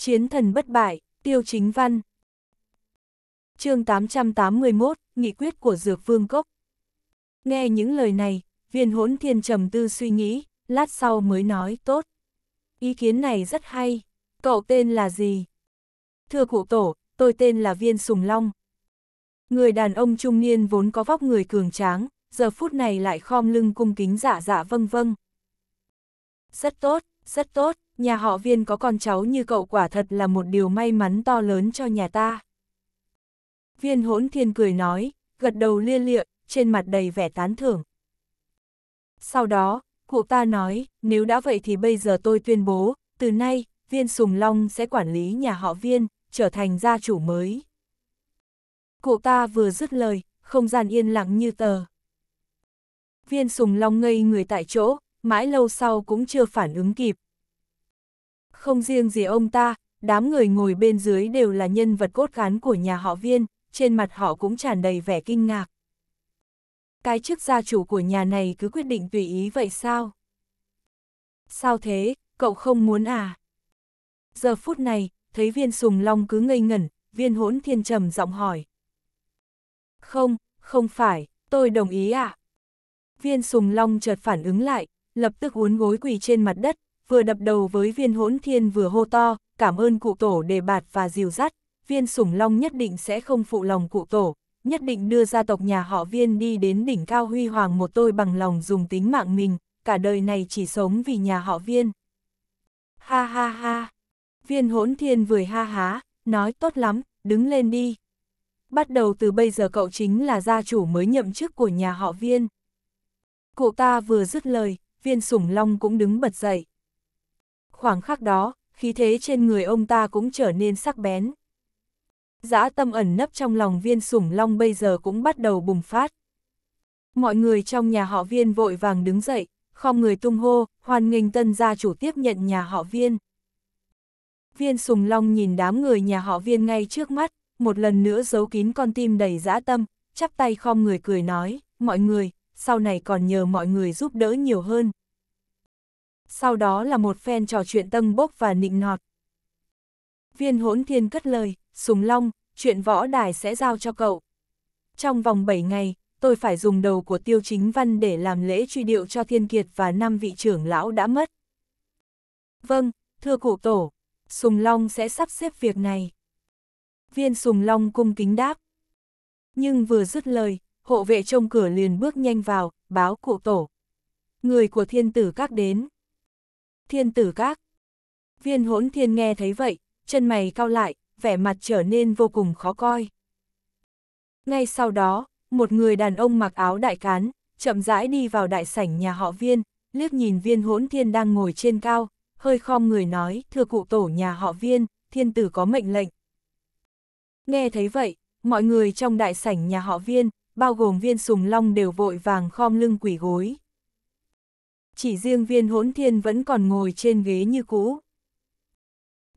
Chiến thần bất bại, tiêu chính văn. chương 881, nghị quyết của Dược Vương Cốc. Nghe những lời này, viên hỗn thiên trầm tư suy nghĩ, lát sau mới nói tốt. Ý kiến này rất hay, cậu tên là gì? Thưa cụ tổ, tôi tên là Viên Sùng Long. Người đàn ông trung niên vốn có vóc người cường tráng, giờ phút này lại khom lưng cung kính dạ dạ vâng vâng. Rất tốt, rất tốt, nhà họ viên có con cháu như cậu quả thật là một điều may mắn to lớn cho nhà ta. Viên hỗn thiên cười nói, gật đầu lia lịa, trên mặt đầy vẻ tán thưởng. Sau đó, cụ ta nói, nếu đã vậy thì bây giờ tôi tuyên bố, từ nay, viên Sùng Long sẽ quản lý nhà họ viên, trở thành gia chủ mới. Cụ ta vừa dứt lời, không gian yên lặng như tờ. Viên Sùng Long ngây người tại chỗ, mãi lâu sau cũng chưa phản ứng kịp, không riêng gì ông ta, đám người ngồi bên dưới đều là nhân vật cốt cán của nhà họ viên, trên mặt họ cũng tràn đầy vẻ kinh ngạc. Cái chức gia chủ của nhà này cứ quyết định tùy ý vậy sao? Sao thế, cậu không muốn à? Giờ phút này, thấy viên sùng long cứ ngây ngẩn, viên hỗn thiên trầm giọng hỏi. Không, không phải, tôi đồng ý ạ. À? Viên sùng long chợt phản ứng lại, lập tức uốn gối quỳ trên mặt đất, vừa đập đầu với viên hỗn thiên vừa hô to, cảm ơn cụ tổ đề bạt và dìu dắt, viên sủng long nhất định sẽ không phụ lòng cụ tổ, nhất định đưa gia tộc nhà họ viên đi đến đỉnh cao huy hoàng một tôi bằng lòng dùng tính mạng mình, cả đời này chỉ sống vì nhà họ viên. Ha ha ha, viên hỗn thiên vừa ha há, nói tốt lắm, đứng lên đi. Bắt đầu từ bây giờ cậu chính là gia chủ mới nhậm chức của nhà họ viên. Cụ ta vừa dứt lời, viên sủng long cũng đứng bật dậy khoảng khắc đó, khí thế trên người ông ta cũng trở nên sắc bén. Dã tâm ẩn nấp trong lòng viên sủng long bây giờ cũng bắt đầu bùng phát. Mọi người trong nhà họ viên vội vàng đứng dậy, không người tung hô, hoan nghênh tân gia chủ tiếp nhận nhà họ viên. Viên sùng long nhìn đám người nhà họ viên ngay trước mắt, một lần nữa giấu kín con tim đầy dã tâm, chắp tay khom người cười nói, mọi người, sau này còn nhờ mọi người giúp đỡ nhiều hơn sau đó là một phen trò chuyện tâm bốc và nịnh nọt. Viên hỗn thiên cất lời, sùng long, chuyện võ đài sẽ giao cho cậu. Trong vòng 7 ngày, tôi phải dùng đầu của tiêu chính văn để làm lễ truy điệu cho thiên kiệt và năm vị trưởng lão đã mất. Vâng, thưa cụ tổ, Sùng Long sẽ sắp xếp việc này. Viên Sùng Long cung kính đáp. Nhưng vừa dứt lời, hộ vệ trông cửa liền bước nhanh vào, báo cụ tổ. Người của thiên tử các đến thiên tử các. Viên hỗn thiên nghe thấy vậy, chân mày cao lại, vẻ mặt trở nên vô cùng khó coi. Ngay sau đó, một người đàn ông mặc áo đại cán, chậm rãi đi vào đại sảnh nhà họ viên, liếc nhìn viên hỗn thiên đang ngồi trên cao, hơi khom người nói, thưa cụ tổ nhà họ viên, thiên tử có mệnh lệnh. Nghe thấy vậy, mọi người trong đại sảnh nhà họ viên, bao gồm viên sùng long đều vội vàng khom lưng quỷ gối chỉ riêng viên hỗn thiên vẫn còn ngồi trên ghế như cũ.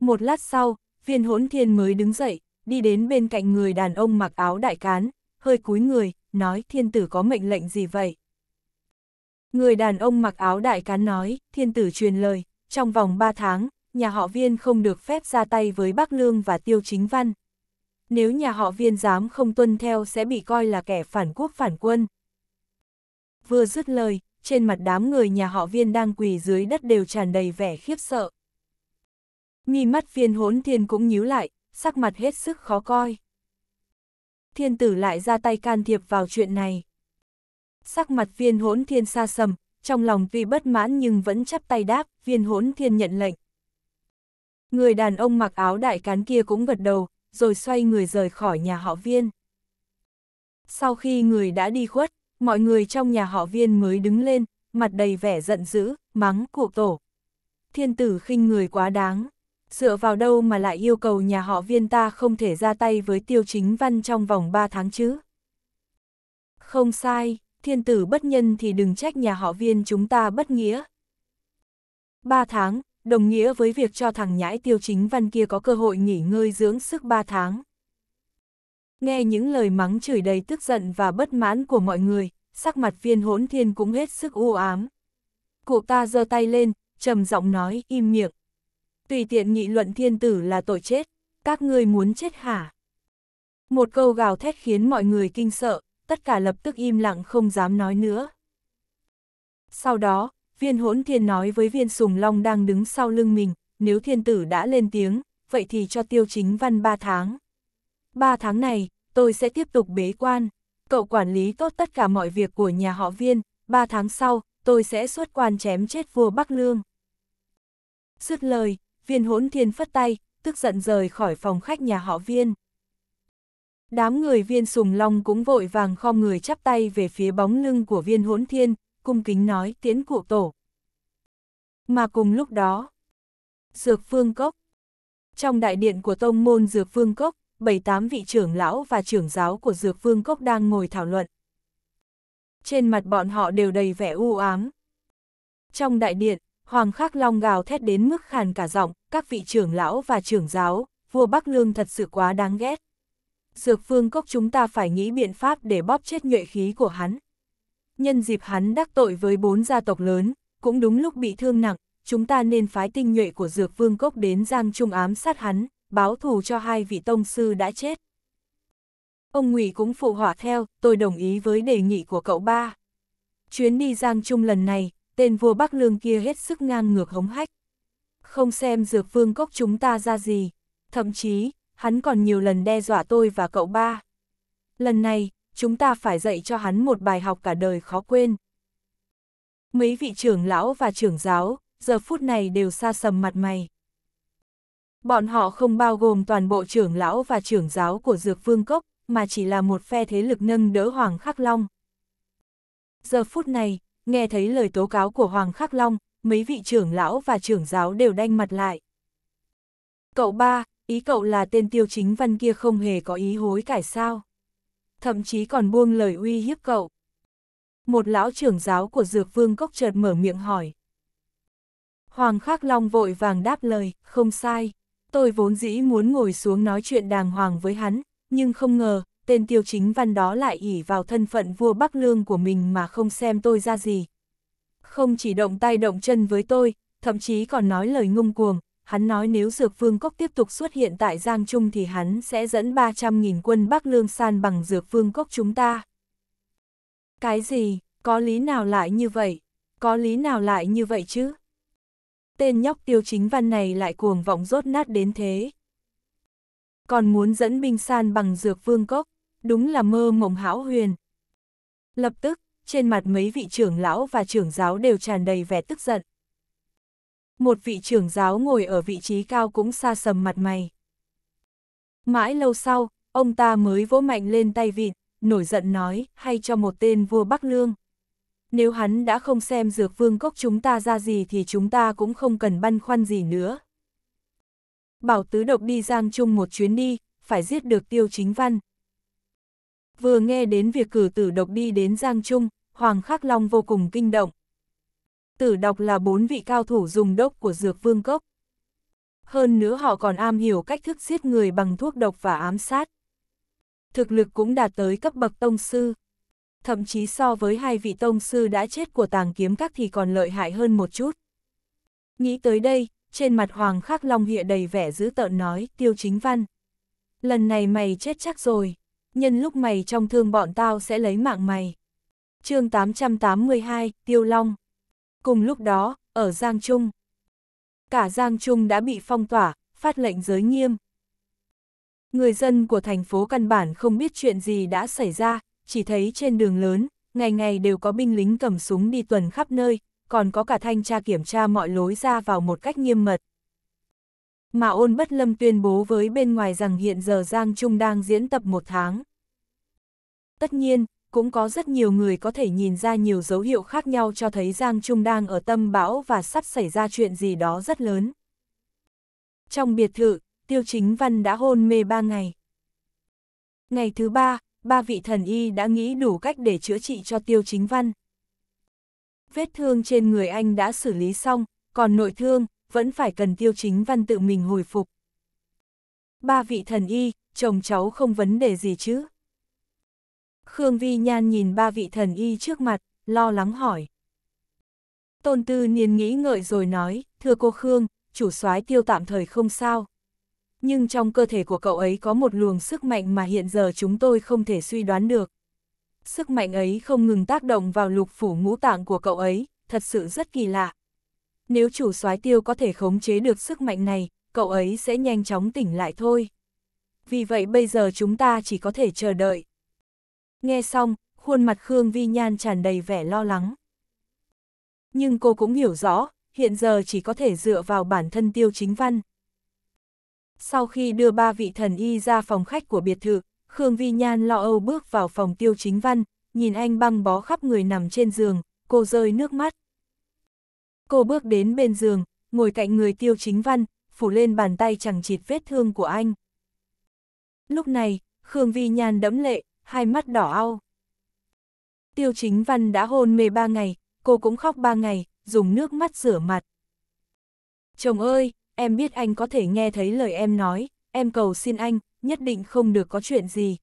Một lát sau, viên hỗn thiên mới đứng dậy, đi đến bên cạnh người đàn ông mặc áo đại cán, hơi cúi người, nói thiên tử có mệnh lệnh gì vậy? Người đàn ông mặc áo đại cán nói, thiên tử truyền lời, trong vòng ba tháng, nhà họ viên không được phép ra tay với Bắc Lương và Tiêu Chính Văn. Nếu nhà họ viên dám không tuân theo sẽ bị coi là kẻ phản quốc phản quân. Vừa dứt lời, trên mặt đám người nhà họ viên đang quỳ dưới đất đều tràn đầy vẻ khiếp sợ. Mi mắt viên hốn thiên cũng nhíu lại, sắc mặt hết sức khó coi. Thiên tử lại ra tay can thiệp vào chuyện này. Sắc mặt viên hốn thiên xa sầm, trong lòng vì bất mãn nhưng vẫn chắp tay đáp, viên hốn thiên nhận lệnh. Người đàn ông mặc áo đại cán kia cũng gật đầu, rồi xoay người rời khỏi nhà họ viên. Sau khi người đã đi khuất, mọi người trong nhà họ viên mới đứng lên, mặt đầy vẻ giận dữ, mắng cụ tổ. Thiên tử khinh người quá đáng, dựa vào đâu mà lại yêu cầu nhà họ viên ta không thể ra tay với tiêu chính văn trong vòng 3 tháng chứ? Không sai, thiên tử bất nhân thì đừng trách nhà họ viên chúng ta bất nghĩa. 3 tháng, đồng nghĩa với việc cho thằng nhãi tiêu chính văn kia có cơ hội nghỉ ngơi dưỡng sức 3 tháng. Nghe những lời mắng chửi đầy tức giận và bất mãn của mọi người, sắc mặt viên hỗn thiên cũng hết sức u ám. Cụ ta giơ tay lên, trầm giọng nói, im miệng. Tùy tiện nghị luận thiên tử là tội chết, các ngươi muốn chết hả? Một câu gào thét khiến mọi người kinh sợ, tất cả lập tức im lặng không dám nói nữa. Sau đó, viên hỗn thiên nói với viên sùng long đang đứng sau lưng mình, nếu thiên tử đã lên tiếng, vậy thì cho tiêu chính văn ba tháng. Ba tháng này, tôi sẽ tiếp tục bế quan cậu quản lý tốt tất cả mọi việc của nhà họ viên, ba tháng sau, tôi sẽ xuất quan chém chết vua Bắc Lương. Dứt lời, viên hỗn thiên phất tay, tức giận rời khỏi phòng khách nhà họ viên. Đám người viên sùng long cũng vội vàng khom người chắp tay về phía bóng lưng của viên hỗn thiên, cung kính nói tiến cụ tổ. Mà cùng lúc đó, dược phương cốc. Trong đại điện của tông môn dược phương cốc, bảy tám vị trưởng lão và trưởng giáo của Dược Vương Cốc đang ngồi thảo luận. Trên mặt bọn họ đều đầy vẻ u ám. Trong đại điện, Hoàng Khắc Long gào thét đến mức khàn cả giọng, các vị trưởng lão và trưởng giáo, vua Bắc Lương thật sự quá đáng ghét. Dược Vương Cốc chúng ta phải nghĩ biện pháp để bóp chết nhuệ khí của hắn. Nhân dịp hắn đắc tội với bốn gia tộc lớn, cũng đúng lúc bị thương nặng, chúng ta nên phái tinh nhuệ của Dược Vương Cốc đến Giang Trung ám sát hắn, báo thù cho hai vị tông sư đã chết. Ông Ngụy cũng phụ hỏa theo, tôi đồng ý với đề nghị của cậu ba. Chuyến đi Giang Trung lần này, tên vua Bắc Lương kia hết sức ngang ngược hống hách. Không xem dược vương cốc chúng ta ra gì, thậm chí, hắn còn nhiều lần đe dọa tôi và cậu ba. Lần này, chúng ta phải dạy cho hắn một bài học cả đời khó quên. Mấy vị trưởng lão và trưởng giáo, giờ phút này đều xa sầm mặt mày. Bọn họ không bao gồm toàn bộ trưởng lão và trưởng giáo của Dược Vương Cốc, mà chỉ là một phe thế lực nâng đỡ Hoàng Khắc Long. Giờ phút này, nghe thấy lời tố cáo của Hoàng Khắc Long, mấy vị trưởng lão và trưởng giáo đều đanh mặt lại. Cậu ba, ý cậu là tên tiêu chính văn kia không hề có ý hối cải sao. Thậm chí còn buông lời uy hiếp cậu. Một lão trưởng giáo của Dược Vương Cốc chợt mở miệng hỏi. Hoàng Khắc Long vội vàng đáp lời, không sai. Tôi vốn dĩ muốn ngồi xuống nói chuyện đàng hoàng với hắn, nhưng không ngờ, tên tiêu chính văn đó lại ỉ vào thân phận vua Bắc Lương của mình mà không xem tôi ra gì. Không chỉ động tay động chân với tôi, thậm chí còn nói lời ngông cuồng, hắn nói nếu Dược Vương Cốc tiếp tục xuất hiện tại Giang Trung thì hắn sẽ dẫn 300.000 quân Bắc Lương san bằng Dược Vương Cốc chúng ta. Cái gì, có lý nào lại như vậy? Có lý nào lại như vậy chứ? tên nhóc tiêu chính văn này lại cuồng vọng rốt nát đến thế. Còn muốn dẫn binh san bằng dược vương cốc, đúng là mơ mộng hão huyền. Lập tức, trên mặt mấy vị trưởng lão và trưởng giáo đều tràn đầy vẻ tức giận. Một vị trưởng giáo ngồi ở vị trí cao cũng xa sầm mặt mày. Mãi lâu sau, ông ta mới vỗ mạnh lên tay vịt, nổi giận nói, hay cho một tên vua Bắc Lương nếu hắn đã không xem dược vương cốc chúng ta ra gì thì chúng ta cũng không cần băn khoăn gì nữa. Bảo tứ độc đi Giang Trung một chuyến đi, phải giết được tiêu chính văn. Vừa nghe đến việc cử tử độc đi đến Giang Trung, Hoàng Khắc Long vô cùng kinh động. Tử độc là bốn vị cao thủ dùng đốc của dược vương cốc. Hơn nữa họ còn am hiểu cách thức giết người bằng thuốc độc và ám sát. Thực lực cũng đạt tới cấp bậc tông sư thậm chí so với hai vị tông sư đã chết của tàng kiếm các thì còn lợi hại hơn một chút. Nghĩ tới đây, trên mặt Hoàng Khắc Long Hịa đầy vẻ dữ tợn nói, tiêu chính văn. Lần này mày chết chắc rồi, nhân lúc mày trong thương bọn tao sẽ lấy mạng mày. chương 882, Tiêu Long. Cùng lúc đó, ở Giang Trung. Cả Giang Trung đã bị phong tỏa, phát lệnh giới nghiêm. Người dân của thành phố căn bản không biết chuyện gì đã xảy ra, chỉ thấy trên đường lớn, ngày ngày đều có binh lính cầm súng đi tuần khắp nơi, còn có cả thanh tra kiểm tra mọi lối ra vào một cách nghiêm mật. Mà ôn bất lâm tuyên bố với bên ngoài rằng hiện giờ Giang Trung đang diễn tập một tháng. Tất nhiên, cũng có rất nhiều người có thể nhìn ra nhiều dấu hiệu khác nhau cho thấy Giang Trung đang ở tâm bão và sắp xảy ra chuyện gì đó rất lớn. Trong biệt thự, Tiêu Chính Văn đã hôn mê ba ngày. Ngày thứ ba, ba vị thần y đã nghĩ đủ cách để chữa trị cho Tiêu Chính Văn. Vết thương trên người anh đã xử lý xong, còn nội thương, vẫn phải cần Tiêu Chính Văn tự mình hồi phục. Ba vị thần y, chồng cháu không vấn đề gì chứ? Khương Vi Nhan nhìn ba vị thần y trước mặt, lo lắng hỏi. Tôn Tư Niên nghĩ ngợi rồi nói, thưa cô Khương, chủ soái tiêu tạm thời không sao, nhưng trong cơ thể của cậu ấy có một luồng sức mạnh mà hiện giờ chúng tôi không thể suy đoán được. Sức mạnh ấy không ngừng tác động vào lục phủ ngũ tạng của cậu ấy, thật sự rất kỳ lạ. Nếu chủ soái tiêu có thể khống chế được sức mạnh này, cậu ấy sẽ nhanh chóng tỉnh lại thôi. Vì vậy bây giờ chúng ta chỉ có thể chờ đợi. Nghe xong, khuôn mặt Khương Vi Nhan tràn đầy vẻ lo lắng. Nhưng cô cũng hiểu rõ, hiện giờ chỉ có thể dựa vào bản thân tiêu chính văn. Sau khi đưa ba vị thần y ra phòng khách của biệt thự, Khương Vi Nhan lo âu bước vào phòng tiêu chính văn, nhìn anh băng bó khắp người nằm trên giường, cô rơi nước mắt. Cô bước đến bên giường, ngồi cạnh người tiêu chính văn, phủ lên bàn tay chẳng chịt vết thương của anh. Lúc này, Khương Vi Nhan đẫm lệ, hai mắt đỏ ao. Tiêu chính văn đã hôn mê ba ngày, cô cũng khóc ba ngày, dùng nước mắt rửa mặt. Chồng ơi, em biết anh có thể nghe thấy lời em nói, em cầu xin anh, nhất định không được có chuyện gì.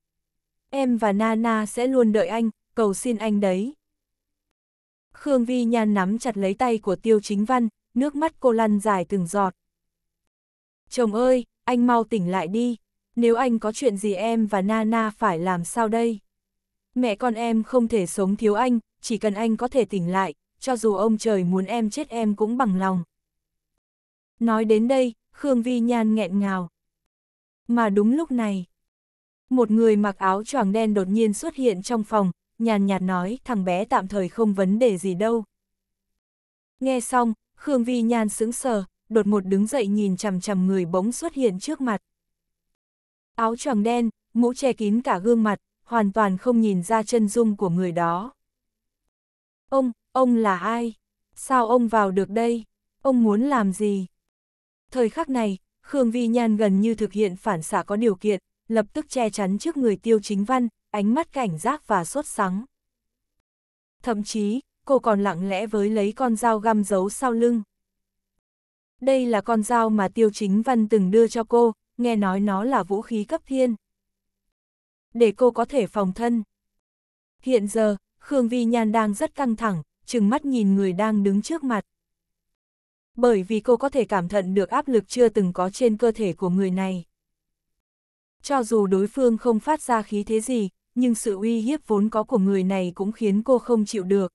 Em và Nana sẽ luôn đợi anh, cầu xin anh đấy. Khương Vi Nhan nắm chặt lấy tay của Tiêu Chính Văn, nước mắt cô lăn dài từng giọt. Chồng ơi, anh mau tỉnh lại đi, nếu anh có chuyện gì em và Nana phải làm sao đây? Mẹ con em không thể sống thiếu anh, chỉ cần anh có thể tỉnh lại, cho dù ông trời muốn em chết em cũng bằng lòng. Nói đến đây, Khương Vi Nhan nghẹn ngào. Mà đúng lúc này, một người mặc áo choàng đen đột nhiên xuất hiện trong phòng, nhàn nhạt nói thằng bé tạm thời không vấn đề gì đâu. Nghe xong, Khương Vi Nhan sững sờ, đột một đứng dậy nhìn chằm chằm người bỗng xuất hiện trước mặt. Áo choàng đen, mũ che kín cả gương mặt, hoàn toàn không nhìn ra chân dung của người đó. Ông, ông là ai? Sao ông vào được đây? Ông muốn làm gì? Thời khắc này, Khương Vi Nhan gần như thực hiện phản xạ có điều kiện, lập tức che chắn trước người tiêu chính văn, ánh mắt cảnh giác và sốt sắng. Thậm chí, cô còn lặng lẽ với lấy con dao găm giấu sau lưng. Đây là con dao mà tiêu chính văn từng đưa cho cô, nghe nói nó là vũ khí cấp thiên. Để cô có thể phòng thân. Hiện giờ, Khương Vi Nhan đang rất căng thẳng, chừng mắt nhìn người đang đứng trước mặt bởi vì cô có thể cảm nhận được áp lực chưa từng có trên cơ thể của người này. Cho dù đối phương không phát ra khí thế gì, nhưng sự uy hiếp vốn có của người này cũng khiến cô không chịu được.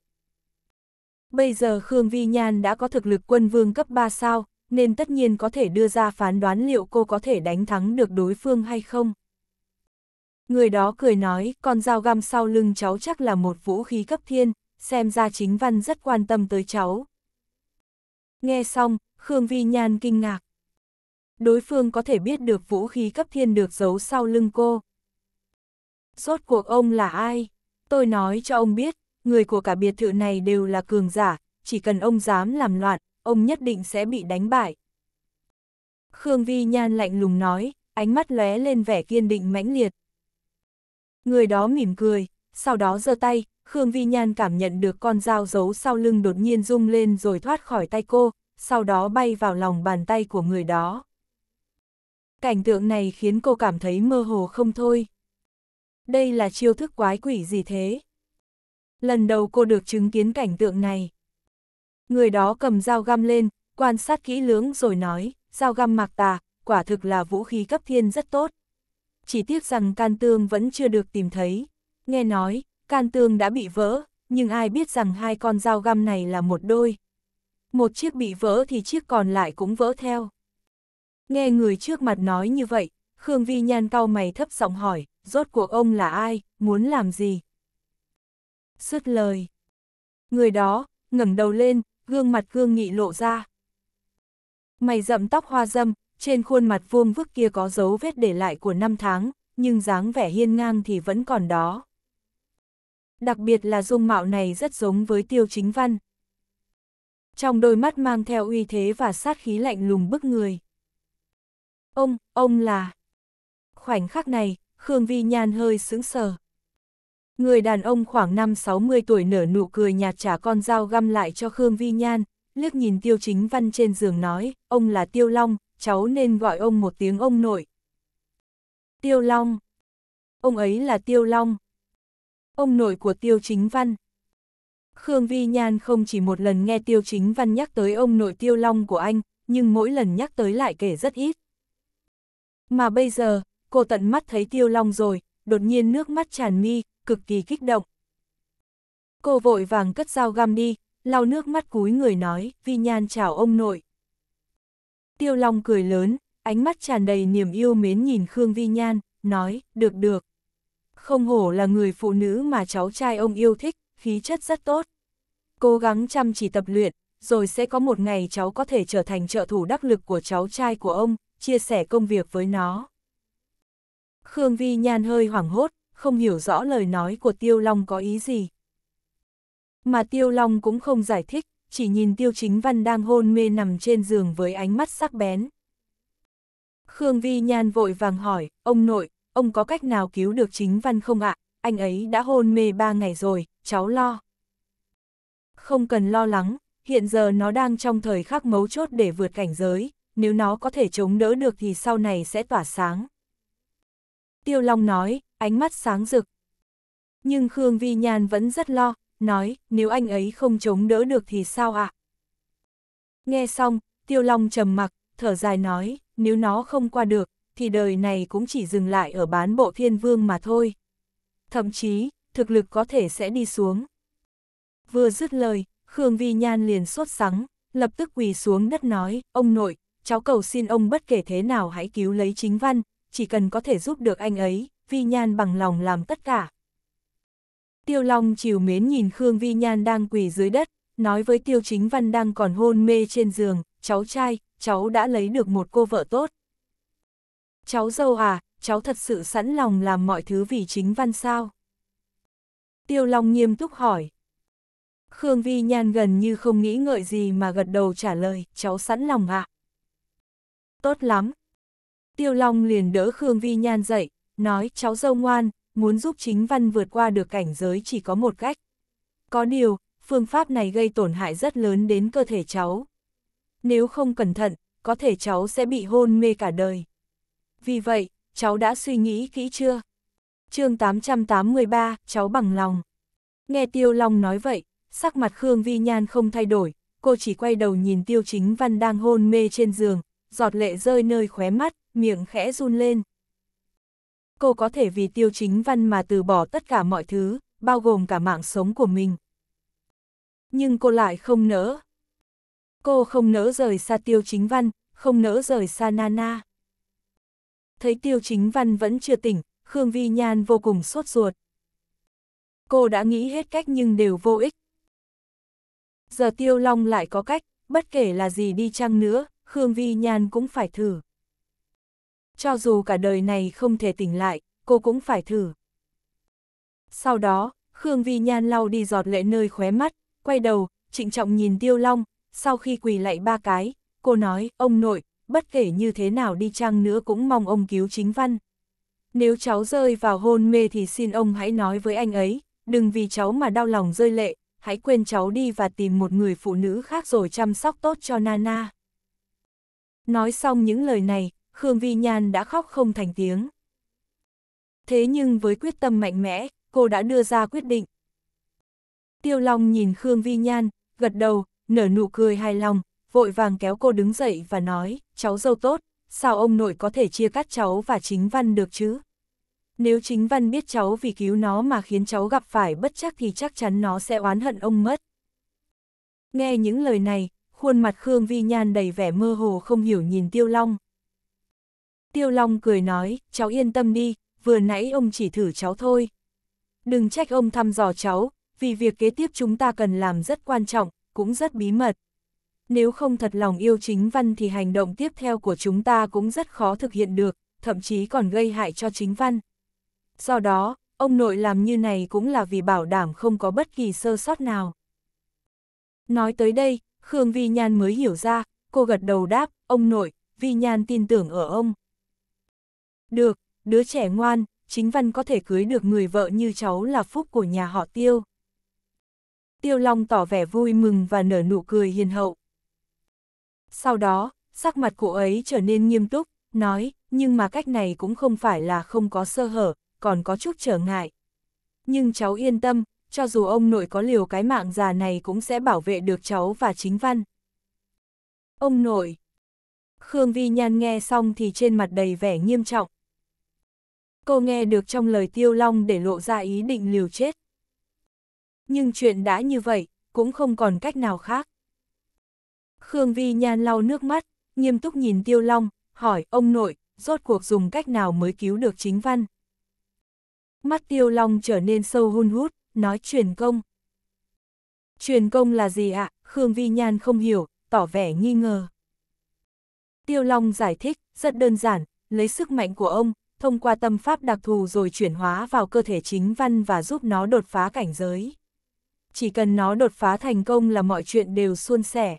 Bây giờ Khương Vi Nhan đã có thực lực quân vương cấp 3 sao, nên tất nhiên có thể đưa ra phán đoán liệu cô có thể đánh thắng được đối phương hay không. Người đó cười nói, con dao găm sau lưng cháu chắc là một vũ khí cấp thiên, xem ra chính văn rất quan tâm tới cháu. Nghe xong, Khương Vi Nhan kinh ngạc. Đối phương có thể biết được vũ khí cấp thiên được giấu sau lưng cô. Rốt cuộc ông là ai? Tôi nói cho ông biết, người của cả biệt thự này đều là cường giả, chỉ cần ông dám làm loạn, ông nhất định sẽ bị đánh bại. Khương Vi Nhan lạnh lùng nói, ánh mắt lóe lên vẻ kiên định mãnh liệt. Người đó mỉm cười, sau đó giơ tay, Khương Vi Nhan cảm nhận được con dao giấu sau lưng đột nhiên rung lên rồi thoát khỏi tay cô, sau đó bay vào lòng bàn tay của người đó. Cảnh tượng này khiến cô cảm thấy mơ hồ không thôi. Đây là chiêu thức quái quỷ gì thế? Lần đầu cô được chứng kiến cảnh tượng này. Người đó cầm dao găm lên, quan sát kỹ lưỡng rồi nói, dao găm mạc tà, quả thực là vũ khí cấp thiên rất tốt. Chỉ tiếc rằng can tương vẫn chưa được tìm thấy. Nghe nói, can tương đã bị vỡ, nhưng ai biết rằng hai con dao găm này là một đôi. Một chiếc bị vỡ thì chiếc còn lại cũng vỡ theo. Nghe người trước mặt nói như vậy, Khương Vi Nhan cau mày thấp giọng hỏi, rốt cuộc ông là ai, muốn làm gì? xuất lời. Người đó, ngẩng đầu lên, gương mặt gương nghị lộ ra. Mày rậm tóc hoa dâm, trên khuôn mặt vuông vức kia có dấu vết để lại của năm tháng, nhưng dáng vẻ hiên ngang thì vẫn còn đó đặc biệt là dung mạo này rất giống với tiêu chính văn. Trong đôi mắt mang theo uy thế và sát khí lạnh lùng bức người. Ông, ông là... Khoảnh khắc này, Khương Vi Nhan hơi sững sờ. Người đàn ông khoảng năm 60 tuổi nở nụ cười nhạt trả con dao găm lại cho Khương Vi Nhan, liếc nhìn tiêu chính văn trên giường nói, ông là Tiêu Long, cháu nên gọi ông một tiếng ông nội. Tiêu Long. Ông ấy là Tiêu Long ông nội của Tiêu Chính Văn. Khương Vi Nhan không chỉ một lần nghe Tiêu Chính Văn nhắc tới ông nội Tiêu Long của anh, nhưng mỗi lần nhắc tới lại kể rất ít. Mà bây giờ, cô tận mắt thấy Tiêu Long rồi, đột nhiên nước mắt tràn mi, cực kỳ kích động. Cô vội vàng cất dao găm đi, lau nước mắt cúi người nói, Vi Nhan chào ông nội. Tiêu Long cười lớn, ánh mắt tràn đầy niềm yêu mến nhìn Khương Vi Nhan, nói, được được không hổ là người phụ nữ mà cháu trai ông yêu thích, khí chất rất tốt. Cố gắng chăm chỉ tập luyện, rồi sẽ có một ngày cháu có thể trở thành trợ thủ đắc lực của cháu trai của ông, chia sẻ công việc với nó. Khương Vi Nhan hơi hoảng hốt, không hiểu rõ lời nói của Tiêu Long có ý gì. Mà Tiêu Long cũng không giải thích, chỉ nhìn Tiêu Chính Văn đang hôn mê nằm trên giường với ánh mắt sắc bén. Khương Vi Nhan vội vàng hỏi, ông nội, ông có cách nào cứu được chính văn không ạ, anh ấy đã hôn mê ba ngày rồi, cháu lo. Không cần lo lắng, hiện giờ nó đang trong thời khắc mấu chốt để vượt cảnh giới, nếu nó có thể chống đỡ được thì sau này sẽ tỏa sáng. Tiêu Long nói, ánh mắt sáng rực. Nhưng Khương Vi Nhan vẫn rất lo, nói, nếu anh ấy không chống đỡ được thì sao ạ? Nghe xong, Tiêu Long trầm mặc, thở dài nói, nếu nó không qua được, thì đời này cũng chỉ dừng lại ở bán bộ thiên vương mà thôi. Thậm chí, thực lực có thể sẽ đi xuống. Vừa dứt lời, Khương Vi Nhan liền sốt sắng, lập tức quỳ xuống đất nói, ông nội, cháu cầu xin ông bất kể thế nào hãy cứu lấy chính văn, chỉ cần có thể giúp được anh ấy, Vi Nhan bằng lòng làm tất cả. Tiêu Long chiều mến nhìn Khương Vi Nhan đang quỳ dưới đất, nói với Tiêu Chính Văn đang còn hôn mê trên giường, cháu trai, cháu đã lấy được một cô vợ tốt cháu dâu à, cháu thật sự sẵn lòng làm mọi thứ vì chính văn sao? Tiêu Long nghiêm túc hỏi. Khương Vi Nhan gần như không nghĩ ngợi gì mà gật đầu trả lời, cháu sẵn lòng ạ. À? Tốt lắm. Tiêu Long liền đỡ Khương Vi Nhan dậy, nói cháu dâu ngoan, muốn giúp chính văn vượt qua được cảnh giới chỉ có một cách. Có điều, phương pháp này gây tổn hại rất lớn đến cơ thể cháu. Nếu không cẩn thận, có thể cháu sẽ bị hôn mê cả đời. Vì vậy, cháu đã suy nghĩ kỹ chưa? chương 883, cháu bằng lòng. Nghe Tiêu Long nói vậy, sắc mặt Khương Vi Nhan không thay đổi, cô chỉ quay đầu nhìn Tiêu Chính Văn đang hôn mê trên giường, giọt lệ rơi nơi khóe mắt, miệng khẽ run lên. Cô có thể vì Tiêu Chính Văn mà từ bỏ tất cả mọi thứ, bao gồm cả mạng sống của mình. Nhưng cô lại không nỡ. Cô không nỡ rời xa Tiêu Chính Văn, không nỡ rời xa Nana thấy Tiêu Chính Văn vẫn chưa tỉnh, Khương Vi Nhan vô cùng sốt ruột. Cô đã nghĩ hết cách nhưng đều vô ích. Giờ Tiêu Long lại có cách, bất kể là gì đi chăng nữa, Khương Vi Nhan cũng phải thử. Cho dù cả đời này không thể tỉnh lại, cô cũng phải thử. Sau đó, Khương Vi Nhan lau đi giọt lệ nơi khóe mắt, quay đầu, trịnh trọng nhìn Tiêu Long, sau khi quỳ lạy ba cái, cô nói, ông nội, bất kể như thế nào đi chăng nữa cũng mong ông cứu chính văn. Nếu cháu rơi vào hôn mê thì xin ông hãy nói với anh ấy, đừng vì cháu mà đau lòng rơi lệ, hãy quên cháu đi và tìm một người phụ nữ khác rồi chăm sóc tốt cho Nana. Nói xong những lời này, Khương Vi Nhan đã khóc không thành tiếng. Thế nhưng với quyết tâm mạnh mẽ, cô đã đưa ra quyết định. Tiêu Long nhìn Khương Vi Nhan, gật đầu, nở nụ cười hài lòng, vội vàng kéo cô đứng dậy và nói, cháu dâu tốt, sao ông nội có thể chia cắt cháu và chính văn được chứ? Nếu chính văn biết cháu vì cứu nó mà khiến cháu gặp phải bất chắc thì chắc chắn nó sẽ oán hận ông mất. Nghe những lời này, khuôn mặt Khương Vi Nhan đầy vẻ mơ hồ không hiểu nhìn Tiêu Long. Tiêu Long cười nói, cháu yên tâm đi, vừa nãy ông chỉ thử cháu thôi. Đừng trách ông thăm dò cháu, vì việc kế tiếp chúng ta cần làm rất quan trọng, cũng rất bí mật. Nếu không thật lòng yêu chính văn thì hành động tiếp theo của chúng ta cũng rất khó thực hiện được, thậm chí còn gây hại cho chính văn. Do đó, ông nội làm như này cũng là vì bảo đảm không có bất kỳ sơ sót nào. Nói tới đây, Khương Vi Nhan mới hiểu ra, cô gật đầu đáp, ông nội, Vi Nhan tin tưởng ở ông. Được, đứa trẻ ngoan, chính văn có thể cưới được người vợ như cháu là phúc của nhà họ Tiêu. Tiêu Long tỏ vẻ vui mừng và nở nụ cười hiền hậu sau đó, sắc mặt cô ấy trở nên nghiêm túc, nói, nhưng mà cách này cũng không phải là không có sơ hở, còn có chút trở ngại. Nhưng cháu yên tâm, cho dù ông nội có liều cái mạng già này cũng sẽ bảo vệ được cháu và chính văn. Ông nội Khương Vi Nhan nghe xong thì trên mặt đầy vẻ nghiêm trọng. Cô nghe được trong lời Tiêu Long để lộ ra ý định liều chết. Nhưng chuyện đã như vậy, cũng không còn cách nào khác. Khương Vi Nhan lau nước mắt, nghiêm túc nhìn Tiêu Long, hỏi ông nội, rốt cuộc dùng cách nào mới cứu được chính văn. Mắt Tiêu Long trở nên sâu hun hút, nói truyền công. Truyền công là gì ạ? Khương Vi Nhan không hiểu, tỏ vẻ nghi ngờ. Tiêu Long giải thích, rất đơn giản, lấy sức mạnh của ông, thông qua tâm pháp đặc thù rồi chuyển hóa vào cơ thể chính văn và giúp nó đột phá cảnh giới. Chỉ cần nó đột phá thành công là mọi chuyện đều suôn sẻ.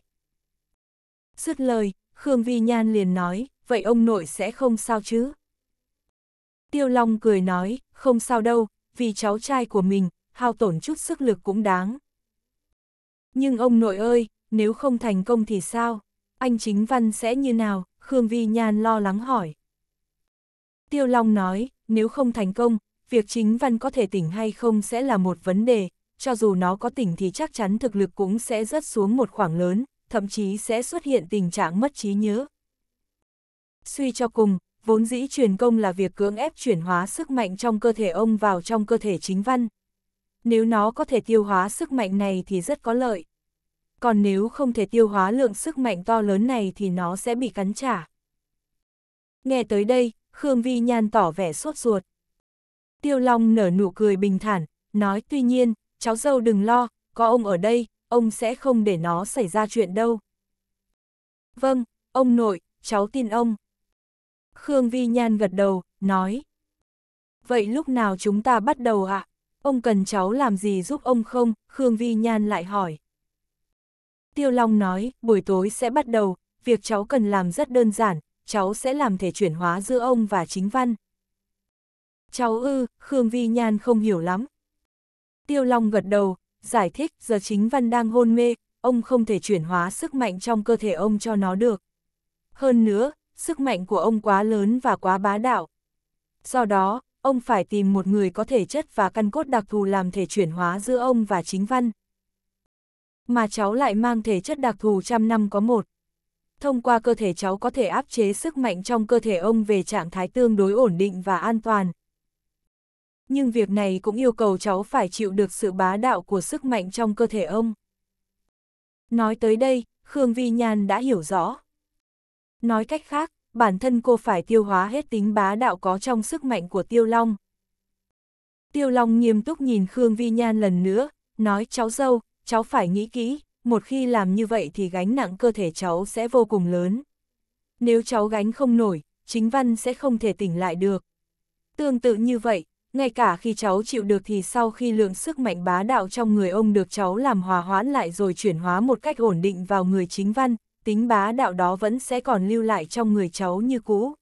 Dứt lời, Khương Vi Nhan liền nói, vậy ông nội sẽ không sao chứ? Tiêu Long cười nói, không sao đâu, vì cháu trai của mình, hao tổn chút sức lực cũng đáng. Nhưng ông nội ơi, nếu không thành công thì sao? Anh chính văn sẽ như nào? Khương Vi Nhan lo lắng hỏi. Tiêu Long nói, nếu không thành công, việc chính văn có thể tỉnh hay không sẽ là một vấn đề, cho dù nó có tỉnh thì chắc chắn thực lực cũng sẽ rớt xuống một khoảng lớn, thậm chí sẽ xuất hiện tình trạng mất trí nhớ. Suy cho cùng, vốn dĩ truyền công là việc cưỡng ép chuyển hóa sức mạnh trong cơ thể ông vào trong cơ thể chính văn. Nếu nó có thể tiêu hóa sức mạnh này thì rất có lợi. Còn nếu không thể tiêu hóa lượng sức mạnh to lớn này thì nó sẽ bị cắn trả. Nghe tới đây, Khương Vi Nhan tỏ vẻ sốt ruột. Tiêu Long nở nụ cười bình thản, nói tuy nhiên, cháu dâu đừng lo, có ông ở đây, ông sẽ không để nó xảy ra chuyện đâu. Vâng, ông nội, cháu tin ông. Khương Vi Nhan gật đầu, nói. Vậy lúc nào chúng ta bắt đầu ạ? À? Ông cần cháu làm gì giúp ông không? Khương Vi Nhan lại hỏi. Tiêu Long nói, buổi tối sẽ bắt đầu, việc cháu cần làm rất đơn giản, cháu sẽ làm thể chuyển hóa giữa ông và chính văn. Cháu ư, Khương Vi Nhan không hiểu lắm. Tiêu Long gật đầu, giải thích giờ chính văn đang hôn mê, ông không thể chuyển hóa sức mạnh trong cơ thể ông cho nó được. Hơn nữa, sức mạnh của ông quá lớn và quá bá đạo. Do đó, ông phải tìm một người có thể chất và căn cốt đặc thù làm thể chuyển hóa giữa ông và chính văn. Mà cháu lại mang thể chất đặc thù trăm năm có một. Thông qua cơ thể cháu có thể áp chế sức mạnh trong cơ thể ông về trạng thái tương đối ổn định và an toàn nhưng việc này cũng yêu cầu cháu phải chịu được sự bá đạo của sức mạnh trong cơ thể ông. Nói tới đây, Khương Vi Nhan đã hiểu rõ. Nói cách khác, bản thân cô phải tiêu hóa hết tính bá đạo có trong sức mạnh của Tiêu Long. Tiêu Long nghiêm túc nhìn Khương Vi Nhan lần nữa, nói cháu dâu, cháu phải nghĩ kỹ, một khi làm như vậy thì gánh nặng cơ thể cháu sẽ vô cùng lớn. Nếu cháu gánh không nổi, chính văn sẽ không thể tỉnh lại được. Tương tự như vậy, ngay cả khi cháu chịu được thì sau khi lượng sức mạnh bá đạo trong người ông được cháu làm hòa hoãn lại rồi chuyển hóa một cách ổn định vào người chính văn, tính bá đạo đó vẫn sẽ còn lưu lại trong người cháu như cũ.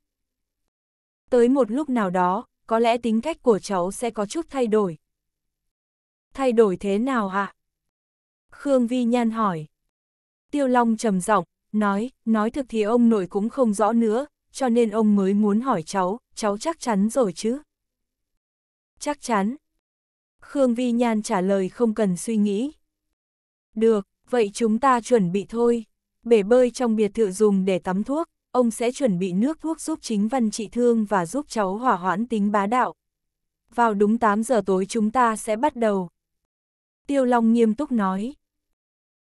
Tới một lúc nào đó, có lẽ tính cách của cháu sẽ có chút thay đổi. Thay đổi thế nào ạ? À? Khương Vi Nhan hỏi. Tiêu Long trầm giọng nói, nói thực thì ông nội cũng không rõ nữa, cho nên ông mới muốn hỏi cháu, cháu chắc chắn rồi chứ. Chắc chắn. Khương Vi Nhan trả lời không cần suy nghĩ. Được, vậy chúng ta chuẩn bị thôi. Bể bơi trong biệt thự dùng để tắm thuốc, ông sẽ chuẩn bị nước thuốc giúp chính văn trị thương và giúp cháu hỏa hoãn tính bá đạo. Vào đúng 8 giờ tối chúng ta sẽ bắt đầu. Tiêu Long nghiêm túc nói.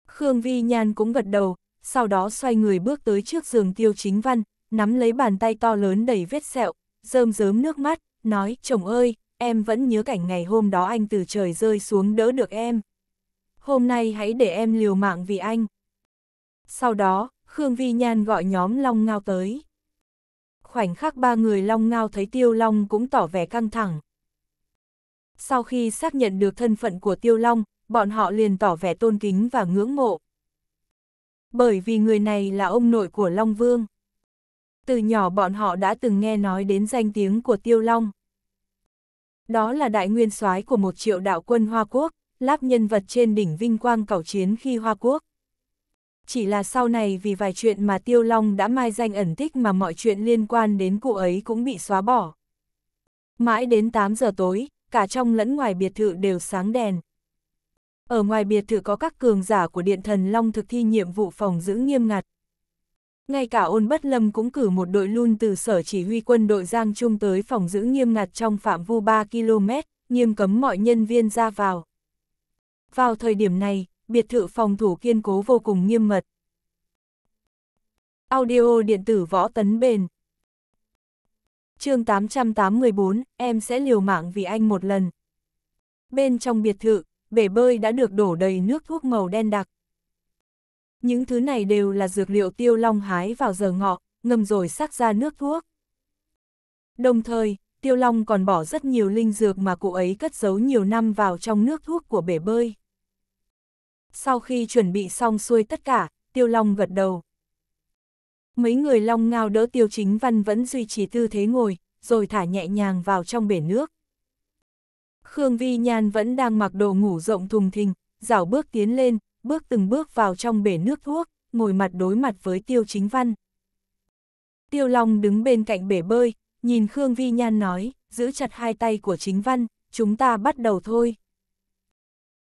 Khương Vi Nhan cũng gật đầu, sau đó xoay người bước tới trước giường Tiêu Chính Văn, nắm lấy bàn tay to lớn đầy vết sẹo, rơm rớm nước mắt, nói, chồng ơi, em vẫn nhớ cảnh ngày hôm đó anh từ trời rơi xuống đỡ được em. Hôm nay hãy để em liều mạng vì anh. Sau đó, Khương Vi Nhan gọi nhóm Long Ngao tới. Khoảnh khắc ba người Long Ngao thấy Tiêu Long cũng tỏ vẻ căng thẳng. Sau khi xác nhận được thân phận của Tiêu Long, bọn họ liền tỏ vẻ tôn kính và ngưỡng mộ. Bởi vì người này là ông nội của Long Vương. Từ nhỏ bọn họ đã từng nghe nói đến danh tiếng của Tiêu Long. Đó là đại nguyên soái của một triệu đạo quân Hoa Quốc, láp nhân vật trên đỉnh vinh quang cẩu chiến khi Hoa Quốc. Chỉ là sau này vì vài chuyện mà Tiêu Long đã mai danh ẩn tích mà mọi chuyện liên quan đến cụ ấy cũng bị xóa bỏ. Mãi đến 8 giờ tối, cả trong lẫn ngoài biệt thự đều sáng đèn. Ở ngoài biệt thự có các cường giả của điện thần Long thực thi nhiệm vụ phòng giữ nghiêm ngặt ngay cả ôn bất lâm cũng cử một đội luôn từ sở chỉ huy quân đội Giang Trung tới phòng giữ nghiêm ngặt trong phạm vu 3 km, nghiêm cấm mọi nhân viên ra vào. Vào thời điểm này, biệt thự phòng thủ kiên cố vô cùng nghiêm mật. Audio điện tử võ tấn bền chương 884, em sẽ liều mạng vì anh một lần. Bên trong biệt thự, bể bơi đã được đổ đầy nước thuốc màu đen đặc. Những thứ này đều là dược liệu tiêu long hái vào giờ ngọ, ngâm rồi sắc ra nước thuốc. Đồng thời, tiêu long còn bỏ rất nhiều linh dược mà cụ ấy cất giấu nhiều năm vào trong nước thuốc của bể bơi. Sau khi chuẩn bị xong xuôi tất cả, tiêu long gật đầu. Mấy người long ngao đỡ tiêu chính văn vẫn duy trì tư thế ngồi, rồi thả nhẹ nhàng vào trong bể nước. Khương Vi Nhan vẫn đang mặc đồ ngủ rộng thùng thình, dảo bước tiến lên, bước từng bước vào trong bể nước thuốc, ngồi mặt đối mặt với Tiêu Chính Văn. Tiêu Long đứng bên cạnh bể bơi, nhìn Khương Vi Nhan nói, giữ chặt hai tay của Chính Văn, chúng ta bắt đầu thôi.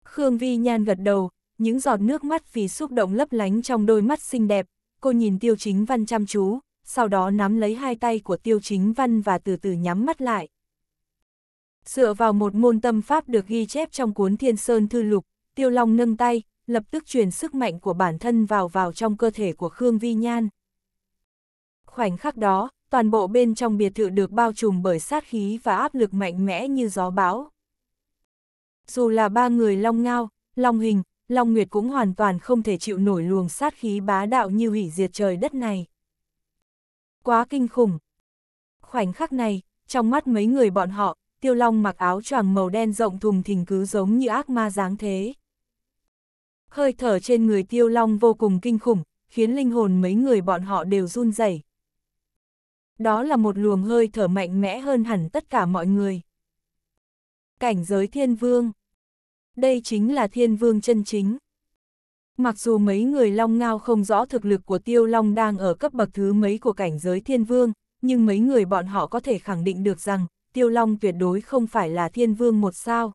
Khương Vi Nhan gật đầu, những giọt nước mắt vì xúc động lấp lánh trong đôi mắt xinh đẹp, cô nhìn Tiêu Chính Văn chăm chú, sau đó nắm lấy hai tay của Tiêu Chính Văn và từ từ nhắm mắt lại. Dựa vào một môn tâm pháp được ghi chép trong cuốn Thiên Sơn Thư Lục, Tiêu Long nâng tay, lập tức truyền sức mạnh của bản thân vào vào trong cơ thể của Khương Vi Nhan. Khoảnh khắc đó, toàn bộ bên trong biệt thự được bao trùm bởi sát khí và áp lực mạnh mẽ như gió bão. Dù là ba người Long Ngao, Long Hình, Long Nguyệt cũng hoàn toàn không thể chịu nổi luồng sát khí bá đạo như hủy diệt trời đất này. Quá kinh khủng! Khoảnh khắc này, trong mắt mấy người bọn họ, Tiêu Long mặc áo choàng màu đen rộng thùng thình cứ giống như ác ma dáng thế. Hơi thở trên người tiêu long vô cùng kinh khủng, khiến linh hồn mấy người bọn họ đều run rẩy. Đó là một luồng hơi thở mạnh mẽ hơn hẳn tất cả mọi người. Cảnh giới thiên vương. Đây chính là thiên vương chân chính. Mặc dù mấy người long ngao không rõ thực lực của tiêu long đang ở cấp bậc thứ mấy của cảnh giới thiên vương, nhưng mấy người bọn họ có thể khẳng định được rằng tiêu long tuyệt đối không phải là thiên vương một sao.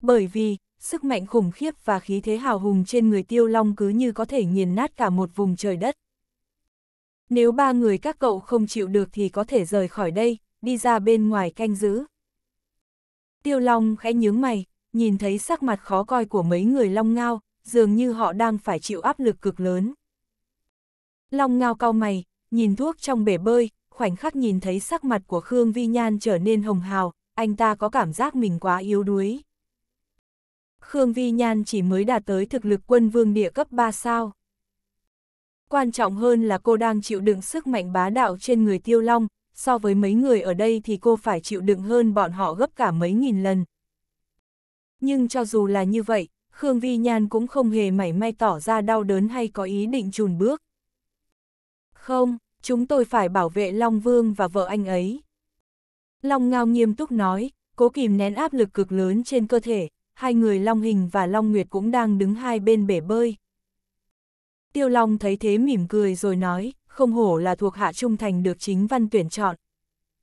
Bởi vì, sức mạnh khủng khiếp và khí thế hào hùng trên người tiêu long cứ như có thể nghiền nát cả một vùng trời đất. Nếu ba người các cậu không chịu được thì có thể rời khỏi đây, đi ra bên ngoài canh giữ. Tiêu long khẽ nhướng mày, nhìn thấy sắc mặt khó coi của mấy người long ngao, dường như họ đang phải chịu áp lực cực lớn. Long ngao cao mày, nhìn thuốc trong bể bơi, khoảnh khắc nhìn thấy sắc mặt của Khương Vi Nhan trở nên hồng hào, anh ta có cảm giác mình quá yếu đuối. Khương Vi Nhan chỉ mới đạt tới thực lực quân vương địa cấp 3 sao. Quan trọng hơn là cô đang chịu đựng sức mạnh bá đạo trên người Tiêu Long, so với mấy người ở đây thì cô phải chịu đựng hơn bọn họ gấp cả mấy nghìn lần. Nhưng cho dù là như vậy, Khương Vi Nhan cũng không hề mảy may tỏ ra đau đớn hay có ý định chùn bước. Không, chúng tôi phải bảo vệ Long Vương và vợ anh ấy. Long Ngao nghiêm túc nói, cố kìm nén áp lực cực lớn trên cơ thể, hai người Long Hình và Long Nguyệt cũng đang đứng hai bên bể bơi. Tiêu Long thấy thế mỉm cười rồi nói, không hổ là thuộc hạ trung thành được chính văn tuyển chọn.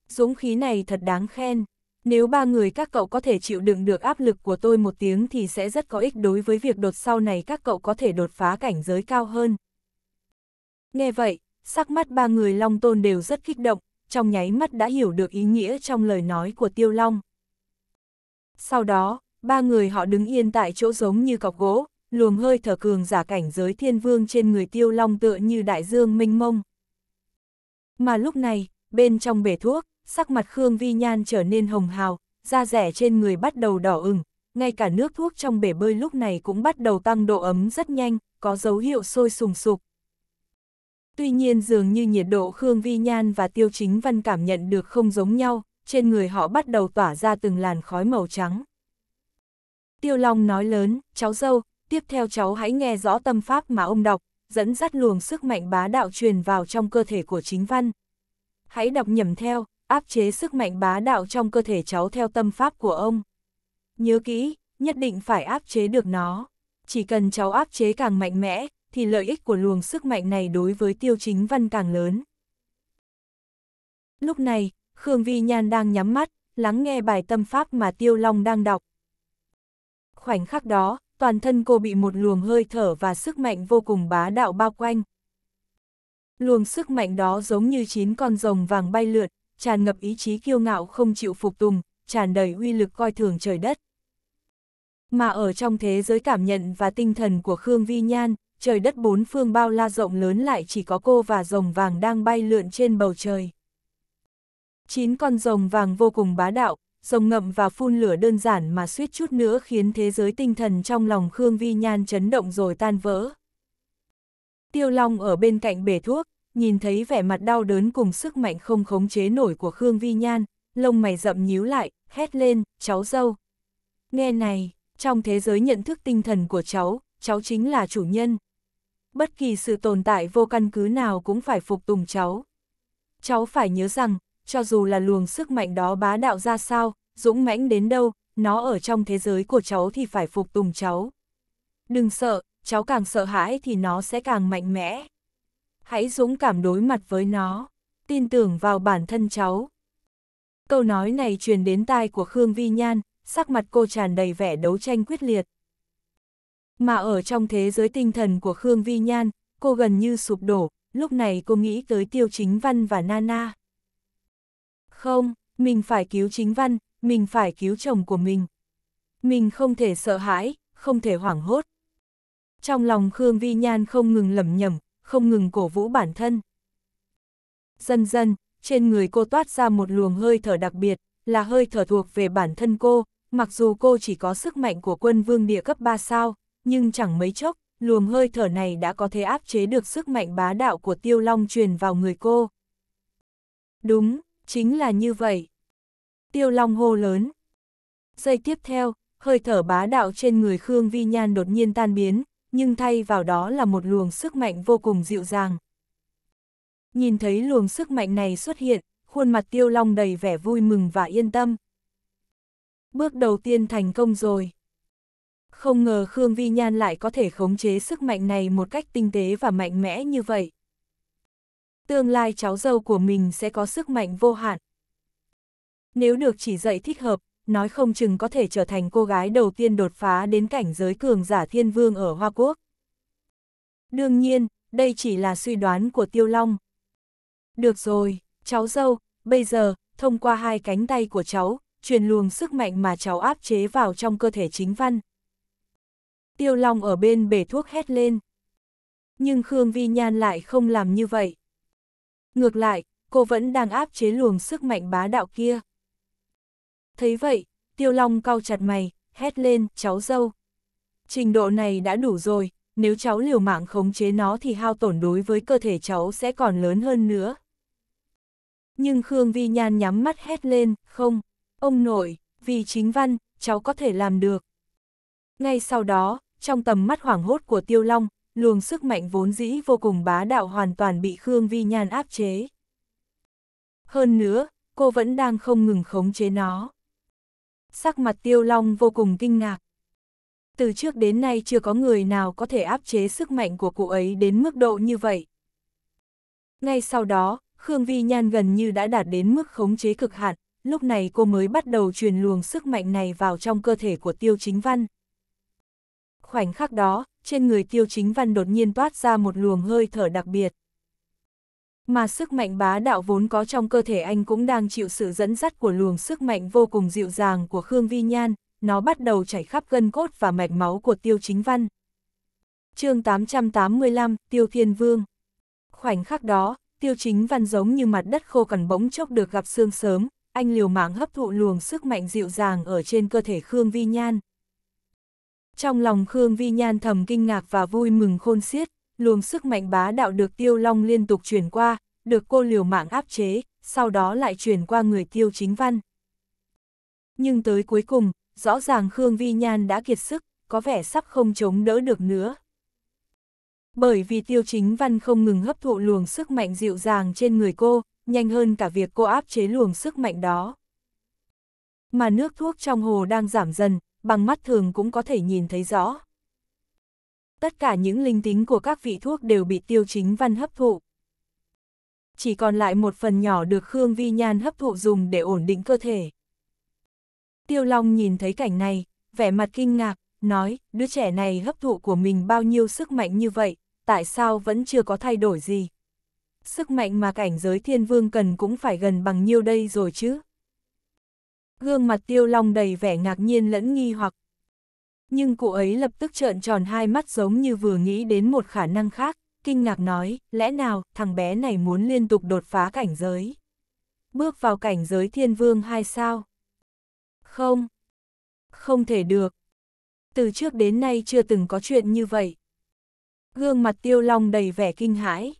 Dũng khí này thật đáng khen, nếu ba người các cậu có thể chịu đựng được áp lực của tôi một tiếng thì sẽ rất có ích đối với việc đột sau này các cậu có thể đột phá cảnh giới cao hơn. Nghe vậy, sắc mắt ba người Long Tôn đều rất kích động, trong nháy mắt đã hiểu được ý nghĩa trong lời nói của Tiêu Long. Sau đó, ba người họ đứng yên tại chỗ giống như cọc gỗ, luồng hơi thở cường giả cảnh giới thiên vương trên người tiêu long tựa như đại dương minh mông. Mà lúc này, bên trong bể thuốc, sắc mặt Khương Vi Nhan trở nên hồng hào, da rẻ trên người bắt đầu đỏ ửng, ngay cả nước thuốc trong bể bơi lúc này cũng bắt đầu tăng độ ấm rất nhanh, có dấu hiệu sôi sùng sục. Tuy nhiên dường như nhiệt độ Khương Vi Nhan và Tiêu Chính Văn cảm nhận được không giống nhau, trên người họ bắt đầu tỏa ra từng làn khói màu trắng. Tiêu Long nói lớn, cháu dâu, tiếp theo cháu hãy nghe rõ tâm pháp mà ông đọc, dẫn dắt luồng sức mạnh bá đạo truyền vào trong cơ thể của chính văn. Hãy đọc nhầm theo, áp chế sức mạnh bá đạo trong cơ thể cháu theo tâm pháp của ông. Nhớ kỹ, nhất định phải áp chế được nó. Chỉ cần cháu áp chế càng mạnh mẽ, thì lợi ích của luồng sức mạnh này đối với tiêu chính văn càng lớn. Lúc này, Khương Vi Nhan đang nhắm mắt, lắng nghe bài tâm pháp mà Tiêu Long đang đọc, khoảnh khắc đó, toàn thân cô bị một luồng hơi thở và sức mạnh vô cùng bá đạo bao quanh. Luồng sức mạnh đó giống như chín con rồng vàng bay lượn, tràn ngập ý chí kiêu ngạo không chịu phục tùng, tràn đầy uy lực coi thường trời đất. Mà ở trong thế giới cảm nhận và tinh thần của Khương Vi Nhan, trời đất bốn phương bao la rộng lớn lại chỉ có cô và rồng vàng đang bay lượn trên bầu trời. Chín con rồng vàng vô cùng bá đạo, rồng ngậm và phun lửa đơn giản mà suýt chút nữa khiến thế giới tinh thần trong lòng Khương Vi Nhan chấn động rồi tan vỡ. Tiêu Long ở bên cạnh bể thuốc, nhìn thấy vẻ mặt đau đớn cùng sức mạnh không khống chế nổi của Khương Vi Nhan, lông mày rậm nhíu lại, hét lên, cháu dâu. Nghe này, trong thế giới nhận thức tinh thần của cháu, cháu chính là chủ nhân. Bất kỳ sự tồn tại vô căn cứ nào cũng phải phục tùng cháu. Cháu phải nhớ rằng, cho dù là luồng sức mạnh đó bá đạo ra sao, dũng mãnh đến đâu, nó ở trong thế giới của cháu thì phải phục tùng cháu. Đừng sợ, cháu càng sợ hãi thì nó sẽ càng mạnh mẽ. Hãy dũng cảm đối mặt với nó, tin tưởng vào bản thân cháu. Câu nói này truyền đến tai của Khương Vi Nhan, sắc mặt cô tràn đầy vẻ đấu tranh quyết liệt. Mà ở trong thế giới tinh thần của Khương Vi Nhan, cô gần như sụp đổ, lúc này cô nghĩ tới Tiêu Chính Văn và Nana. Không, mình phải cứu chính văn, mình phải cứu chồng của mình. Mình không thể sợ hãi, không thể hoảng hốt. Trong lòng Khương Vi Nhan không ngừng lầm nhầm, không ngừng cổ vũ bản thân. Dần dần, trên người cô toát ra một luồng hơi thở đặc biệt, là hơi thở thuộc về bản thân cô, mặc dù cô chỉ có sức mạnh của quân vương địa cấp 3 sao, nhưng chẳng mấy chốc, luồng hơi thở này đã có thể áp chế được sức mạnh bá đạo của tiêu long truyền vào người cô. Đúng, chính là như vậy. Tiêu Long hô lớn. Giây tiếp theo, hơi thở bá đạo trên người Khương Vi Nhan đột nhiên tan biến, nhưng thay vào đó là một luồng sức mạnh vô cùng dịu dàng. Nhìn thấy luồng sức mạnh này xuất hiện, khuôn mặt Tiêu Long đầy vẻ vui mừng và yên tâm. Bước đầu tiên thành công rồi. Không ngờ Khương Vi Nhan lại có thể khống chế sức mạnh này một cách tinh tế và mạnh mẽ như vậy tương lai cháu dâu của mình sẽ có sức mạnh vô hạn. Nếu được chỉ dạy thích hợp, nói không chừng có thể trở thành cô gái đầu tiên đột phá đến cảnh giới cường giả thiên vương ở Hoa Quốc. Đương nhiên, đây chỉ là suy đoán của Tiêu Long. Được rồi, cháu dâu, bây giờ, thông qua hai cánh tay của cháu, truyền luồng sức mạnh mà cháu áp chế vào trong cơ thể chính văn. Tiêu Long ở bên bể thuốc hét lên. Nhưng Khương Vi Nhan lại không làm như vậy. Ngược lại, cô vẫn đang áp chế luồng sức mạnh bá đạo kia. Thấy vậy, Tiêu Long cau chặt mày, hét lên, cháu dâu. Trình độ này đã đủ rồi, nếu cháu liều mạng khống chế nó thì hao tổn đối với cơ thể cháu sẽ còn lớn hơn nữa. Nhưng Khương Vi Nhan nhắm mắt hét lên, không, ông nội, vì chính văn, cháu có thể làm được. Ngay sau đó, trong tầm mắt hoảng hốt của Tiêu Long, luồng sức mạnh vốn dĩ vô cùng bá đạo hoàn toàn bị Khương Vi Nhan áp chế. Hơn nữa, cô vẫn đang không ngừng khống chế nó. Sắc mặt tiêu long vô cùng kinh ngạc. Từ trước đến nay chưa có người nào có thể áp chế sức mạnh của cụ ấy đến mức độ như vậy. Ngay sau đó, Khương Vi Nhan gần như đã đạt đến mức khống chế cực hạn, lúc này cô mới bắt đầu truyền luồng sức mạnh này vào trong cơ thể của Tiêu Chính Văn. Khoảnh khắc đó, trên người tiêu chính văn đột nhiên toát ra một luồng hơi thở đặc biệt. Mà sức mạnh bá đạo vốn có trong cơ thể anh cũng đang chịu sự dẫn dắt của luồng sức mạnh vô cùng dịu dàng của Khương Vi Nhan, nó bắt đầu chảy khắp gân cốt và mạch máu của tiêu chính văn. chương 885, Tiêu Thiên Vương Khoảnh khắc đó, tiêu chính văn giống như mặt đất khô cằn bỗng chốc được gặp xương sớm, anh liều mạng hấp thụ luồng sức mạnh dịu dàng ở trên cơ thể Khương Vi Nhan. Trong lòng Khương Vi Nhan thầm kinh ngạc và vui mừng khôn xiết, luồng sức mạnh bá đạo được Tiêu Long liên tục chuyển qua, được cô liều mạng áp chế, sau đó lại chuyển qua người Tiêu Chính Văn. Nhưng tới cuối cùng, rõ ràng Khương Vi Nhan đã kiệt sức, có vẻ sắp không chống đỡ được nữa. Bởi vì Tiêu Chính Văn không ngừng hấp thụ luồng sức mạnh dịu dàng trên người cô, nhanh hơn cả việc cô áp chế luồng sức mạnh đó. Mà nước thuốc trong hồ đang giảm dần, bằng mắt thường cũng có thể nhìn thấy rõ. Tất cả những linh tính của các vị thuốc đều bị tiêu chính văn hấp thụ. Chỉ còn lại một phần nhỏ được Khương Vi Nhan hấp thụ dùng để ổn định cơ thể. Tiêu Long nhìn thấy cảnh này, vẻ mặt kinh ngạc, nói, đứa trẻ này hấp thụ của mình bao nhiêu sức mạnh như vậy, tại sao vẫn chưa có thay đổi gì? Sức mạnh mà cảnh giới thiên vương cần cũng phải gần bằng nhiêu đây rồi chứ? Gương mặt tiêu long đầy vẻ ngạc nhiên lẫn nghi hoặc. Nhưng cụ ấy lập tức trợn tròn hai mắt giống như vừa nghĩ đến một khả năng khác, kinh ngạc nói, lẽ nào thằng bé này muốn liên tục đột phá cảnh giới. Bước vào cảnh giới thiên vương hay sao? Không. Không thể được. Từ trước đến nay chưa từng có chuyện như vậy. Gương mặt tiêu long đầy vẻ kinh hãi.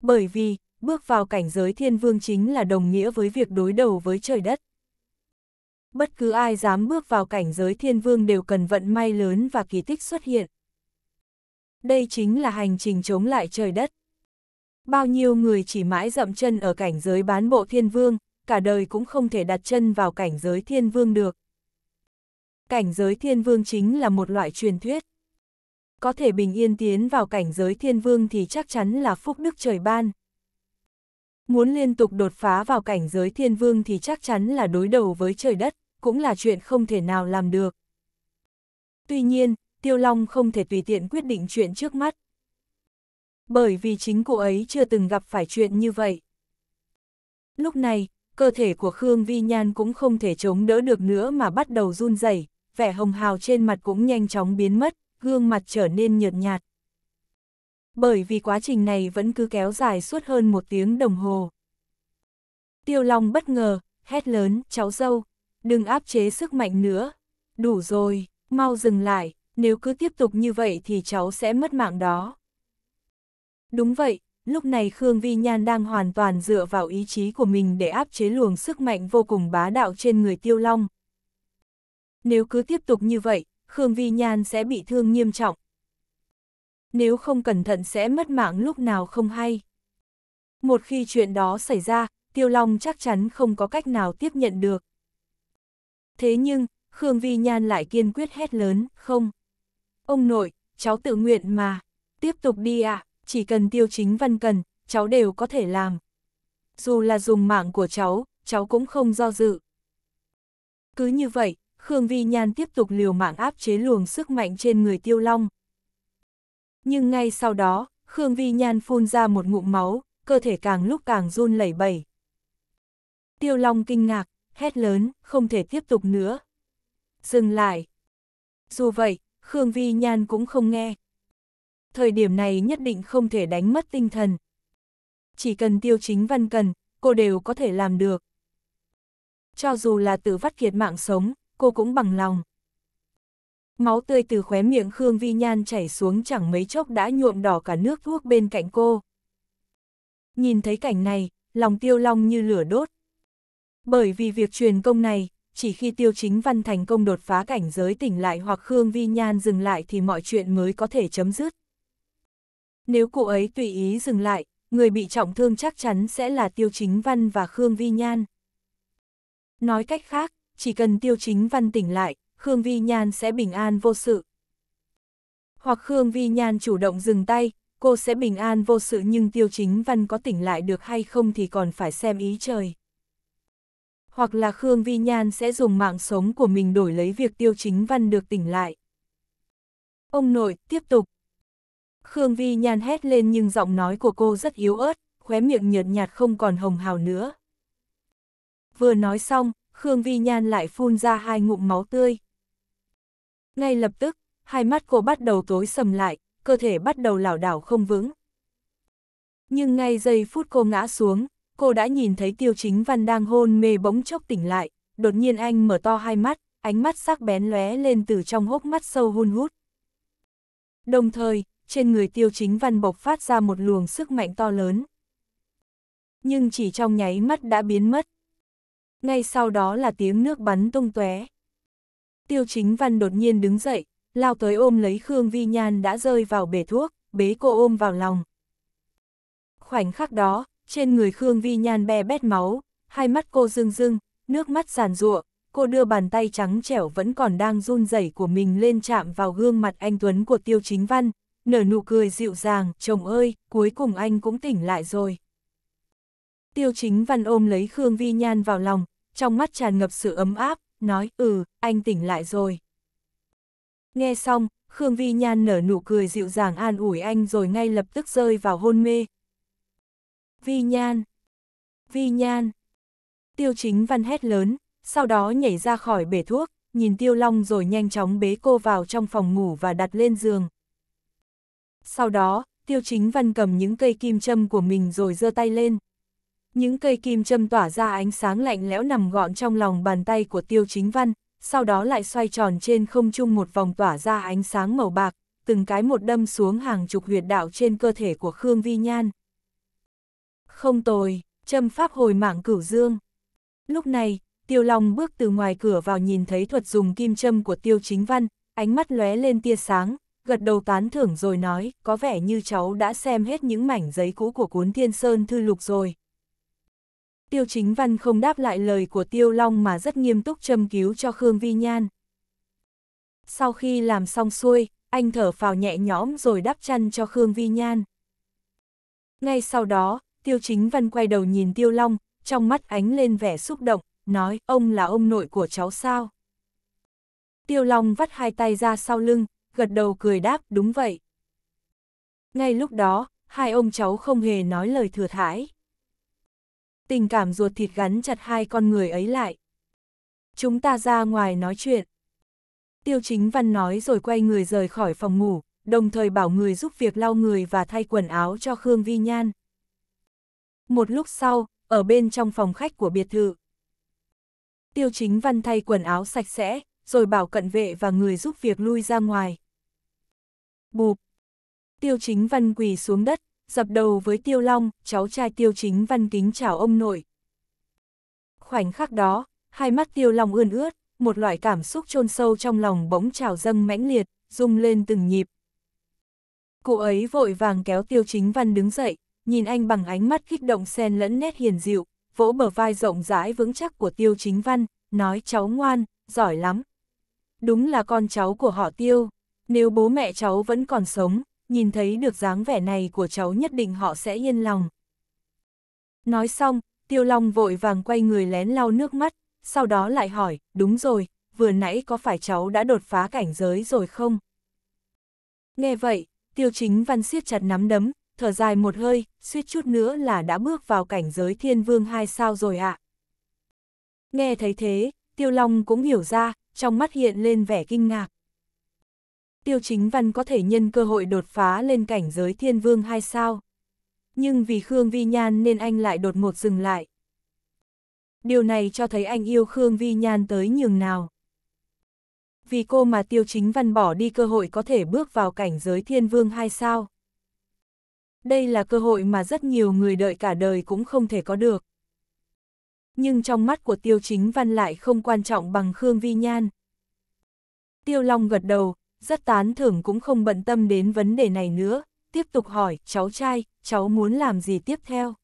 Bởi vì, bước vào cảnh giới thiên vương chính là đồng nghĩa với việc đối đầu với trời đất bất cứ ai dám bước vào cảnh giới thiên vương đều cần vận may lớn và kỳ tích xuất hiện. Đây chính là hành trình chống lại trời đất. Bao nhiêu người chỉ mãi dậm chân ở cảnh giới bán bộ thiên vương, cả đời cũng không thể đặt chân vào cảnh giới thiên vương được. Cảnh giới thiên vương chính là một loại truyền thuyết. Có thể bình yên tiến vào cảnh giới thiên vương thì chắc chắn là phúc đức trời ban. Muốn liên tục đột phá vào cảnh giới thiên vương thì chắc chắn là đối đầu với trời đất cũng là chuyện không thể nào làm được. Tuy nhiên, Tiêu Long không thể tùy tiện quyết định chuyện trước mắt. Bởi vì chính cô ấy chưa từng gặp phải chuyện như vậy. Lúc này, cơ thể của Khương Vi Nhan cũng không thể chống đỡ được nữa mà bắt đầu run rẩy, vẻ hồng hào trên mặt cũng nhanh chóng biến mất, gương mặt trở nên nhợt nhạt. Bởi vì quá trình này vẫn cứ kéo dài suốt hơn một tiếng đồng hồ. Tiêu Long bất ngờ, hét lớn, cháu dâu, đừng áp chế sức mạnh nữa. Đủ rồi, mau dừng lại, nếu cứ tiếp tục như vậy thì cháu sẽ mất mạng đó. Đúng vậy, lúc này Khương Vi Nhan đang hoàn toàn dựa vào ý chí của mình để áp chế luồng sức mạnh vô cùng bá đạo trên người Tiêu Long. Nếu cứ tiếp tục như vậy, Khương Vi Nhan sẽ bị thương nghiêm trọng. Nếu không cẩn thận sẽ mất mạng lúc nào không hay. Một khi chuyện đó xảy ra, Tiêu Long chắc chắn không có cách nào tiếp nhận được. Thế nhưng, Khương Vi Nhan lại kiên quyết hét lớn, không. Ông nội, cháu tự nguyện mà, tiếp tục đi ạ, à, chỉ cần tiêu chính văn cần, cháu đều có thể làm. Dù là dùng mạng của cháu, cháu cũng không do dự. Cứ như vậy, Khương Vi Nhan tiếp tục liều mạng áp chế luồng sức mạnh trên người tiêu long. Nhưng ngay sau đó, Khương Vi Nhan phun ra một ngụm máu, cơ thể càng lúc càng run lẩy bẩy. Tiêu Long kinh ngạc, hét lớn, không thể tiếp tục nữa. Dừng lại. Dù vậy, Khương Vi Nhan cũng không nghe. Thời điểm này nhất định không thể đánh mất tinh thần. Chỉ cần tiêu chính văn cần, cô đều có thể làm được. Cho dù là tự vắt kiệt mạng sống, cô cũng bằng lòng. Máu tươi từ khóe miệng Khương Vi Nhan chảy xuống chẳng mấy chốc đã nhuộm đỏ cả nước thuốc bên cạnh cô. Nhìn thấy cảnh này, lòng tiêu long như lửa đốt. Bởi vì việc truyền công này, chỉ khi Tiêu Chính Văn thành công đột phá cảnh giới tỉnh lại hoặc Khương Vi Nhan dừng lại thì mọi chuyện mới có thể chấm dứt. Nếu cô ấy tùy ý dừng lại, người bị trọng thương chắc chắn sẽ là Tiêu Chính Văn và Khương Vi Nhan. Nói cách khác, chỉ cần Tiêu Chính Văn tỉnh lại, Khương Vi Nhan sẽ bình an vô sự. Hoặc Khương Vi Nhan chủ động dừng tay, cô sẽ bình an vô sự nhưng Tiêu Chính Văn có tỉnh lại được hay không thì còn phải xem ý trời hoặc là Khương Vi Nhan sẽ dùng mạng sống của mình đổi lấy việc tiêu chính văn được tỉnh lại. Ông nội, tiếp tục. Khương Vi Nhan hét lên nhưng giọng nói của cô rất yếu ớt, khóe miệng nhợt nhạt không còn hồng hào nữa. Vừa nói xong, Khương Vi Nhan lại phun ra hai ngụm máu tươi. Ngay lập tức, hai mắt cô bắt đầu tối sầm lại, cơ thể bắt đầu lảo đảo không vững. Nhưng ngay giây phút cô ngã xuống, cô đã nhìn thấy Tiêu Chính Văn đang hôn mê bỗng chốc tỉnh lại, đột nhiên anh mở to hai mắt, ánh mắt sắc bén lóe lên từ trong hốc mắt sâu hun hút. Đồng thời, trên người Tiêu Chính Văn bộc phát ra một luồng sức mạnh to lớn. Nhưng chỉ trong nháy mắt đã biến mất. Ngay sau đó là tiếng nước bắn tung tóe. Tiêu Chính Văn đột nhiên đứng dậy, lao tới ôm lấy Khương Vi Nhan đã rơi vào bể thuốc, bế cô ôm vào lòng. Khoảnh khắc đó, trên người Khương Vi Nhan be bét máu, hai mắt cô rưng rưng, nước mắt giàn giụa, cô đưa bàn tay trắng trẻo vẫn còn đang run rẩy của mình lên chạm vào gương mặt anh Tuấn của Tiêu Chính Văn, nở nụ cười dịu dàng, chồng ơi, cuối cùng anh cũng tỉnh lại rồi. Tiêu Chính Văn ôm lấy Khương Vi Nhan vào lòng, trong mắt tràn ngập sự ấm áp, nói, ừ, anh tỉnh lại rồi. Nghe xong, Khương Vi Nhan nở nụ cười dịu dàng an ủi anh rồi ngay lập tức rơi vào hôn mê, Vi Nhan! Vi Nhan! Tiêu chính văn hét lớn, sau đó nhảy ra khỏi bể thuốc, nhìn Tiêu Long rồi nhanh chóng bế cô vào trong phòng ngủ và đặt lên giường. Sau đó, Tiêu chính văn cầm những cây kim châm của mình rồi giơ tay lên. Những cây kim châm tỏa ra ánh sáng lạnh lẽo nằm gọn trong lòng bàn tay của tiêu chính văn, sau đó lại xoay tròn trên không trung một vòng tỏa ra ánh sáng màu bạc, từng cái một đâm xuống hàng chục huyệt đạo trên cơ thể của Khương Vi Nhan. Không tồi, châm pháp hồi mạng cửu dương. Lúc này, Tiêu Long bước từ ngoài cửa vào nhìn thấy thuật dùng kim châm của Tiêu Chính Văn, ánh mắt lóe lên tia sáng, gật đầu tán thưởng rồi nói, có vẻ như cháu đã xem hết những mảnh giấy cũ của cuốn Thiên Sơn Thư Lục rồi. Tiêu Chính Văn không đáp lại lời của Tiêu Long mà rất nghiêm túc châm cứu cho Khương Vi Nhan. Sau khi làm xong xuôi, anh thở phào nhẹ nhõm rồi đắp chăn cho Khương Vi Nhan. Ngay sau đó, Tiêu Chính Văn quay đầu nhìn Tiêu Long, trong mắt ánh lên vẻ xúc động, nói ông là ông nội của cháu sao. Tiêu Long vắt hai tay ra sau lưng, gật đầu cười đáp đúng vậy. Ngay lúc đó, hai ông cháu không hề nói lời thừa thãi. Tình cảm ruột thịt gắn chặt hai con người ấy lại. Chúng ta ra ngoài nói chuyện. Tiêu chính văn nói rồi quay người rời khỏi phòng ngủ, đồng thời bảo người giúp việc lau người và thay quần áo cho Khương Vi Nhan một lúc sau, ở bên trong phòng khách của biệt thự. Tiêu chính văn thay quần áo sạch sẽ, rồi bảo cận vệ và người giúp việc lui ra ngoài. Bụp! Tiêu chính văn quỳ xuống đất, dập đầu với tiêu long, cháu trai tiêu chính văn kính chào ông nội. Khoảnh khắc đó, hai mắt tiêu long ươn ướt, một loại cảm xúc chôn sâu trong lòng bỗng trào dâng mãnh liệt, rung lên từng nhịp. Cụ ấy vội vàng kéo tiêu chính văn đứng dậy, nhìn anh bằng ánh mắt kích động xen lẫn nét hiền dịu, vỗ bờ vai rộng rãi vững chắc của Tiêu Chính Văn, nói cháu ngoan, giỏi lắm. Đúng là con cháu của họ Tiêu, nếu bố mẹ cháu vẫn còn sống, nhìn thấy được dáng vẻ này của cháu nhất định họ sẽ yên lòng. Nói xong, Tiêu Long vội vàng quay người lén lau nước mắt, sau đó lại hỏi, đúng rồi, vừa nãy có phải cháu đã đột phá cảnh giới rồi không? Nghe vậy, Tiêu Chính Văn siết chặt nắm đấm, thở dài một hơi, suýt chút nữa là đã bước vào cảnh giới thiên vương hai sao rồi ạ. Nghe thấy thế, Tiêu Long cũng hiểu ra, trong mắt hiện lên vẻ kinh ngạc. Tiêu Chính Văn có thể nhân cơ hội đột phá lên cảnh giới thiên vương hai sao. Nhưng vì Khương Vi Nhan nên anh lại đột ngột dừng lại. Điều này cho thấy anh yêu Khương Vi Nhan tới nhường nào. Vì cô mà Tiêu Chính Văn bỏ đi cơ hội có thể bước vào cảnh giới thiên vương Hai sao? đây là cơ hội mà rất nhiều người đợi cả đời cũng không thể có được. Nhưng trong mắt của Tiêu Chính Văn lại không quan trọng bằng Khương Vi Nhan. Tiêu Long gật đầu, rất tán thưởng cũng không bận tâm đến vấn đề này nữa, tiếp tục hỏi, cháu trai, cháu muốn làm gì tiếp theo?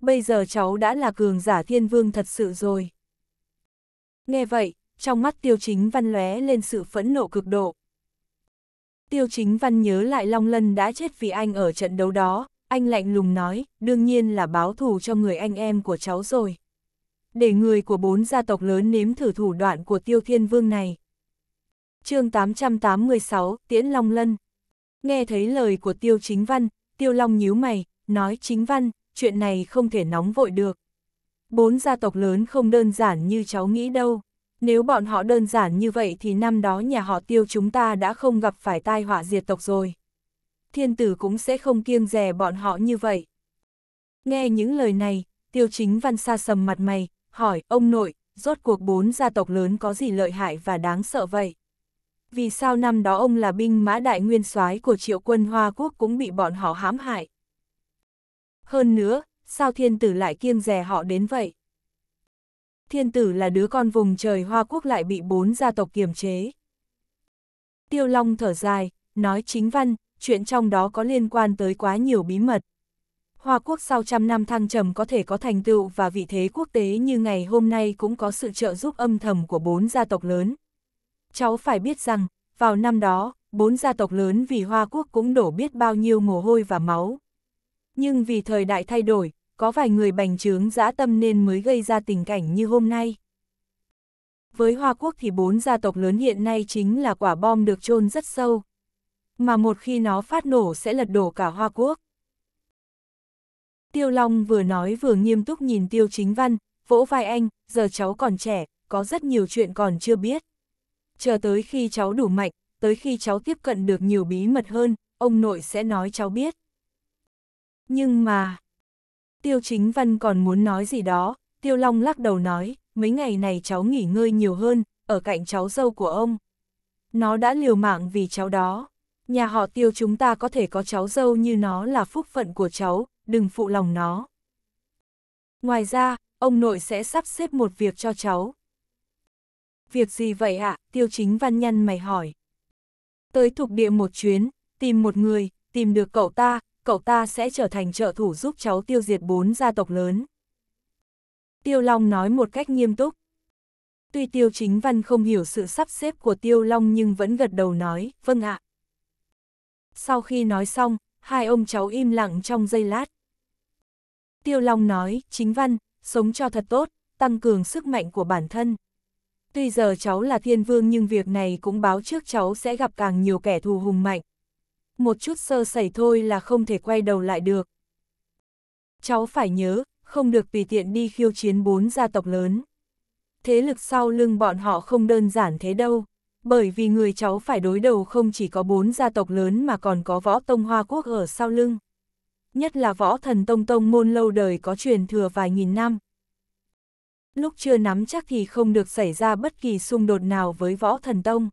Bây giờ cháu đã là cường giả thiên vương thật sự rồi. Nghe vậy, trong mắt Tiêu Chính Văn lóe lên sự phẫn nộ cực độ. Tiêu chính văn nhớ lại Long Lân đã chết vì anh ở trận đấu đó, anh lạnh lùng nói, đương nhiên là báo thù cho người anh em của cháu rồi. Để người của bốn gia tộc lớn nếm thử thủ đoạn của tiêu thiên vương này. chương 886, Tiễn Long Lân Nghe thấy lời của tiêu chính văn, tiêu long nhíu mày, nói chính văn, chuyện này không thể nóng vội được. Bốn gia tộc lớn không đơn giản như cháu nghĩ đâu. Nếu bọn họ đơn giản như vậy thì năm đó nhà họ tiêu chúng ta đã không gặp phải tai họa diệt tộc rồi. Thiên tử cũng sẽ không kiêng rẻ bọn họ như vậy. Nghe những lời này, tiêu chính văn xa sầm mặt mày, hỏi ông nội, rốt cuộc bốn gia tộc lớn có gì lợi hại và đáng sợ vậy? Vì sao năm đó ông là binh mã đại nguyên soái của triệu quân Hoa Quốc cũng bị bọn họ hãm hại? Hơn nữa, sao thiên tử lại kiêng rẻ họ đến vậy? thiên tử là đứa con vùng trời Hoa Quốc lại bị bốn gia tộc kiềm chế. Tiêu Long thở dài, nói chính văn, chuyện trong đó có liên quan tới quá nhiều bí mật. Hoa Quốc sau trăm năm thăng trầm có thể có thành tựu và vị thế quốc tế như ngày hôm nay cũng có sự trợ giúp âm thầm của bốn gia tộc lớn. Cháu phải biết rằng, vào năm đó, bốn gia tộc lớn vì Hoa Quốc cũng đổ biết bao nhiêu mồ hôi và máu. Nhưng vì thời đại thay đổi, có vài người bành trướng dã tâm nên mới gây ra tình cảnh như hôm nay. Với Hoa Quốc thì bốn gia tộc lớn hiện nay chính là quả bom được chôn rất sâu. Mà một khi nó phát nổ sẽ lật đổ cả Hoa Quốc. Tiêu Long vừa nói vừa nghiêm túc nhìn Tiêu Chính Văn, vỗ vai anh, giờ cháu còn trẻ, có rất nhiều chuyện còn chưa biết. Chờ tới khi cháu đủ mạnh, tới khi cháu tiếp cận được nhiều bí mật hơn, ông nội sẽ nói cháu biết. Nhưng mà, Tiêu Chính Văn còn muốn nói gì đó, Tiêu Long lắc đầu nói, mấy ngày này cháu nghỉ ngơi nhiều hơn, ở cạnh cháu dâu của ông. Nó đã liều mạng vì cháu đó. Nhà họ tiêu chúng ta có thể có cháu dâu như nó là phúc phận của cháu, đừng phụ lòng nó. Ngoài ra, ông nội sẽ sắp xếp một việc cho cháu. Việc gì vậy ạ? À? Tiêu chính văn nhăn mày hỏi. Tới thuộc địa một chuyến, tìm một người, tìm được cậu ta, cậu ta sẽ trở thành trợ thủ giúp cháu tiêu diệt bốn gia tộc lớn. Tiêu Long nói một cách nghiêm túc. Tuy Tiêu Chính Văn không hiểu sự sắp xếp của Tiêu Long nhưng vẫn gật đầu nói, vâng ạ. Sau khi nói xong, hai ông cháu im lặng trong giây lát. Tiêu Long nói, Chính Văn, sống cho thật tốt, tăng cường sức mạnh của bản thân. Tuy giờ cháu là thiên vương nhưng việc này cũng báo trước cháu sẽ gặp càng nhiều kẻ thù hùng mạnh, một chút sơ sẩy thôi là không thể quay đầu lại được. Cháu phải nhớ, không được tùy tiện đi khiêu chiến bốn gia tộc lớn. Thế lực sau lưng bọn họ không đơn giản thế đâu, bởi vì người cháu phải đối đầu không chỉ có bốn gia tộc lớn mà còn có võ tông hoa quốc ở sau lưng. Nhất là võ thần tông tông môn lâu đời có truyền thừa vài nghìn năm. Lúc chưa nắm chắc thì không được xảy ra bất kỳ xung đột nào với võ thần tông.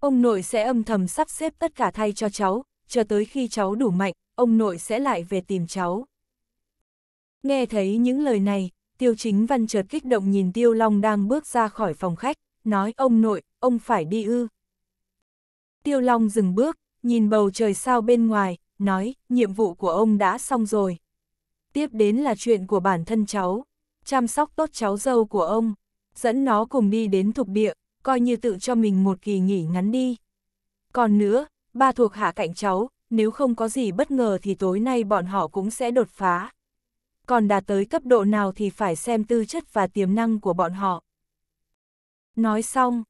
Ông nội sẽ âm thầm sắp xếp tất cả thay cho cháu, cho tới khi cháu đủ mạnh, ông nội sẽ lại về tìm cháu. Nghe thấy những lời này, tiêu chính văn chợt kích động nhìn tiêu long đang bước ra khỏi phòng khách, nói ông nội, ông phải đi ư. Tiêu long dừng bước, nhìn bầu trời sao bên ngoài, nói, nhiệm vụ của ông đã xong rồi. Tiếp đến là chuyện của bản thân cháu, chăm sóc tốt cháu dâu của ông, dẫn nó cùng đi đến thục địa, coi như tự cho mình một kỳ nghỉ ngắn đi. Còn nữa, ba thuộc hạ cạnh cháu, nếu không có gì bất ngờ thì tối nay bọn họ cũng sẽ đột phá. Còn đạt tới cấp độ nào thì phải xem tư chất và tiềm năng của bọn họ. Nói xong,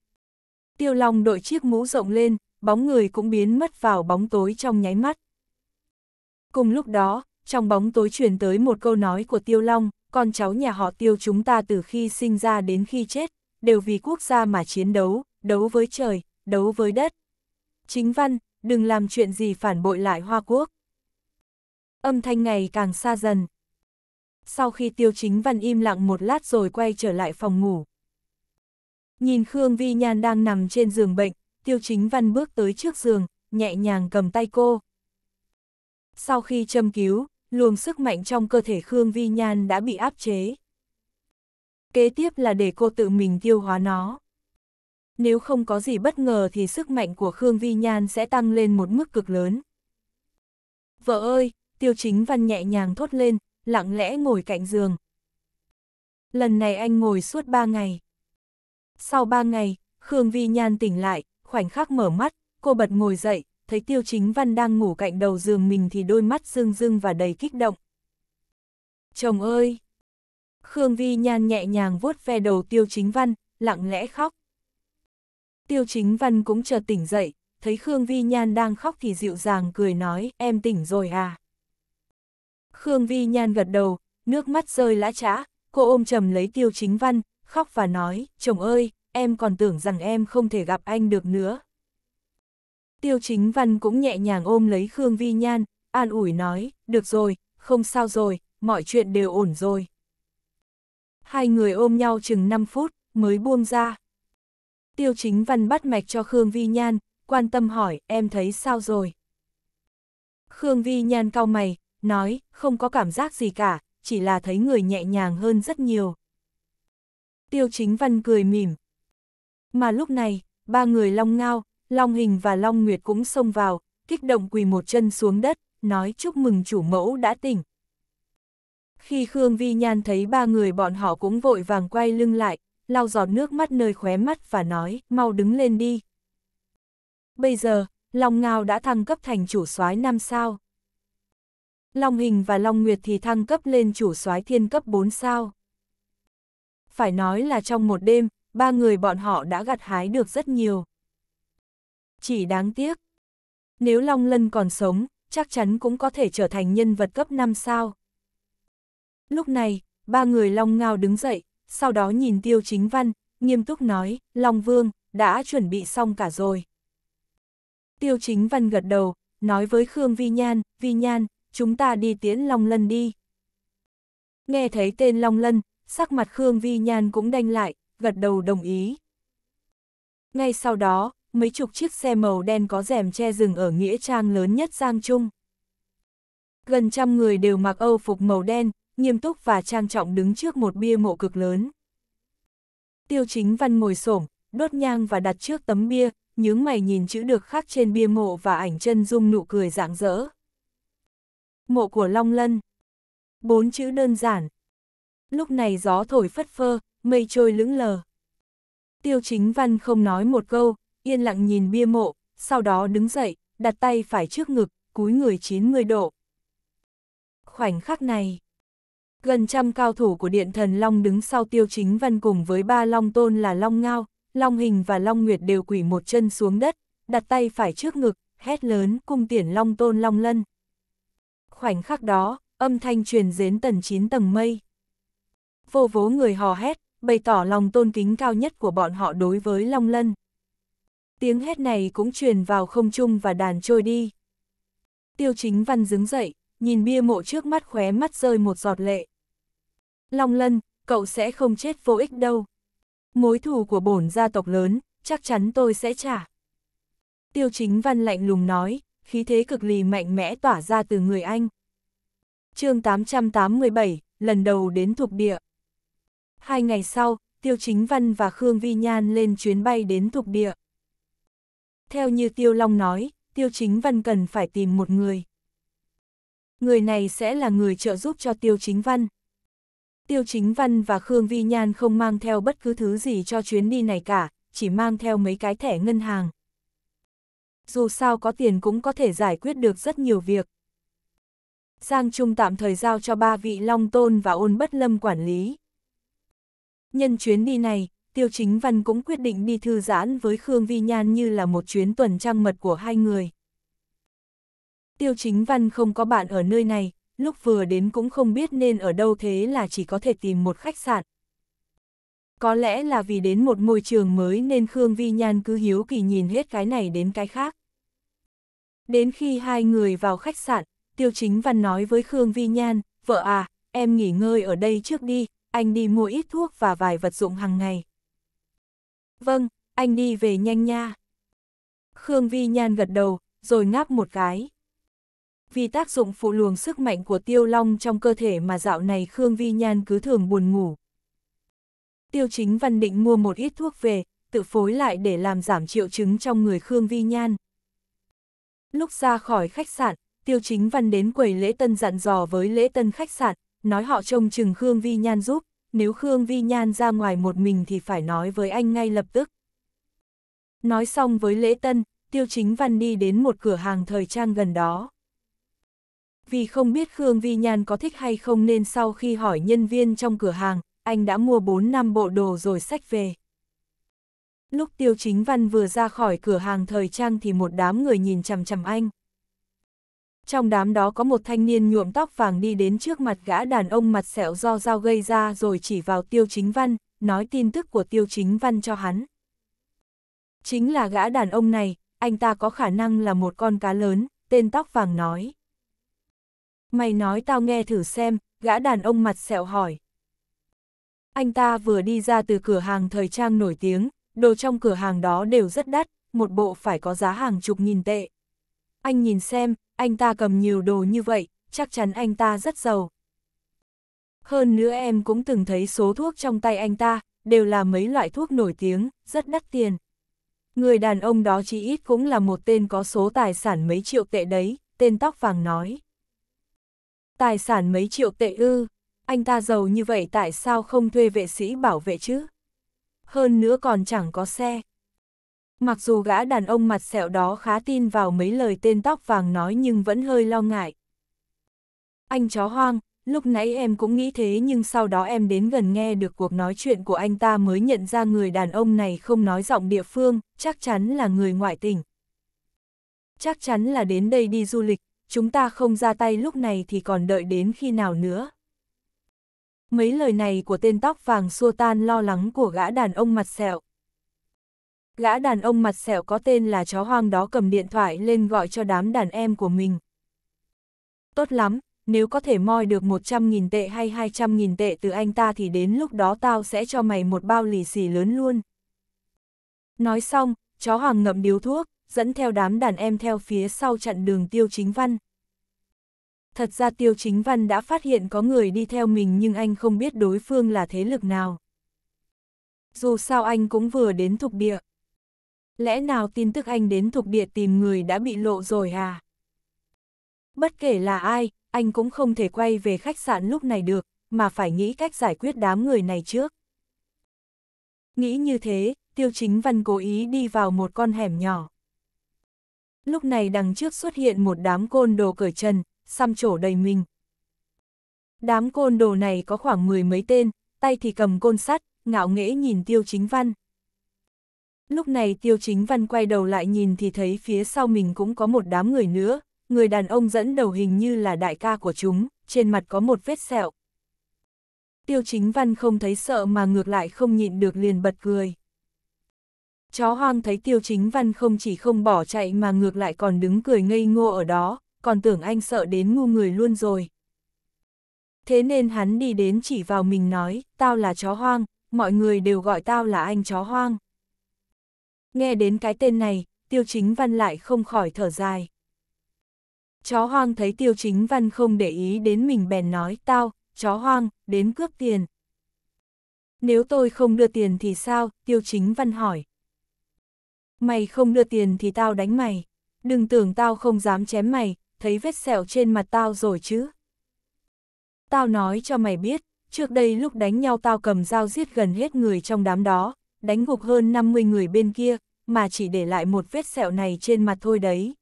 tiêu long đội chiếc mũ rộng lên, bóng người cũng biến mất vào bóng tối trong nháy mắt. Cùng lúc đó, trong bóng tối truyền tới một câu nói của tiêu long, con cháu nhà họ tiêu chúng ta từ khi sinh ra đến khi chết, đều vì quốc gia mà chiến đấu, đấu với trời, đấu với đất. Chính văn, đừng làm chuyện gì phản bội lại Hoa Quốc. Âm thanh ngày càng xa dần. Sau khi Tiêu Chính Văn im lặng một lát rồi quay trở lại phòng ngủ. Nhìn Khương Vi Nhan đang nằm trên giường bệnh, Tiêu Chính Văn bước tới trước giường, nhẹ nhàng cầm tay cô. Sau khi châm cứu, luồng sức mạnh trong cơ thể Khương Vi Nhan đã bị áp chế. Kế tiếp là để cô tự mình tiêu hóa nó nếu không có gì bất ngờ thì sức mạnh của Khương Vi Nhan sẽ tăng lên một mức cực lớn. Vợ ơi, tiêu chính văn nhẹ nhàng thốt lên, lặng lẽ ngồi cạnh giường. Lần này anh ngồi suốt ba ngày. Sau ba ngày, Khương Vi Nhan tỉnh lại, khoảnh khắc mở mắt, cô bật ngồi dậy, thấy tiêu chính văn đang ngủ cạnh đầu giường mình thì đôi mắt rưng rưng và đầy kích động. Chồng ơi! Khương Vi Nhan nhẹ nhàng vuốt ve đầu tiêu chính văn, lặng lẽ khóc. Tiêu chính văn cũng chợt tỉnh dậy, thấy Khương Vi Nhan đang khóc thì dịu dàng cười nói, em tỉnh rồi à. Khương Vi Nhan gật đầu, nước mắt rơi lã trã, cô ôm chầm lấy tiêu chính văn, khóc và nói, chồng ơi, em còn tưởng rằng em không thể gặp anh được nữa. Tiêu chính văn cũng nhẹ nhàng ôm lấy Khương Vi Nhan, an ủi nói, được rồi, không sao rồi, mọi chuyện đều ổn rồi. Hai người ôm nhau chừng 5 phút, mới buông ra. Tiêu Chính Văn bắt mạch cho Khương Vi Nhan, quan tâm hỏi, em thấy sao rồi? Khương Vi Nhan cau mày, nói, không có cảm giác gì cả, chỉ là thấy người nhẹ nhàng hơn rất nhiều. Tiêu Chính Văn cười mỉm. Mà lúc này, ba người Long Ngao, Long Hình và Long Nguyệt cũng xông vào, kích động quỳ một chân xuống đất, nói chúc mừng chủ mẫu đã tỉnh. Khi Khương Vi Nhan thấy ba người bọn họ cũng vội vàng quay lưng lại, lau giọt nước mắt nơi khóe mắt và nói, mau đứng lên đi. Bây giờ, Long Ngao đã thăng cấp thành chủ soái năm sao. Long Hình và Long Nguyệt thì thăng cấp lên chủ soái thiên cấp 4 sao. Phải nói là trong một đêm, ba người bọn họ đã gặt hái được rất nhiều. Chỉ đáng tiếc, nếu Long Lân còn sống, chắc chắn cũng có thể trở thành nhân vật cấp 5 sao. Lúc này, ba người Long Ngao đứng dậy, sau đó nhìn tiêu chính văn, nghiêm túc nói, Long Vương, đã chuẩn bị xong cả rồi. Tiêu chính văn gật đầu, nói với Khương Vi Nhan, Vi Nhan, chúng ta đi tiễn Long Lân đi. Nghe thấy tên Long Lân, sắc mặt Khương Vi Nhan cũng đanh lại, gật đầu đồng ý. Ngay sau đó, mấy chục chiếc xe màu đen có rèm che rừng ở Nghĩa Trang lớn nhất Giang Trung. Gần trăm người đều mặc âu phục màu đen, nghiêm túc và trang trọng đứng trước một bia mộ cực lớn. Tiêu chính văn ngồi xổm đốt nhang và đặt trước tấm bia, nhướng mày nhìn chữ được khắc trên bia mộ và ảnh chân dung nụ cười rạng rỡ. Mộ của Long Lân Bốn chữ đơn giản. Lúc này gió thổi phất phơ, mây trôi lững lờ. Tiêu chính văn không nói một câu, yên lặng nhìn bia mộ, sau đó đứng dậy, đặt tay phải trước ngực, cúi người 90 độ. Khoảnh khắc này, Gần trăm cao thủ của Điện Thần Long đứng sau Tiêu Chính Văn cùng với ba Long Tôn là Long Ngao, Long Hình và Long Nguyệt đều quỷ một chân xuống đất, đặt tay phải trước ngực, hét lớn cung tiễn Long Tôn Long Lân. Khoảnh khắc đó, âm thanh truyền đến tầng chín tầng mây. Vô vố người hò hét, bày tỏ lòng tôn kính cao nhất của bọn họ đối với Long Lân. Tiếng hét này cũng truyền vào không trung và đàn trôi đi. Tiêu chính văn đứng dậy, nhìn bia mộ trước mắt khóe mắt rơi một giọt lệ. Long lân, cậu sẽ không chết vô ích đâu. Mối thù của bổn gia tộc lớn, chắc chắn tôi sẽ trả. Tiêu chính văn lạnh lùng nói, khí thế cực lì mạnh mẽ tỏa ra từ người anh. chương 887, lần đầu đến thuộc địa. Hai ngày sau, Tiêu Chính Văn và Khương Vi Nhan lên chuyến bay đến thuộc địa. Theo như Tiêu Long nói, Tiêu Chính Văn cần phải tìm một người người này sẽ là người trợ giúp cho Tiêu Chính Văn. Tiêu Chính Văn và Khương Vi Nhan không mang theo bất cứ thứ gì cho chuyến đi này cả, chỉ mang theo mấy cái thẻ ngân hàng. Dù sao có tiền cũng có thể giải quyết được rất nhiều việc. Giang Trung tạm thời giao cho ba vị Long Tôn và Ôn Bất Lâm quản lý. Nhân chuyến đi này, Tiêu Chính Văn cũng quyết định đi thư giãn với Khương Vi Nhan như là một chuyến tuần trăng mật của hai người. Tiêu chính văn không có bạn ở nơi này, lúc vừa đến cũng không biết nên ở đâu thế là chỉ có thể tìm một khách sạn. Có lẽ là vì đến một môi trường mới nên Khương Vi Nhan cứ hiếu kỳ nhìn hết cái này đến cái khác. Đến khi hai người vào khách sạn, Tiêu Chính Văn nói với Khương Vi Nhan, vợ à, em nghỉ ngơi ở đây trước đi, anh đi mua ít thuốc và vài vật dụng hàng ngày. Vâng, anh đi về nhanh nha. Khương Vi Nhan gật đầu, rồi ngáp một cái vì tác dụng phụ luồng sức mạnh của tiêu long trong cơ thể mà dạo này Khương Vi Nhan cứ thường buồn ngủ. Tiêu chính văn định mua một ít thuốc về, tự phối lại để làm giảm triệu chứng trong người Khương Vi Nhan. Lúc ra khỏi khách sạn, tiêu chính văn đến quầy lễ tân dặn dò với lễ tân khách sạn, nói họ trông chừng Khương Vi Nhan giúp, nếu Khương Vi Nhan ra ngoài một mình thì phải nói với anh ngay lập tức. Nói xong với lễ tân, tiêu chính văn đi đến một cửa hàng thời trang gần đó vì không biết Khương Vi Nhan có thích hay không nên sau khi hỏi nhân viên trong cửa hàng, anh đã mua 4 năm bộ đồ rồi sách về. Lúc Tiêu Chính Văn vừa ra khỏi cửa hàng thời trang thì một đám người nhìn chằm chằm anh. Trong đám đó có một thanh niên nhuộm tóc vàng đi đến trước mặt gã đàn ông mặt sẹo do dao gây ra rồi chỉ vào Tiêu Chính Văn, nói tin tức của Tiêu Chính Văn cho hắn. Chính là gã đàn ông này, anh ta có khả năng là một con cá lớn, tên tóc vàng nói. Mày nói tao nghe thử xem, gã đàn ông mặt sẹo hỏi. Anh ta vừa đi ra từ cửa hàng thời trang nổi tiếng, đồ trong cửa hàng đó đều rất đắt, một bộ phải có giá hàng chục nghìn tệ. Anh nhìn xem, anh ta cầm nhiều đồ như vậy, chắc chắn anh ta rất giàu. Hơn nữa em cũng từng thấy số thuốc trong tay anh ta, đều là mấy loại thuốc nổi tiếng, rất đắt tiền. Người đàn ông đó chỉ ít cũng là một tên có số tài sản mấy triệu tệ đấy, tên tóc vàng nói. Tài sản mấy triệu tệ ư, anh ta giàu như vậy tại sao không thuê vệ sĩ bảo vệ chứ? Hơn nữa còn chẳng có xe. Mặc dù gã đàn ông mặt sẹo đó khá tin vào mấy lời tên tóc vàng nói nhưng vẫn hơi lo ngại. Anh chó hoang, lúc nãy em cũng nghĩ thế nhưng sau đó em đến gần nghe được cuộc nói chuyện của anh ta mới nhận ra người đàn ông này không nói giọng địa phương, chắc chắn là người ngoại tỉnh. Chắc chắn là đến đây đi du lịch, chúng ta không ra tay lúc này thì còn đợi đến khi nào nữa. Mấy lời này của tên tóc vàng xua tan lo lắng của gã đàn ông mặt sẹo. Gã đàn ông mặt sẹo có tên là chó hoang đó cầm điện thoại lên gọi cho đám đàn em của mình. Tốt lắm, nếu có thể moi được 100.000 tệ hay 200.000 tệ từ anh ta thì đến lúc đó tao sẽ cho mày một bao lì xì lớn luôn. Nói xong, chó hoàng ngậm điếu thuốc, dẫn theo đám đàn em theo phía sau chặn đường Tiêu Chính Văn. Thật ra Tiêu Chính Văn đã phát hiện có người đi theo mình nhưng anh không biết đối phương là thế lực nào. Dù sao anh cũng vừa đến thuộc địa. Lẽ nào tin tức anh đến thuộc địa tìm người đã bị lộ rồi à? Bất kể là ai, anh cũng không thể quay về khách sạn lúc này được, mà phải nghĩ cách giải quyết đám người này trước. Nghĩ như thế, Tiêu Chính Văn cố ý đi vào một con hẻm nhỏ lúc này đằng trước xuất hiện một đám côn đồ cởi trần, xăm trổ đầy mình. Đám côn đồ này có khoảng mười mấy tên, tay thì cầm côn sắt, ngạo nghễ nhìn Tiêu Chính Văn. Lúc này Tiêu Chính Văn quay đầu lại nhìn thì thấy phía sau mình cũng có một đám người nữa, người đàn ông dẫn đầu hình như là đại ca của chúng, trên mặt có một vết sẹo. Tiêu Chính Văn không thấy sợ mà ngược lại không nhịn được liền bật cười. Chó hoang thấy tiêu chính văn không chỉ không bỏ chạy mà ngược lại còn đứng cười ngây ngô ở đó, còn tưởng anh sợ đến ngu người luôn rồi. Thế nên hắn đi đến chỉ vào mình nói, tao là chó hoang, mọi người đều gọi tao là anh chó hoang. Nghe đến cái tên này, tiêu chính văn lại không khỏi thở dài. Chó hoang thấy tiêu chính văn không để ý đến mình bèn nói, tao, chó hoang, đến cướp tiền. Nếu tôi không đưa tiền thì sao, tiêu chính văn hỏi. Mày không đưa tiền thì tao đánh mày. Đừng tưởng tao không dám chém mày, thấy vết sẹo trên mặt tao rồi chứ. Tao nói cho mày biết, trước đây lúc đánh nhau tao cầm dao giết gần hết người trong đám đó, đánh gục hơn 50 người bên kia, mà chỉ để lại một vết sẹo này trên mặt thôi đấy.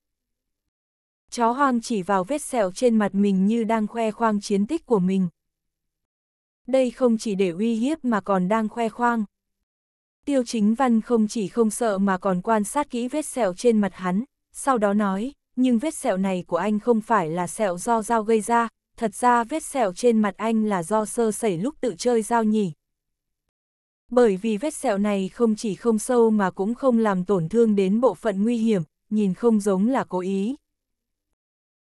Chó hoang chỉ vào vết sẹo trên mặt mình như đang khoe khoang chiến tích của mình. Đây không chỉ để uy hiếp mà còn đang khoe khoang. Tiêu chính văn không chỉ không sợ mà còn quan sát kỹ vết sẹo trên mặt hắn, sau đó nói, nhưng vết sẹo này của anh không phải là sẹo do dao gây ra, thật ra vết sẹo trên mặt anh là do sơ sẩy lúc tự chơi dao nhỉ. Bởi vì vết sẹo này không chỉ không sâu mà cũng không làm tổn thương đến bộ phận nguy hiểm, nhìn không giống là cố ý.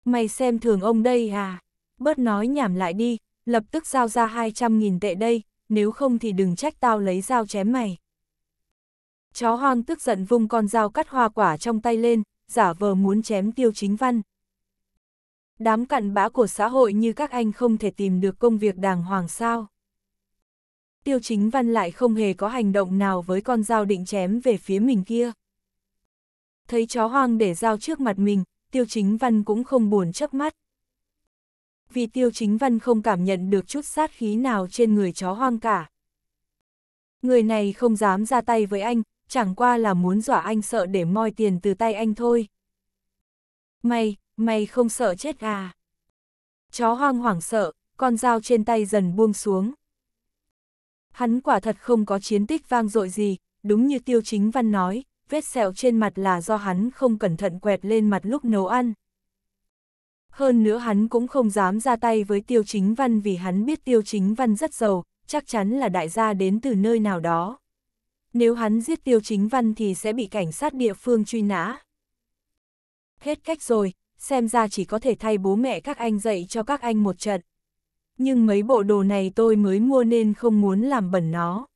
Mày xem thường ông đây à, bớt nói nhảm lại đi, lập tức giao ra 200.000 tệ đây, nếu không thì đừng trách tao lấy dao chém mày. Chó hoang tức giận vung con dao cắt hoa quả trong tay lên, giả vờ muốn chém tiêu chính văn. Đám cặn bã của xã hội như các anh không thể tìm được công việc đàng hoàng sao. Tiêu chính văn lại không hề có hành động nào với con dao định chém về phía mình kia. Thấy chó hoang để dao trước mặt mình, tiêu chính văn cũng không buồn chớp mắt. Vì tiêu chính văn không cảm nhận được chút sát khí nào trên người chó hoang cả. Người này không dám ra tay với anh, chẳng qua là muốn dọa anh sợ để moi tiền từ tay anh thôi. Mày, mày không sợ chết à? Chó hoang hoảng sợ, con dao trên tay dần buông xuống. Hắn quả thật không có chiến tích vang dội gì, đúng như tiêu chính văn nói, vết sẹo trên mặt là do hắn không cẩn thận quẹt lên mặt lúc nấu ăn. Hơn nữa hắn cũng không dám ra tay với tiêu chính văn vì hắn biết tiêu chính văn rất giàu, chắc chắn là đại gia đến từ nơi nào đó. Nếu hắn giết tiêu chính văn thì sẽ bị cảnh sát địa phương truy nã. Hết cách rồi, xem ra chỉ có thể thay bố mẹ các anh dạy cho các anh một trận. Nhưng mấy bộ đồ này tôi mới mua nên không muốn làm bẩn nó.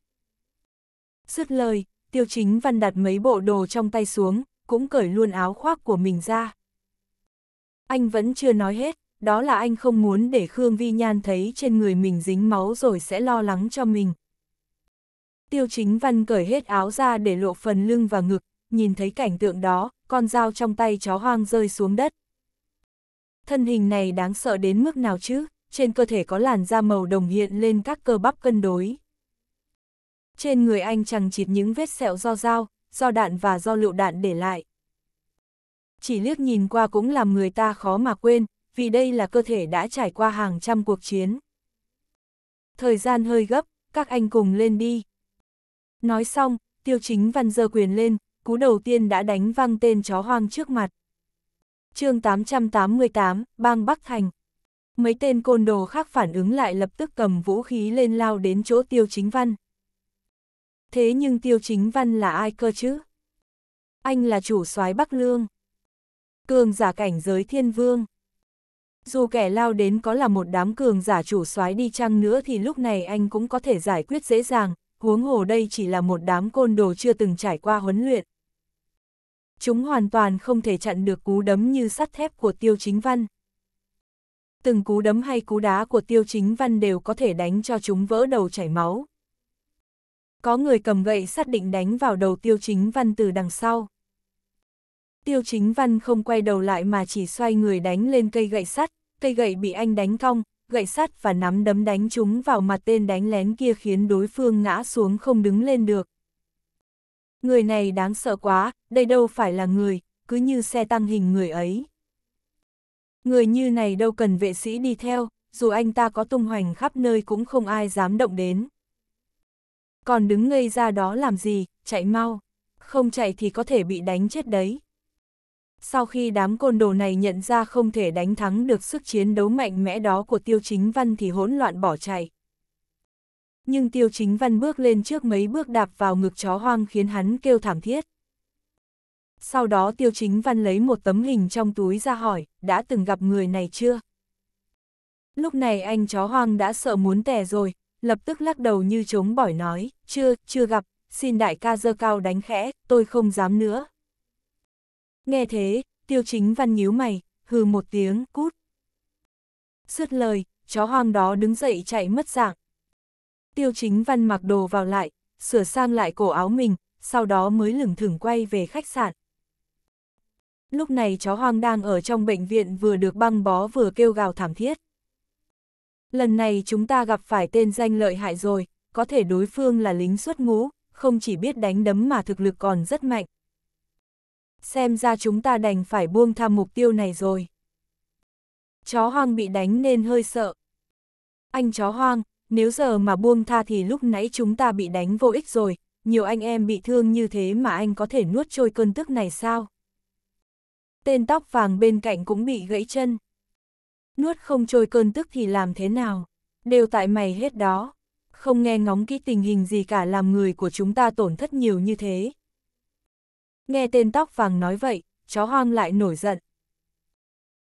Dứt lời, tiêu chính văn đặt mấy bộ đồ trong tay xuống, cũng cởi luôn áo khoác của mình ra. Anh vẫn chưa nói hết, đó là anh không muốn để Khương Vi Nhan thấy trên người mình dính máu rồi sẽ lo lắng cho mình, Tiêu chính văn cởi hết áo ra để lộ phần lưng và ngực, nhìn thấy cảnh tượng đó, con dao trong tay chó hoang rơi xuống đất. Thân hình này đáng sợ đến mức nào chứ, trên cơ thể có làn da màu đồng hiện lên các cơ bắp cân đối. Trên người anh chẳng chịt những vết sẹo do dao, do đạn và do lựu đạn để lại. Chỉ liếc nhìn qua cũng làm người ta khó mà quên, vì đây là cơ thể đã trải qua hàng trăm cuộc chiến. Thời gian hơi gấp, các anh cùng lên đi. Nói xong, tiêu chính văn giơ quyền lên, cú đầu tiên đã đánh văng tên chó hoang trước mặt. chương 888, bang Bắc Thành. Mấy tên côn đồ khác phản ứng lại lập tức cầm vũ khí lên lao đến chỗ tiêu chính văn. Thế nhưng tiêu chính văn là ai cơ chứ? Anh là chủ soái Bắc Lương. Cường giả cảnh giới thiên vương. Dù kẻ lao đến có là một đám cường giả chủ soái đi chăng nữa thì lúc này anh cũng có thể giải quyết dễ dàng, huống hồ đây chỉ là một đám côn đồ chưa từng trải qua huấn luyện. Chúng hoàn toàn không thể chặn được cú đấm như sắt thép của Tiêu Chính Văn. Từng cú đấm hay cú đá của Tiêu Chính Văn đều có thể đánh cho chúng vỡ đầu chảy máu. Có người cầm gậy sắt định đánh vào đầu Tiêu Chính Văn từ đằng sau. Tiêu Chính Văn không quay đầu lại mà chỉ xoay người đánh lên cây gậy sắt, cây gậy bị anh đánh cong, gậy sắt và nắm đấm đánh chúng vào mặt tên đánh lén kia khiến đối phương ngã xuống không đứng lên được. Người này đáng sợ quá, đây đâu phải là người, cứ như xe tăng hình người ấy. Người như này đâu cần vệ sĩ đi theo, dù anh ta có tung hoành khắp nơi cũng không ai dám động đến. Còn đứng ngây ra đó làm gì, chạy mau, không chạy thì có thể bị đánh chết đấy. Sau khi đám côn đồ này nhận ra không thể đánh thắng được sức chiến đấu mạnh mẽ đó của tiêu chính văn thì hỗn loạn bỏ chạy. Nhưng tiêu chính văn bước lên trước mấy bước đạp vào ngực chó hoang khiến hắn kêu thảm thiết. Sau đó tiêu chính văn lấy một tấm hình trong túi ra hỏi, đã từng gặp người này chưa? Lúc này anh chó hoang đã sợ muốn tè rồi, lập tức lắc đầu như chống bỏi nói, chưa, chưa gặp, xin đại ca dơ cao đánh khẽ, tôi không dám nữa. Nghe thế, tiêu chính văn nhíu mày, hừ một tiếng, cút. Sứt lời, chó hoang đó đứng dậy chạy mất dạng. Tiêu chính văn mặc đồ vào lại, sửa sang lại cổ áo mình, sau đó mới lửng thửng quay về khách sạn. Lúc này chó hoang đang ở trong bệnh viện vừa được băng bó vừa kêu gào thảm thiết. Lần này chúng ta gặp phải tên danh lợi hại rồi, có thể đối phương là lính xuất ngũ, không chỉ biết đánh đấm mà thực lực còn rất mạnh xem ra chúng ta đành phải buông tha mục tiêu này rồi. Chó hoang bị đánh nên hơi sợ. Anh chó hoang, nếu giờ mà buông tha thì lúc nãy chúng ta bị đánh vô ích rồi, nhiều anh em bị thương như thế mà anh có thể nuốt trôi cơn tức này sao? Tên tóc vàng bên cạnh cũng bị gãy chân. Nuốt không trôi cơn tức thì làm thế nào? Đều tại mày hết đó. Không nghe ngóng kỹ tình hình gì cả làm người của chúng ta tổn thất nhiều như thế nghe tên tóc vàng nói vậy, chó hoang lại nổi giận.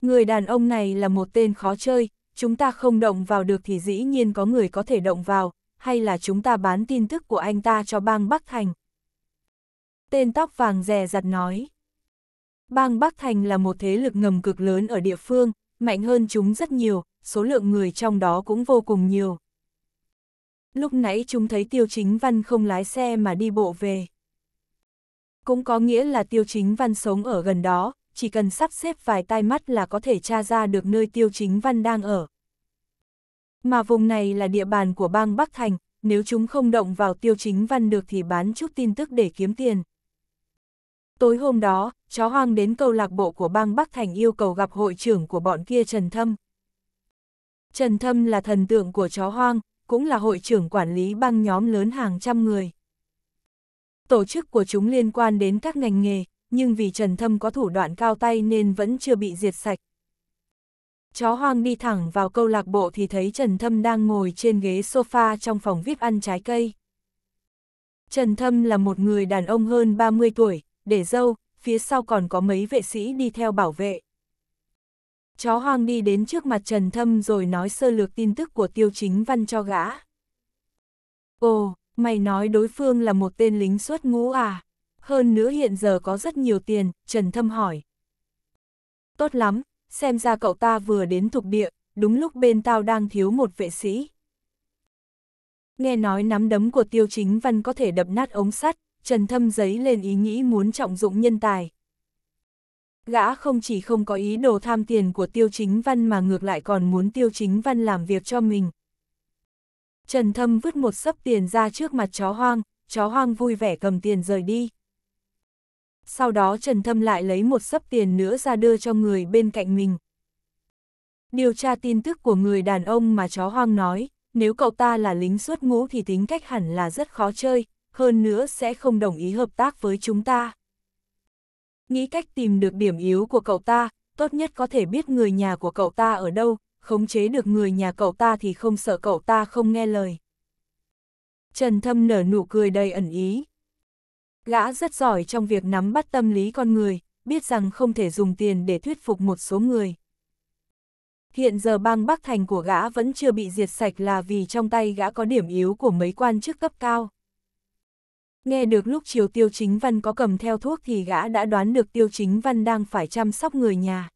Người đàn ông này là một tên khó chơi, chúng ta không động vào được thì dĩ nhiên có người có thể động vào, hay là chúng ta bán tin tức của anh ta cho bang Bắc Thành. Tên tóc vàng rè rặt nói. Bang Bắc Thành là một thế lực ngầm cực lớn ở địa phương, mạnh hơn chúng rất nhiều, số lượng người trong đó cũng vô cùng nhiều. Lúc nãy chúng thấy Tiêu Chính Văn không lái xe mà đi bộ về. Cũng có nghĩa là tiêu chính văn sống ở gần đó, chỉ cần sắp xếp vài tai mắt là có thể tra ra được nơi tiêu chính văn đang ở. Mà vùng này là địa bàn của bang Bắc Thành, nếu chúng không động vào tiêu chính văn được thì bán chút tin tức để kiếm tiền. Tối hôm đó, chó hoang đến câu lạc bộ của bang Bắc Thành yêu cầu gặp hội trưởng của bọn kia Trần Thâm. Trần Thâm là thần tượng của chó hoang, cũng là hội trưởng quản lý bang nhóm lớn hàng trăm người tổ chức của chúng liên quan đến các ngành nghề, nhưng vì Trần Thâm có thủ đoạn cao tay nên vẫn chưa bị diệt sạch. Chó hoang đi thẳng vào câu lạc bộ thì thấy Trần Thâm đang ngồi trên ghế sofa trong phòng VIP ăn trái cây. Trần Thâm là một người đàn ông hơn 30 tuổi, để dâu, phía sau còn có mấy vệ sĩ đi theo bảo vệ. Chó hoang đi đến trước mặt Trần Thâm rồi nói sơ lược tin tức của tiêu chính văn cho gã. Ồ, Mày nói đối phương là một tên lính xuất ngũ à? Hơn nữa hiện giờ có rất nhiều tiền, Trần Thâm hỏi. Tốt lắm, xem ra cậu ta vừa đến thuộc địa, đúng lúc bên tao đang thiếu một vệ sĩ. Nghe nói nắm đấm của tiêu chính văn có thể đập nát ống sắt, Trần Thâm giấy lên ý nghĩ muốn trọng dụng nhân tài. Gã không chỉ không có ý đồ tham tiền của tiêu chính văn mà ngược lại còn muốn tiêu chính văn làm việc cho mình. Trần Thâm vứt một sấp tiền ra trước mặt chó hoang, chó hoang vui vẻ cầm tiền rời đi. Sau đó Trần Thâm lại lấy một sấp tiền nữa ra đưa cho người bên cạnh mình. Điều tra tin tức của người đàn ông mà chó hoang nói, nếu cậu ta là lính xuất ngũ thì tính cách hẳn là rất khó chơi, hơn nữa sẽ không đồng ý hợp tác với chúng ta. Nghĩ cách tìm được điểm yếu của cậu ta, tốt nhất có thể biết người nhà của cậu ta ở đâu, khống chế được người nhà cậu ta thì không sợ cậu ta không nghe lời. Trần Thâm nở nụ cười đầy ẩn ý. Gã rất giỏi trong việc nắm bắt tâm lý con người, biết rằng không thể dùng tiền để thuyết phục một số người. Hiện giờ bang Bắc Thành của gã vẫn chưa bị diệt sạch là vì trong tay gã có điểm yếu của mấy quan chức cấp cao. Nghe được lúc chiều Tiêu Chính Văn có cầm theo thuốc thì gã đã đoán được Tiêu Chính Văn đang phải chăm sóc người nhà.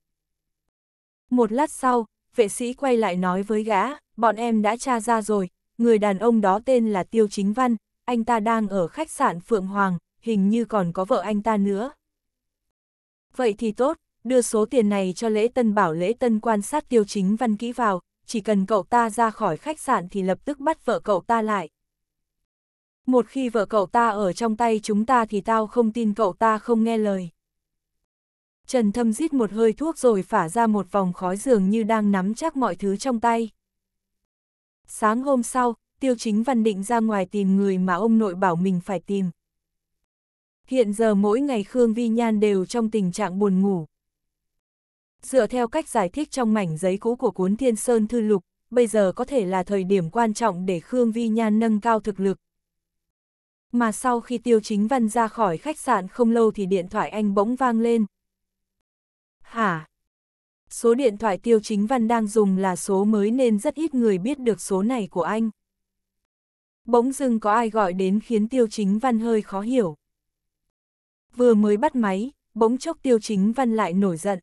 Một lát sau, vệ sĩ quay lại nói với gã, bọn em đã tra ra rồi, người đàn ông đó tên là Tiêu Chính Văn, anh ta đang ở khách sạn Phượng Hoàng, hình như còn có vợ anh ta nữa. Vậy thì tốt, đưa số tiền này cho Lễ Tân bảo Lễ Tân quan sát Tiêu Chính Văn kỹ vào, chỉ cần cậu ta ra khỏi khách sạn thì lập tức bắt vợ cậu ta lại. Một khi vợ cậu ta ở trong tay chúng ta thì tao không tin cậu ta không nghe lời. Trần Thâm giít một hơi thuốc rồi phả ra một vòng khói dường như đang nắm chắc mọi thứ trong tay. Sáng hôm sau, Tiêu Chính Văn định ra ngoài tìm người mà ông nội bảo mình phải tìm. Hiện giờ mỗi ngày Khương Vi Nhan đều trong tình trạng buồn ngủ. Dựa theo cách giải thích trong mảnh giấy cũ của cuốn Thiên Sơn Thư Lục, bây giờ có thể là thời điểm quan trọng để Khương Vi Nhan nâng cao thực lực. Mà sau khi Tiêu Chính Văn ra khỏi khách sạn không lâu thì điện thoại anh bỗng vang lên, hả? Số điện thoại Tiêu Chính Văn đang dùng là số mới nên rất ít người biết được số này của anh. Bỗng dưng có ai gọi đến khiến Tiêu Chính Văn hơi khó hiểu. Vừa mới bắt máy, bỗng chốc Tiêu Chính Văn lại nổi giận.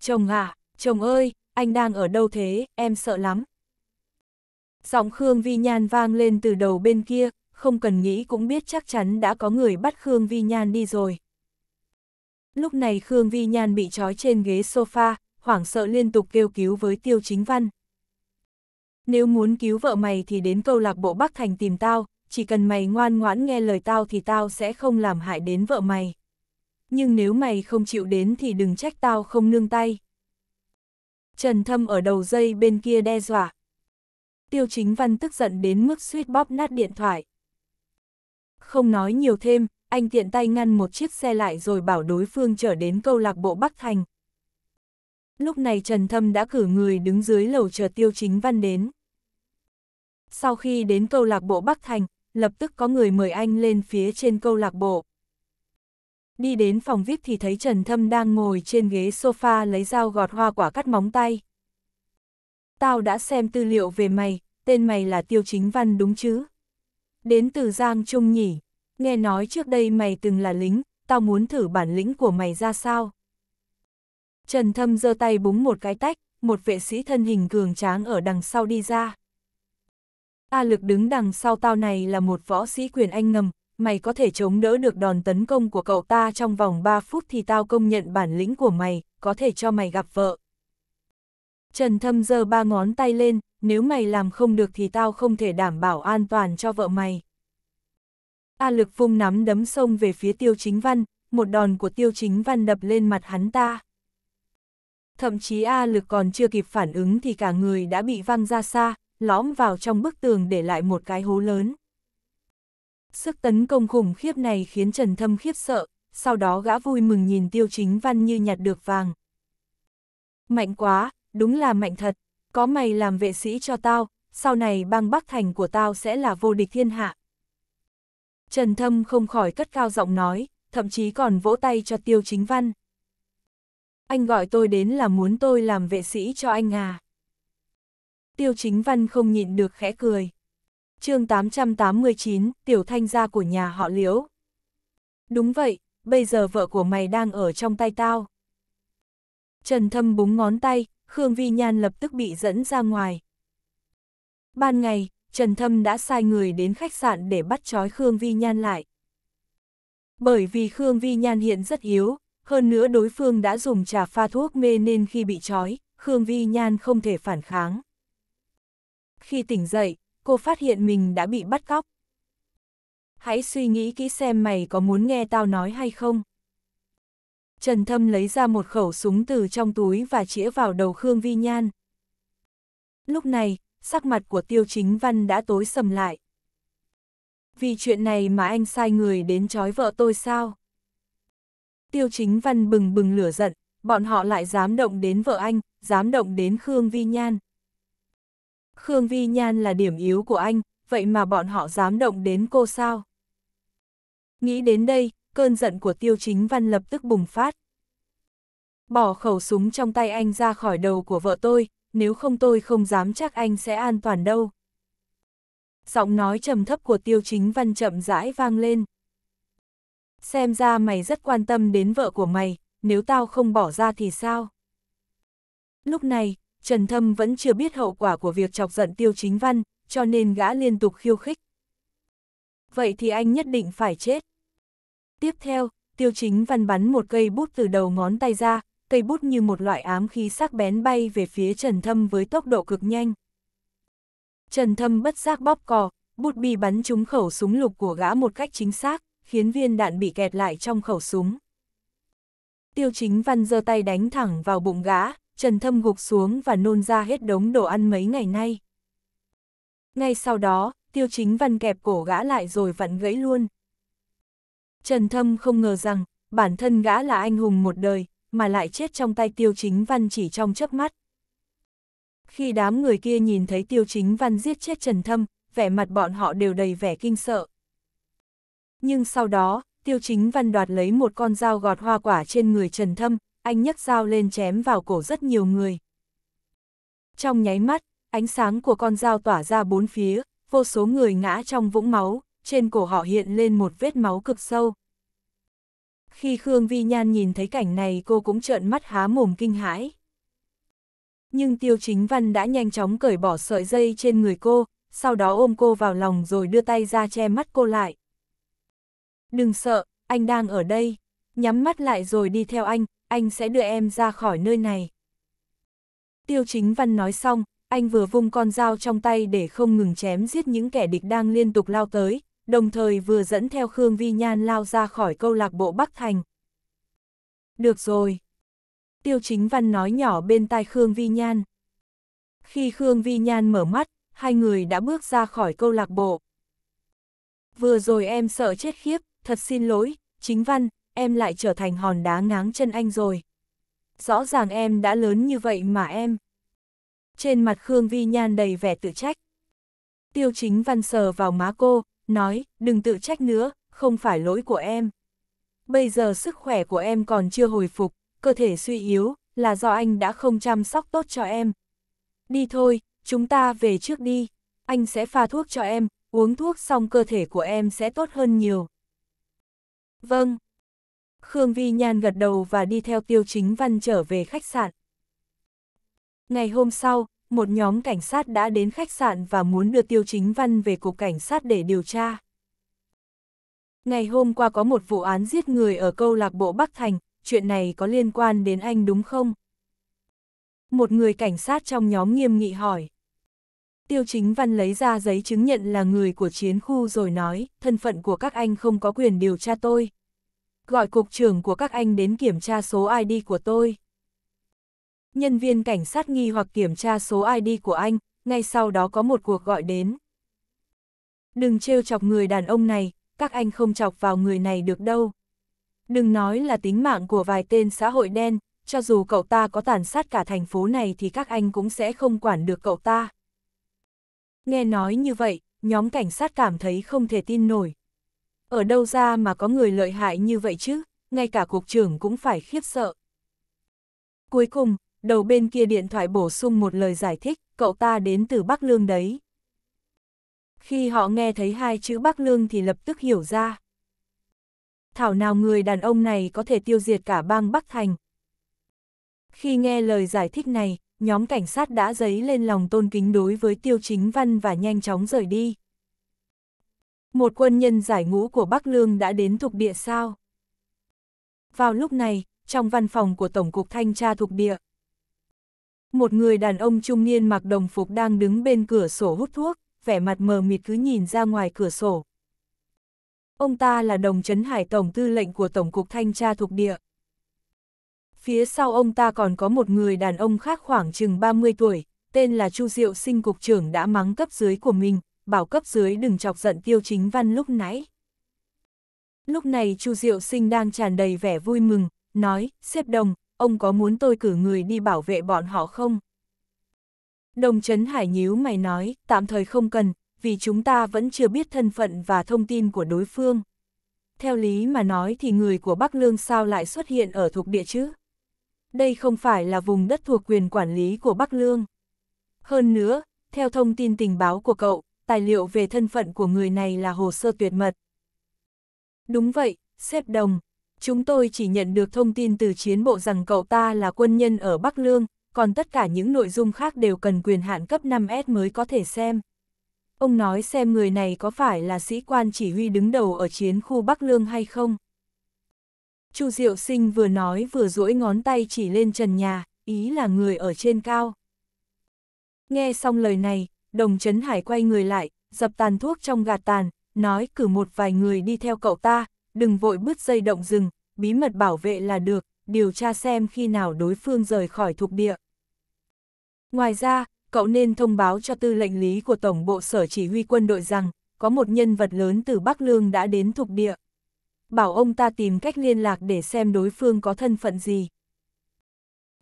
Chồng à, chồng ơi, anh đang ở đâu thế, em sợ lắm. Giọng Khương Vi Nhan vang lên từ đầu bên kia, không cần nghĩ cũng biết chắc chắn đã có người bắt Khương Vi Nhan đi rồi. Lúc này Khương Vi Nhan bị trói trên ghế sofa, hoảng sợ liên tục kêu cứu với Tiêu Chính Văn. Nếu muốn cứu vợ mày thì đến câu lạc bộ Bắc Thành tìm tao, chỉ cần mày ngoan ngoãn nghe lời tao thì tao sẽ không làm hại đến vợ mày. Nhưng nếu mày không chịu đến thì đừng trách tao không nương tay. Trần Thâm ở đầu dây bên kia đe dọa. Tiêu Chính Văn tức giận đến mức suýt bóp nát điện thoại. Không nói nhiều thêm, anh tiện tay ngăn một chiếc xe lại rồi bảo đối phương trở đến câu lạc bộ Bắc Thành. Lúc này Trần Thâm đã cử người đứng dưới lầu chờ Tiêu Chính Văn đến. Sau khi đến câu lạc bộ Bắc Thành, lập tức có người mời anh lên phía trên câu lạc bộ. Đi đến phòng VIP thì thấy Trần Thâm đang ngồi trên ghế sofa lấy dao gọt hoa quả cắt móng tay. Tao đã xem tư liệu về mày, tên mày là Tiêu Chính Văn đúng chứ? Đến từ Giang Trung nhỉ? nghe nói trước đây mày từng là lính, tao muốn thử bản lĩnh của mày ra sao. Trần Thâm giơ tay búng một cái tách, một vệ sĩ thân hình cường tráng ở đằng sau đi ra. A lực đứng đằng sau tao này là một võ sĩ quyền anh ngầm, mày có thể chống đỡ được đòn tấn công của cậu ta trong vòng 3 phút thì tao công nhận bản lĩnh của mày, có thể cho mày gặp vợ. Trần Thâm giơ ba ngón tay lên, nếu mày làm không được thì tao không thể đảm bảo an toàn cho vợ mày. A lực vung nắm đấm sông về phía tiêu chính văn, một đòn của tiêu chính văn đập lên mặt hắn ta. Thậm chí A lực còn chưa kịp phản ứng thì cả người đã bị văng ra xa, lõm vào trong bức tường để lại một cái hố lớn. Sức tấn công khủng khiếp này khiến Trần Thâm khiếp sợ, sau đó gã vui mừng nhìn tiêu chính văn như nhặt được vàng. Mạnh quá, đúng là mạnh thật, có mày làm vệ sĩ cho tao, sau này bang Bắc Thành của tao sẽ là vô địch thiên hạ. Trần Thâm không khỏi cất cao giọng nói, thậm chí còn vỗ tay cho Tiêu Chính Văn. Anh gọi tôi đến là muốn tôi làm vệ sĩ cho anh à? Tiêu Chính Văn không nhịn được khẽ cười. chương 889, tiểu thanh gia của nhà họ Liễu. Đúng vậy, bây giờ vợ của mày đang ở trong tay tao. Trần Thâm búng ngón tay, Khương Vi Nhan lập tức bị dẫn ra ngoài. Ban ngày, Trần Thâm đã sai người đến khách sạn để bắt trói Khương Vi Nhan lại. Bởi vì Khương Vi Nhan hiện rất yếu, hơn nữa đối phương đã dùng trà pha thuốc mê nên khi bị trói, Khương Vi Nhan không thể phản kháng. Khi tỉnh dậy, cô phát hiện mình đã bị bắt cóc. Hãy suy nghĩ kỹ xem mày có muốn nghe tao nói hay không. Trần Thâm lấy ra một khẩu súng từ trong túi và chĩa vào đầu Khương Vi Nhan. Lúc này, sắc mặt của Tiêu Chính Văn đã tối sầm lại. Vì chuyện này mà anh sai người đến trói vợ tôi sao? Tiêu Chính Văn bừng bừng lửa giận, bọn họ lại dám động đến vợ anh, dám động đến Khương Vi Nhan. Khương Vi Nhan là điểm yếu của anh, vậy mà bọn họ dám động đến cô sao? Nghĩ đến đây, cơn giận của Tiêu Chính Văn lập tức bùng phát. Bỏ khẩu súng trong tay anh ra khỏi đầu của vợ tôi, nếu không tôi không dám chắc anh sẽ an toàn đâu. Giọng nói trầm thấp của tiêu chính văn chậm rãi vang lên. Xem ra mày rất quan tâm đến vợ của mày, nếu tao không bỏ ra thì sao? Lúc này, Trần Thâm vẫn chưa biết hậu quả của việc chọc giận tiêu chính văn, cho nên gã liên tục khiêu khích. Vậy thì anh nhất định phải chết. Tiếp theo, tiêu chính văn bắn một cây bút từ đầu ngón tay ra, cây bút như một loại ám khí sắc bén bay về phía Trần Thâm với tốc độ cực nhanh. Trần Thâm bất giác bóp cò, bút bi bắn trúng khẩu súng lục của gã một cách chính xác, khiến viên đạn bị kẹt lại trong khẩu súng. Tiêu chính văn giơ tay đánh thẳng vào bụng gã, Trần Thâm gục xuống và nôn ra hết đống đồ ăn mấy ngày nay. Ngay sau đó, tiêu chính văn kẹp cổ gã lại rồi vặn gãy luôn. Trần Thâm không ngờ rằng, bản thân gã là anh hùng một đời, mà lại chết trong tay tiêu chính văn chỉ trong chớp mắt. Khi đám người kia nhìn thấy tiêu chính văn giết chết Trần Thâm, vẻ mặt bọn họ đều đầy vẻ kinh sợ. Nhưng sau đó, tiêu chính văn đoạt lấy một con dao gọt hoa quả trên người Trần Thâm, anh nhấc dao lên chém vào cổ rất nhiều người. Trong nháy mắt, ánh sáng của con dao tỏa ra bốn phía, vô số người ngã trong vũng máu, trên cổ họ hiện lên một vết máu cực sâu. Khi Khương Vi Nhan nhìn thấy cảnh này cô cũng trợn mắt há mồm kinh hãi. Nhưng Tiêu Chính Văn đã nhanh chóng cởi bỏ sợi dây trên người cô, sau đó ôm cô vào lòng rồi đưa tay ra che mắt cô lại. Đừng sợ, anh đang ở đây. Nhắm mắt lại rồi đi theo anh, anh sẽ đưa em ra khỏi nơi này. Tiêu Chính Văn nói xong, anh vừa vung con dao trong tay để không ngừng chém giết những kẻ địch đang liên tục lao tới, đồng thời vừa dẫn theo Khương Vi Nhan lao ra khỏi câu lạc bộ Bắc Thành. Được rồi. Tiêu Chính Văn nói nhỏ bên tai Khương Vi Nhan. Khi Khương Vi Nhan mở mắt, hai người đã bước ra khỏi câu lạc bộ. Vừa rồi em sợ chết khiếp, thật xin lỗi, Chính Văn, em lại trở thành hòn đá ngáng chân anh rồi. Rõ ràng em đã lớn như vậy mà em. Trên mặt Khương Vi Nhan đầy vẻ tự trách. Tiêu Chính Văn sờ vào má cô, nói, đừng tự trách nữa, không phải lỗi của em. Bây giờ sức khỏe của em còn chưa hồi phục, cơ thể suy yếu, là do anh đã không chăm sóc tốt cho em. Đi thôi, chúng ta về trước đi, anh sẽ pha thuốc cho em, uống thuốc xong cơ thể của em sẽ tốt hơn nhiều. Vâng. Khương Vi Nhan gật đầu và đi theo Tiêu Chính Văn trở về khách sạn. Ngày hôm sau, một nhóm cảnh sát đã đến khách sạn và muốn đưa Tiêu Chính Văn về cục cảnh sát để điều tra. Ngày hôm qua có một vụ án giết người ở câu lạc bộ Bắc Thành, chuyện này có liên quan đến anh đúng không? Một người cảnh sát trong nhóm nghiêm nghị hỏi. Tiêu Chính Văn lấy ra giấy chứng nhận là người của chiến khu rồi nói, thân phận của các anh không có quyền điều tra tôi. Gọi cục trưởng của các anh đến kiểm tra số ID của tôi. Nhân viên cảnh sát nghi hoặc kiểm tra số ID của anh, ngay sau đó có một cuộc gọi đến. Đừng trêu chọc người đàn ông này, các anh không chọc vào người này được đâu. Đừng nói là tính mạng của vài tên xã hội đen, cho dù cậu ta có tàn sát cả thành phố này thì các anh cũng sẽ không quản được cậu ta. Nghe nói như vậy, nhóm cảnh sát cảm thấy không thể tin nổi. Ở đâu ra mà có người lợi hại như vậy chứ, ngay cả cục trưởng cũng phải khiếp sợ. Cuối cùng, đầu bên kia điện thoại bổ sung một lời giải thích, cậu ta đến từ Bắc Lương đấy. Khi họ nghe thấy hai chữ Bắc Lương thì lập tức hiểu ra. Thảo nào người đàn ông này có thể tiêu diệt cả bang Bắc Thành. Khi nghe lời giải thích này, nhóm cảnh sát đã dấy lên lòng tôn kính đối với Tiêu Chính Văn và nhanh chóng rời đi. Một quân nhân giải ngũ của Bắc Lương đã đến thuộc địa sao. Vào lúc này, trong văn phòng của Tổng cục Thanh tra thuộc địa, một người đàn ông trung niên mặc đồng phục đang đứng bên cửa sổ hút thuốc, vẻ mặt mờ mịt cứ nhìn ra ngoài cửa sổ. Ông ta là đồng chấn hải tổng tư lệnh của Tổng cục Thanh tra thuộc địa. Phía sau ông ta còn có một người đàn ông khác khoảng chừng 30 tuổi, tên là Chu Diệu sinh cục trưởng đã mắng cấp dưới của mình, bảo cấp dưới đừng chọc giận tiêu chính văn lúc nãy. Lúc này Chu Diệu sinh đang tràn đầy vẻ vui mừng, nói, xếp đồng, ông có muốn tôi cử người đi bảo vệ bọn họ không? Đồng Trấn Hải nhíu mày nói, tạm thời không cần, vì chúng ta vẫn chưa biết thân phận và thông tin của đối phương. Theo lý mà nói thì người của Bắc Lương sao lại xuất hiện ở thuộc địa chứ? Đây không phải là vùng đất thuộc quyền quản lý của Bắc Lương. Hơn nữa, theo thông tin tình báo của cậu, tài liệu về thân phận của người này là hồ sơ tuyệt mật. Đúng vậy, xếp đồng, chúng tôi chỉ nhận được thông tin từ chiến bộ rằng cậu ta là quân nhân ở Bắc Lương, còn tất cả những nội dung khác đều cần quyền hạn cấp 5S mới có thể xem. Ông nói xem người này có phải là sĩ quan chỉ huy đứng đầu ở chiến khu Bắc Lương hay không. Chu Diệu Sinh vừa nói vừa duỗi ngón tay chỉ lên trần nhà, ý là người ở trên cao. Nghe xong lời này, đồng chấn hải quay người lại, dập tàn thuốc trong gạt tàn, nói cử một vài người đi theo cậu ta, đừng vội bứt dây động rừng, bí mật bảo vệ là được, điều tra xem khi nào đối phương rời khỏi thuộc địa. Ngoài ra, cậu nên thông báo cho tư lệnh lý của Tổng bộ Sở Chỉ huy quân đội rằng, có một nhân vật lớn từ Bắc Lương đã đến thuộc địa. Bảo ông ta tìm cách liên lạc để xem đối phương có thân phận gì.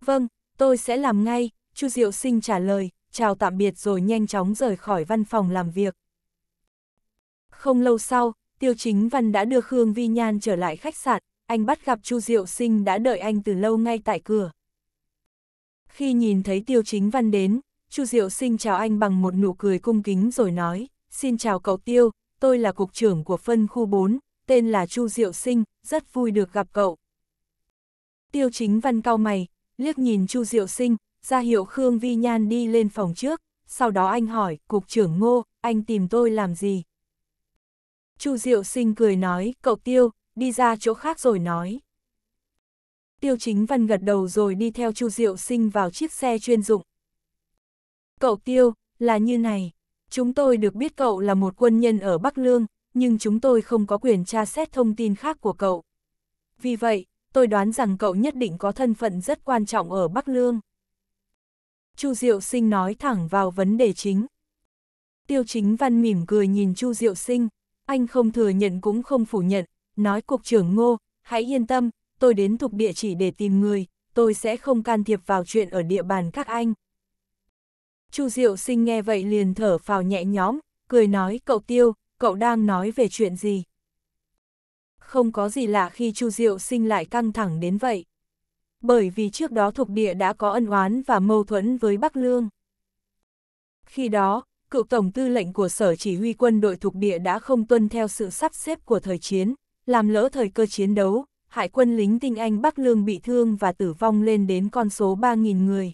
Vâng, tôi sẽ làm ngay, Chu Diệu Sinh trả lời, chào tạm biệt rồi nhanh chóng rời khỏi văn phòng làm việc. Không lâu sau, Tiêu Chính Văn đã đưa Khương Vi Nhan trở lại khách sạn, anh bắt gặp Chu Diệu Sinh đã đợi anh từ lâu ngay tại cửa. Khi nhìn thấy Tiêu Chính Văn đến, Chu Diệu Sinh chào anh bằng một nụ cười cung kính rồi nói, xin chào cậu Tiêu, tôi là cục trưởng của phân khu 4, tên là Chu Diệu Sinh, rất vui được gặp cậu. Tiêu Chính Văn cau mày, liếc nhìn Chu Diệu Sinh, ra hiệu Khương Vi Nhan đi lên phòng trước, sau đó anh hỏi, cục trưởng Ngô, anh tìm tôi làm gì? Chu Diệu Sinh cười nói, cậu Tiêu, đi ra chỗ khác rồi nói. Tiêu Chính Văn gật đầu rồi đi theo Chu Diệu Sinh vào chiếc xe chuyên dụng. Cậu Tiêu, là như này, chúng tôi được biết cậu là một quân nhân ở Bắc Lương, nhưng chúng tôi không có quyền tra xét thông tin khác của cậu. Vì vậy, tôi đoán rằng cậu nhất định có thân phận rất quan trọng ở Bắc Lương. Chu Diệu Sinh nói thẳng vào vấn đề chính. Tiêu Chính Văn mỉm cười nhìn Chu Diệu Sinh anh không thừa nhận cũng không phủ nhận, nói cục trưởng ngô, hãy yên tâm, tôi đến thuộc địa chỉ để tìm người, tôi sẽ không can thiệp vào chuyện ở địa bàn các anh. Chu Diệu Sinh nghe vậy liền thở phào nhẹ nhõm, cười nói cậu Tiêu, cậu đang nói về chuyện gì? Không có gì lạ khi Chu Diệu Sinh lại căng thẳng đến vậy. Bởi vì trước đó thuộc địa đã có ân oán và mâu thuẫn với Bắc Lương. Khi đó, cựu tổng tư lệnh của sở chỉ huy quân đội thuộc địa đã không tuân theo sự sắp xếp của thời chiến, làm lỡ thời cơ chiến đấu, hại quân lính tinh Anh Bắc Lương bị thương và tử vong lên đến con số 3.000 người.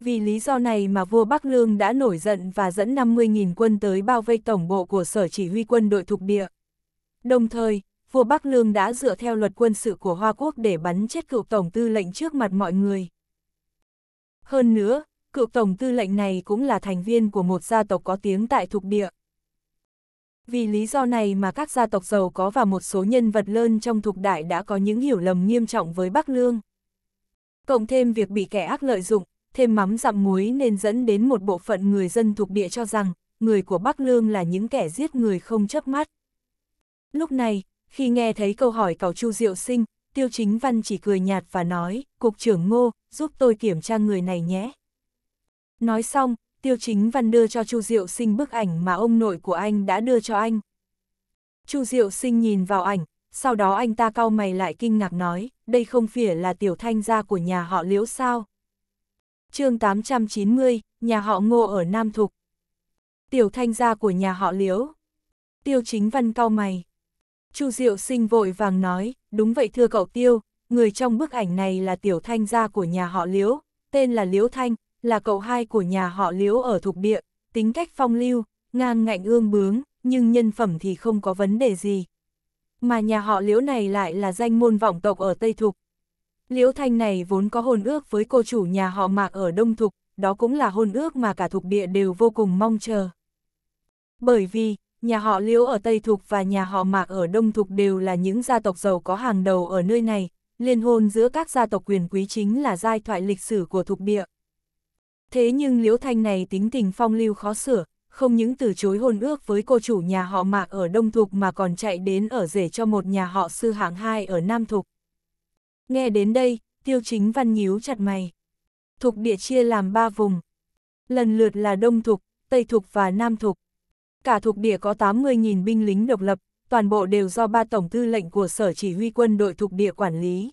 Vì lý do này mà vua Bắc Lương đã nổi giận và dẫn 50.000 quân tới bao vây tổng bộ của sở chỉ huy quân đội thuộc địa. Đồng thời, vua Bắc Lương đã dựa theo luật quân sự của Hoa Quốc để bắn chết cựu tổng tư lệnh trước mặt mọi người. Hơn nữa, cựu tổng tư lệnh này cũng là thành viên của một gia tộc có tiếng tại thuộc địa. Vì lý do này mà các gia tộc giàu có và một số nhân vật lớn trong thuộc đại đã có những hiểu lầm nghiêm trọng với Bắc Lương. Cộng thêm việc bị kẻ ác lợi dụng, thêm mắm dặm muối nên dẫn đến một bộ phận người dân thuộc địa cho rằng, người của Bắc Lương là những kẻ giết người không chớp mắt. Lúc này, khi nghe thấy câu hỏi cầu Chu Diệu Sinh, Tiêu Chính Văn chỉ cười nhạt và nói, Cục trưởng Ngô, giúp tôi kiểm tra người này nhé. Nói xong, Tiêu Chính Văn đưa cho Chu Diệu Sinh bức ảnh mà ông nội của anh đã đưa cho anh. Chu Diệu Sinh nhìn vào ảnh, sau đó anh ta cau mày lại kinh ngạc nói, đây không phải là tiểu thanh gia của nhà họ Liễu sao? chương 890, nhà họ Ngô ở Nam Thục. Tiểu thanh gia của nhà họ Liễu. Tiêu Chính Văn cau mày. Chu Diệu Sinh vội vàng nói, đúng vậy thưa cậu Tiêu, người trong bức ảnh này là tiểu thanh gia của nhà họ Liễu, tên là Liễu Thanh, là cậu hai của nhà họ Liễu ở thuộc địa, tính cách phong lưu, ngang ngạnh ương bướng, nhưng nhân phẩm thì không có vấn đề gì. Mà nhà họ Liễu này lại là danh môn vọng tộc ở Tây Thục. Liễu Thanh này vốn có hôn ước với cô chủ nhà họ Mạc ở Đông Thục, đó cũng là hôn ước mà cả thuộc địa đều vô cùng mong chờ. Bởi vì, nhà họ Liễu ở Tây Thục và nhà họ Mạc ở Đông Thục đều là những gia tộc giàu có hàng đầu ở nơi này, liên hôn giữa các gia tộc quyền quý chính là giai thoại lịch sử của thuộc địa. Thế nhưng Liễu Thanh này tính tình phong lưu khó sửa, không những từ chối hôn ước với cô chủ nhà họ Mạc ở Đông Thục mà còn chạy đến ở rể cho một nhà họ sư hạng hai ở Nam Thục. Nghe đến đây, Tiêu Chính Văn nhíu chặt mày. Thục địa chia làm ba vùng. Lần lượt là Đông Thục, Tây Thục và Nam Thục. Cả Thục địa có 80.000 binh lính độc lập, toàn bộ đều do ba tổng tư lệnh của Sở Chỉ huy quân đội Thục địa quản lý.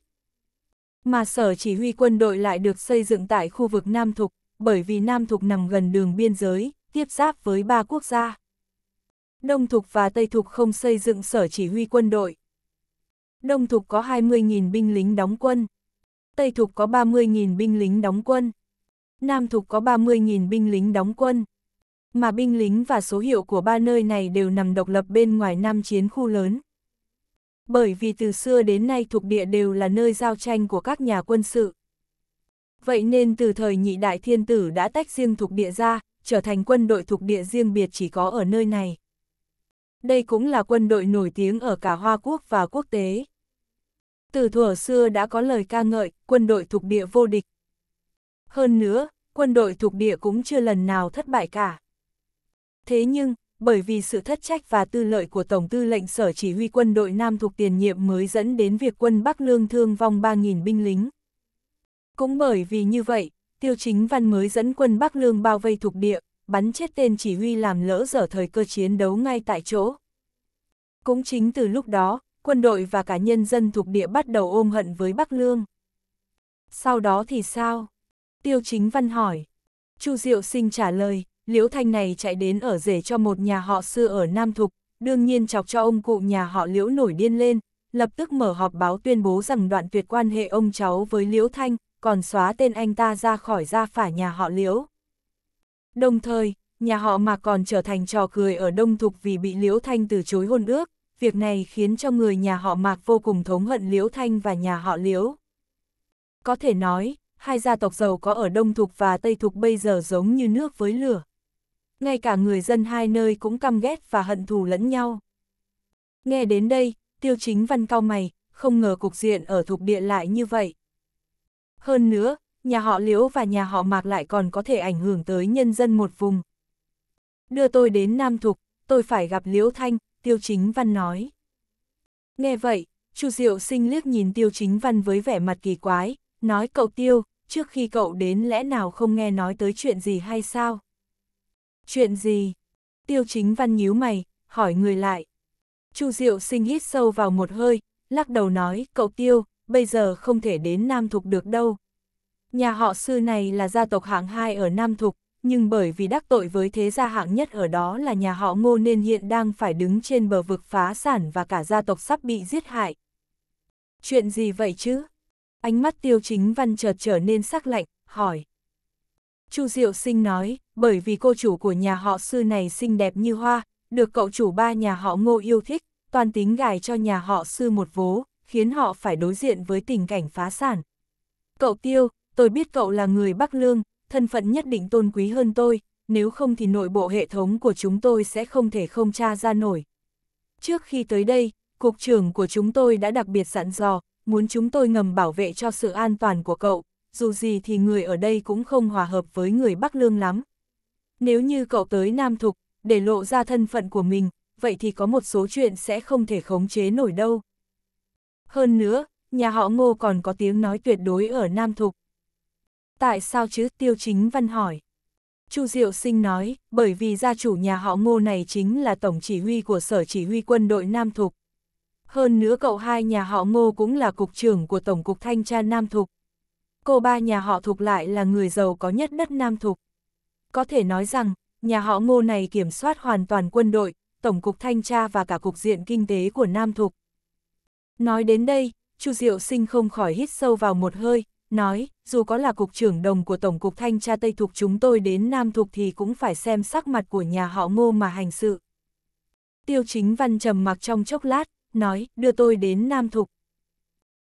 Mà Sở Chỉ huy quân đội lại được xây dựng tại khu vực Nam Thục, bởi vì Nam Thục nằm gần đường biên giới, tiếp giáp với ba quốc gia. Đông Thục và Tây Thục không xây dựng sở chỉ huy quân đội. Đông Thục có 20.000 binh lính đóng quân. Tây Thục có 30.000 binh lính đóng quân. Nam Thục có 30.000 binh lính đóng quân. Mà binh lính và số hiệu của ba nơi này đều nằm độc lập bên ngoài Nam chiến khu lớn. Bởi vì từ xưa đến nay thuộc địa đều là nơi giao tranh của các nhà quân sự vậy nên từ thời nhị đại thiên tử đã tách riêng thuộc địa ra, trở thành quân đội thuộc địa riêng biệt chỉ có ở nơi này. Đây cũng là quân đội nổi tiếng ở cả Hoa Quốc và quốc tế. Từ thuở xưa đã có lời ca ngợi, quân đội thuộc địa vô địch. Hơn nữa, quân đội thuộc địa cũng chưa lần nào thất bại cả. Thế nhưng, bởi vì sự thất trách và tư lợi của Tổng tư lệnh Sở Chỉ huy quân đội Nam thuộc tiền nhiệm mới dẫn đến việc quân Bắc Lương thương vong 3.000 binh lính. Cũng bởi vì như vậy, Tiêu Chính Văn mới dẫn quân Bắc Lương bao vây thuộc địa, bắn chết tên chỉ huy làm lỡ dở thời cơ chiến đấu ngay tại chỗ. Cũng chính từ lúc đó, quân đội và cả nhân dân thuộc địa bắt đầu ôm hận với Bắc Lương. Sau đó thì sao? Tiêu Chính Văn hỏi. Chu Diệu Sinh trả lời, Liễu Thanh này chạy đến ở rể cho một nhà họ xưa ở Nam Thục, đương nhiên chọc cho ông cụ nhà họ Liễu nổi điên lên, lập tức mở họp báo tuyên bố rằng đoạn tuyệt quan hệ ông cháu với Liễu Thanh, còn xóa tên anh ta ra khỏi gia phả nhà họ Liễu. Đồng thời, nhà họ mà còn trở thành trò cười ở Đông Thục vì bị Liễu Thanh từ chối hôn ước, việc này khiến cho người nhà họ Mạc vô cùng thống hận Liễu Thanh và nhà họ Liễu. Có thể nói, hai gia tộc giàu có ở Đông Thục và Tây Thục bây giờ giống như nước với lửa. Ngay cả người dân hai nơi cũng căm ghét và hận thù lẫn nhau. Nghe đến đây, tiêu chính văn cao mày, không ngờ cục diện ở Thục Địa lại như vậy. Hơn nữa, nhà họ Liễu và nhà họ Mạc lại còn có thể ảnh hưởng tới nhân dân một vùng. Đưa tôi đến Nam Thục, tôi phải gặp Liễu Thanh, Tiêu Chính Văn nói. Nghe vậy, Chu Diệu sinh liếc nhìn Tiêu Chính Văn với vẻ mặt kỳ quái, nói cậu Tiêu, trước khi cậu đến lẽ nào không nghe nói tới chuyện gì hay sao? Chuyện gì? Tiêu Chính Văn nhíu mày, hỏi người lại. Chu Diệu sinh hít sâu vào một hơi, lắc đầu nói, cậu Tiêu, bây giờ không thể đến Nam Thục được đâu. Nhà họ sư này là gia tộc hạng hai ở Nam Thục, nhưng bởi vì đắc tội với thế gia hạng nhất ở đó là nhà họ ngô nên hiện đang phải đứng trên bờ vực phá sản và cả gia tộc sắp bị giết hại. Chuyện gì vậy chứ? Ánh mắt tiêu chính văn chợt trở nên sắc lạnh, hỏi. Chu Diệu Sinh nói, bởi vì cô chủ của nhà họ sư này xinh đẹp như hoa, được cậu chủ ba nhà họ ngô yêu thích, toàn tính gài cho nhà họ sư một vố, khiến họ phải đối diện với tình cảnh phá sản. Cậu Tiêu, tôi biết cậu là người Bắc Lương, thân phận nhất định tôn quý hơn tôi, nếu không thì nội bộ hệ thống của chúng tôi sẽ không thể không tra ra nổi. Trước khi tới đây, cục trưởng của chúng tôi đã đặc biệt sẵn dò, muốn chúng tôi ngầm bảo vệ cho sự an toàn của cậu, dù gì thì người ở đây cũng không hòa hợp với người Bắc Lương lắm. Nếu như cậu tới Nam Thục, để lộ ra thân phận của mình, vậy thì có một số chuyện sẽ không thể khống chế nổi đâu. Hơn nữa, nhà họ ngô còn có tiếng nói tuyệt đối ở Nam Thục. Tại sao chứ Tiêu Chính Văn hỏi? Chu Diệu Sinh nói, bởi vì gia chủ nhà họ ngô này chính là tổng chỉ huy của sở chỉ huy quân đội Nam Thục. Hơn nữa cậu hai nhà họ ngô cũng là cục trưởng của Tổng cục Thanh tra Nam Thục. Cô ba nhà họ Thục lại là người giàu có nhất đất Nam Thục. Có thể nói rằng, nhà họ ngô này kiểm soát hoàn toàn quân đội, Tổng cục Thanh tra và cả cục diện kinh tế của Nam Thục. Nói đến đây, Chu Diệu Sinh không khỏi hít sâu vào một hơi, nói, dù có là cục trưởng đồng của Tổng cục Thanh tra Tây Thục chúng tôi đến Nam Thục thì cũng phải xem sắc mặt của nhà họ ngô mà hành sự. Tiêu chính văn trầm mặc trong chốc lát, nói, đưa tôi đến Nam Thục.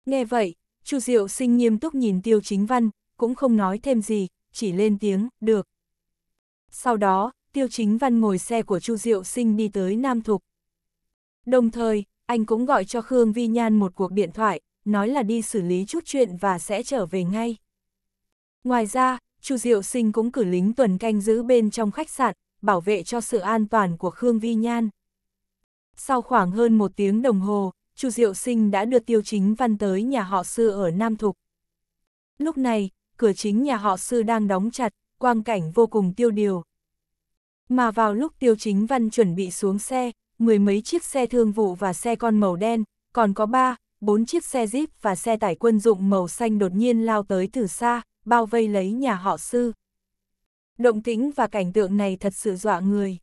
Nghe vậy, Chu Diệu Sinh nghiêm túc nhìn Tiêu Chính Văn, cũng không nói thêm gì, chỉ lên tiếng, được. Sau đó, Tiêu Chính Văn ngồi xe của Chu Diệu Sinh đi tới Nam Thục. Đồng thời, anh cũng gọi cho Khương Vi Nhan một cuộc điện thoại, nói là đi xử lý chút chuyện và sẽ trở về ngay. Ngoài ra, Chu Diệu Sinh cũng cử lính tuần canh giữ bên trong khách sạn, bảo vệ cho sự an toàn của Khương Vi Nhan. Sau khoảng hơn một tiếng đồng hồ, Chu Diệu Sinh đã đưa Tiêu Chính Văn tới nhà họ Sư ở Nam Thục. Lúc này, cửa chính nhà họ Sư đang đóng chặt, quang cảnh vô cùng tiêu điều. Mà vào lúc Tiêu Chính Văn chuẩn bị xuống xe, mười mấy chiếc xe thương vụ và xe con màu đen, còn có ba, bốn chiếc xe Jeep và xe tải quân dụng màu xanh đột nhiên lao tới từ xa, bao vây lấy nhà họ sư. Động tĩnh và cảnh tượng này thật sự dọa người.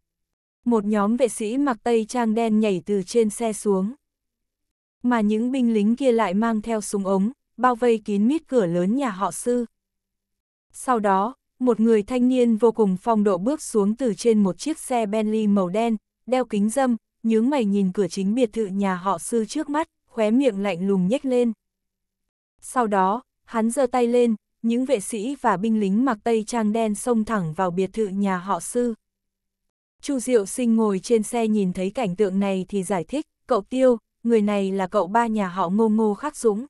Một nhóm vệ sĩ mặc tây trang đen nhảy từ trên xe xuống. Mà những binh lính kia lại mang theo súng ống, bao vây kín mít cửa lớn nhà họ sư. Sau đó, một người thanh niên vô cùng phong độ bước xuống từ trên một chiếc xe Bentley màu đen, đeo kính dâm, nhướng mày nhìn cửa chính biệt thự nhà họ sư trước mắt, khóe miệng lạnh lùng nhếch lên. Sau đó, hắn giơ tay lên, những vệ sĩ và binh lính mặc tây trang đen xông thẳng vào biệt thự nhà họ sư. Chu Diệu Sinh ngồi trên xe nhìn thấy cảnh tượng này thì giải thích, cậu Tiêu, người này là cậu ba nhà họ ngô ngô khắc dũng.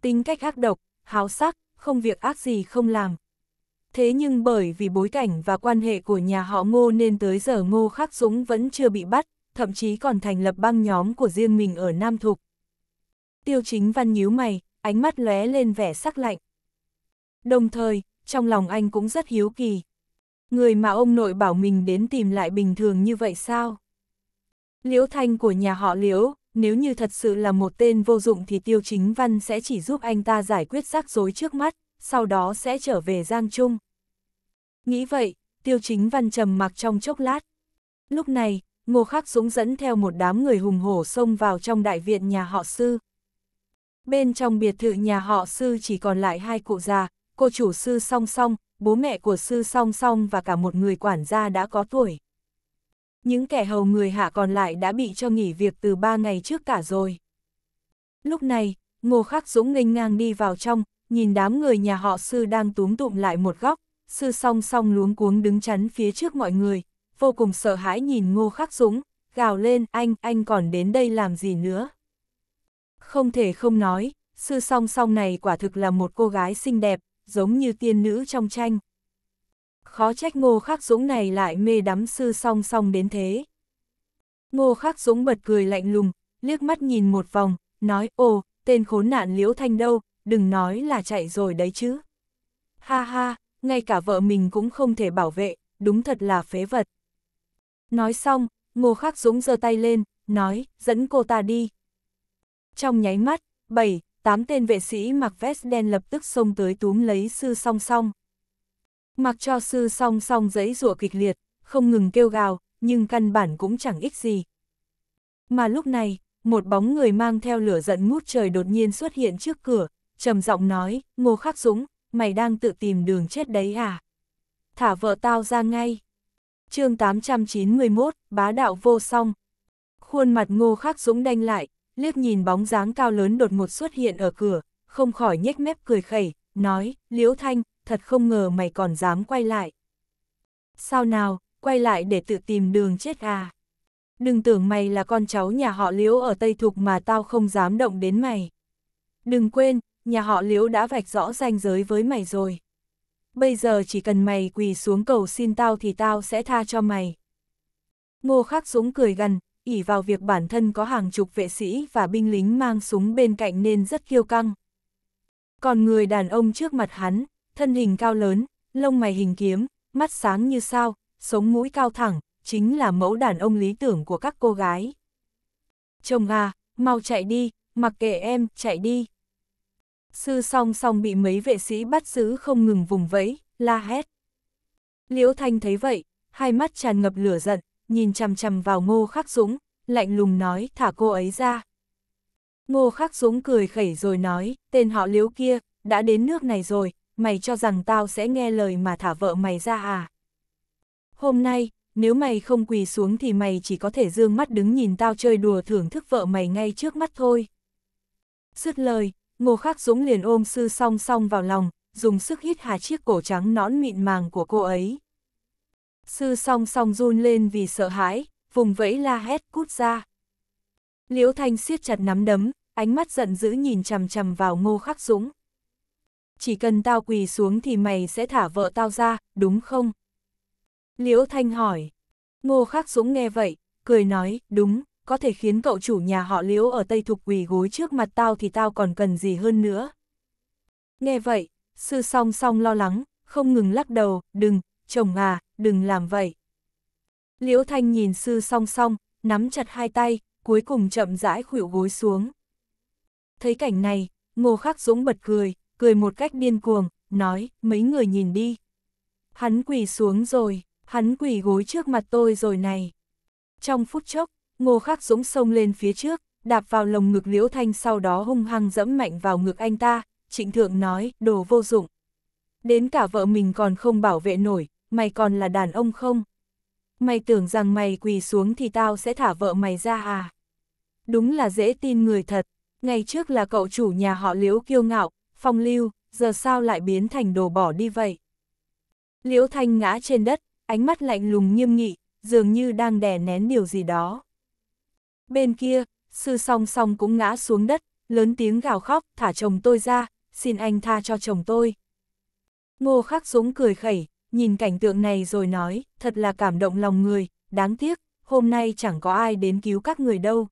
Tính cách ác độc, háo sắc, không việc ác gì không làm. Thế nhưng bởi vì bối cảnh và quan hệ của nhà họ ngô nên tới giờ ngô khắc dũng vẫn chưa bị bắt, thậm chí còn thành lập băng nhóm của riêng mình ở Nam Thục. Tiêu chính văn nhíu mày, ánh mắt lóe lên vẻ sắc lạnh. Đồng thời, trong lòng anh cũng rất hiếu kỳ. Người mà ông nội bảo mình đến tìm lại bình thường như vậy sao? Liễu Thanh của nhà họ Liễu, nếu như thật sự là một tên vô dụng thì Tiêu Chính Văn sẽ chỉ giúp anh ta giải quyết rắc rối trước mắt, sau đó sẽ trở về Giang Trung. Nghĩ vậy, Tiêu Chính Văn trầm mặc trong chốc lát. Lúc này, Ngô Khắc Dũng dẫn theo một đám người hùng hổ xông vào trong đại viện nhà họ sư. Bên trong biệt thự nhà họ sư chỉ còn lại hai cụ già, cô chủ sư song song, bố mẹ của sư song song và cả một người quản gia đã có tuổi. Những kẻ hầu người hạ còn lại đã bị cho nghỉ việc từ ba ngày trước cả rồi. Lúc này, Ngô Khắc Dũng nghênh ngang đi vào trong, nhìn đám người nhà họ sư đang túm tụm lại một góc, sư song song luống cuống đứng chắn phía trước mọi người, vô cùng sợ hãi nhìn ngô khắc dũng, gào lên anh, anh còn đến đây làm gì nữa. Không thể không nói, sư song song này quả thực là một cô gái xinh đẹp, giống như tiên nữ trong tranh. Khó trách ngô khắc dũng này lại mê đắm sư song song đến thế. Ngô khắc dũng bật cười lạnh lùng, liếc mắt nhìn một vòng, nói ồ, tên khốn nạn liễu thanh đâu, đừng nói là chạy rồi đấy chứ. Ha ha, ngay cả vợ mình cũng không thể bảo vệ, đúng thật là phế vật. Nói xong, Ngô Khắc Dũng giơ tay lên, nói, dẫn cô ta đi. Trong nháy mắt, bảy, tám tên vệ sĩ mặc vest đen lập tức xông tới túm lấy sư song song. Mặc cho sư song song giấy rủa kịch liệt, không ngừng kêu gào, nhưng căn bản cũng chẳng ích gì. Mà lúc này, một bóng người mang theo lửa giận ngút trời đột nhiên xuất hiện trước cửa, trầm giọng nói, Ngô Khắc Dũng, mày đang tự tìm đường chết đấy à? Thả vợ tao ra ngay chương 891, bá đạo vô song. Khuôn mặt ngô khắc dũng đanh lại, liếc nhìn bóng dáng cao lớn đột ngột xuất hiện ở cửa, không khỏi nhếch mép cười khẩy, nói, Liễu Thanh, thật không ngờ mày còn dám quay lại. Sao nào, quay lại để tự tìm đường chết à? Đừng tưởng mày là con cháu nhà họ Liễu ở Tây Thục mà tao không dám động đến mày. Đừng quên, nhà họ Liễu đã vạch rõ ranh giới với mày rồi bây giờ chỉ cần mày quỳ xuống cầu xin tao thì tao sẽ tha cho mày. Ngô Khắc Dũng cười gần ỉ vào việc bản thân có hàng chục vệ sĩ và binh lính mang súng bên cạnh nên rất kiêu căng. Còn người đàn ông trước mặt hắn, thân hình cao lớn, lông mày hình kiếm, mắt sáng như sao, sống mũi cao thẳng, chính là mẫu đàn ông lý tưởng của các cô gái. Chồng à, mau chạy đi, mặc kệ em, chạy đi sư song song bị mấy vệ sĩ bắt giữ không ngừng vùng vẫy, la hét. Liễu Thanh thấy vậy, hai mắt tràn ngập lửa giận, nhìn chằm chằm vào Ngô Khắc Dũng, lạnh lùng nói thả cô ấy ra. Ngô Khắc Dũng cười khẩy rồi nói, tên họ Liễu kia, đã đến nước này rồi, mày cho rằng tao sẽ nghe lời mà thả vợ mày ra à. Hôm nay, nếu mày không quỳ xuống thì mày chỉ có thể dương mắt đứng nhìn tao chơi đùa thưởng thức vợ mày ngay trước mắt thôi. Dứt lời, Ngô Khắc Dũng liền ôm sư song song vào lòng, dùng sức hít hà chiếc cổ trắng nõn mịn màng của cô ấy. Sư song song run lên vì sợ hãi, vùng vẫy la hét cút ra. Liễu Thanh siết chặt nắm đấm, ánh mắt giận dữ nhìn chằm chằm vào Ngô Khắc Dũng. Chỉ cần tao quỳ xuống thì mày sẽ thả vợ tao ra, đúng không? Liễu Thanh hỏi. Ngô Khắc Dũng nghe vậy, cười nói, đúng có thể khiến cậu chủ nhà họ liễu ở Tây Thục quỳ gối trước mặt tao thì tao còn cần gì hơn nữa. Nghe vậy, sư song song lo lắng, không ngừng lắc đầu, đừng, chồng à, đừng làm vậy. Liễu Thanh nhìn sư song song, nắm chặt hai tay, cuối cùng chậm rãi khuỵu gối xuống. Thấy cảnh này, Ngô Khắc Dũng bật cười, cười một cách điên cuồng, nói, mấy người nhìn đi. Hắn quỳ xuống rồi, hắn quỳ gối trước mặt tôi rồi này. Trong phút chốc, Ngô Khắc Dũng xông lên phía trước, đạp vào lồng ngực Liễu Thanh sau đó hung hăng dẫm mạnh vào ngực anh ta, trịnh thượng nói, đồ vô dụng. Đến cả vợ mình còn không bảo vệ nổi, mày còn là đàn ông không? Mày tưởng rằng mày quỳ xuống thì tao sẽ thả vợ mày ra à? Đúng là dễ tin người thật, ngày trước là cậu chủ nhà họ Liễu kiêu ngạo, phong lưu, giờ sao lại biến thành đồ bỏ đi vậy? Liễu Thanh ngã trên đất, ánh mắt lạnh lùng nghiêm nghị, dường như đang đè nén điều gì đó. Bên kia, sư song song cũng ngã xuống đất, lớn tiếng gào khóc, thả chồng tôi ra, xin anh tha cho chồng tôi. Ngô Khắc Dũng cười khẩy, nhìn cảnh tượng này rồi nói, thật là cảm động lòng người, đáng tiếc, hôm nay chẳng có ai đến cứu các người đâu.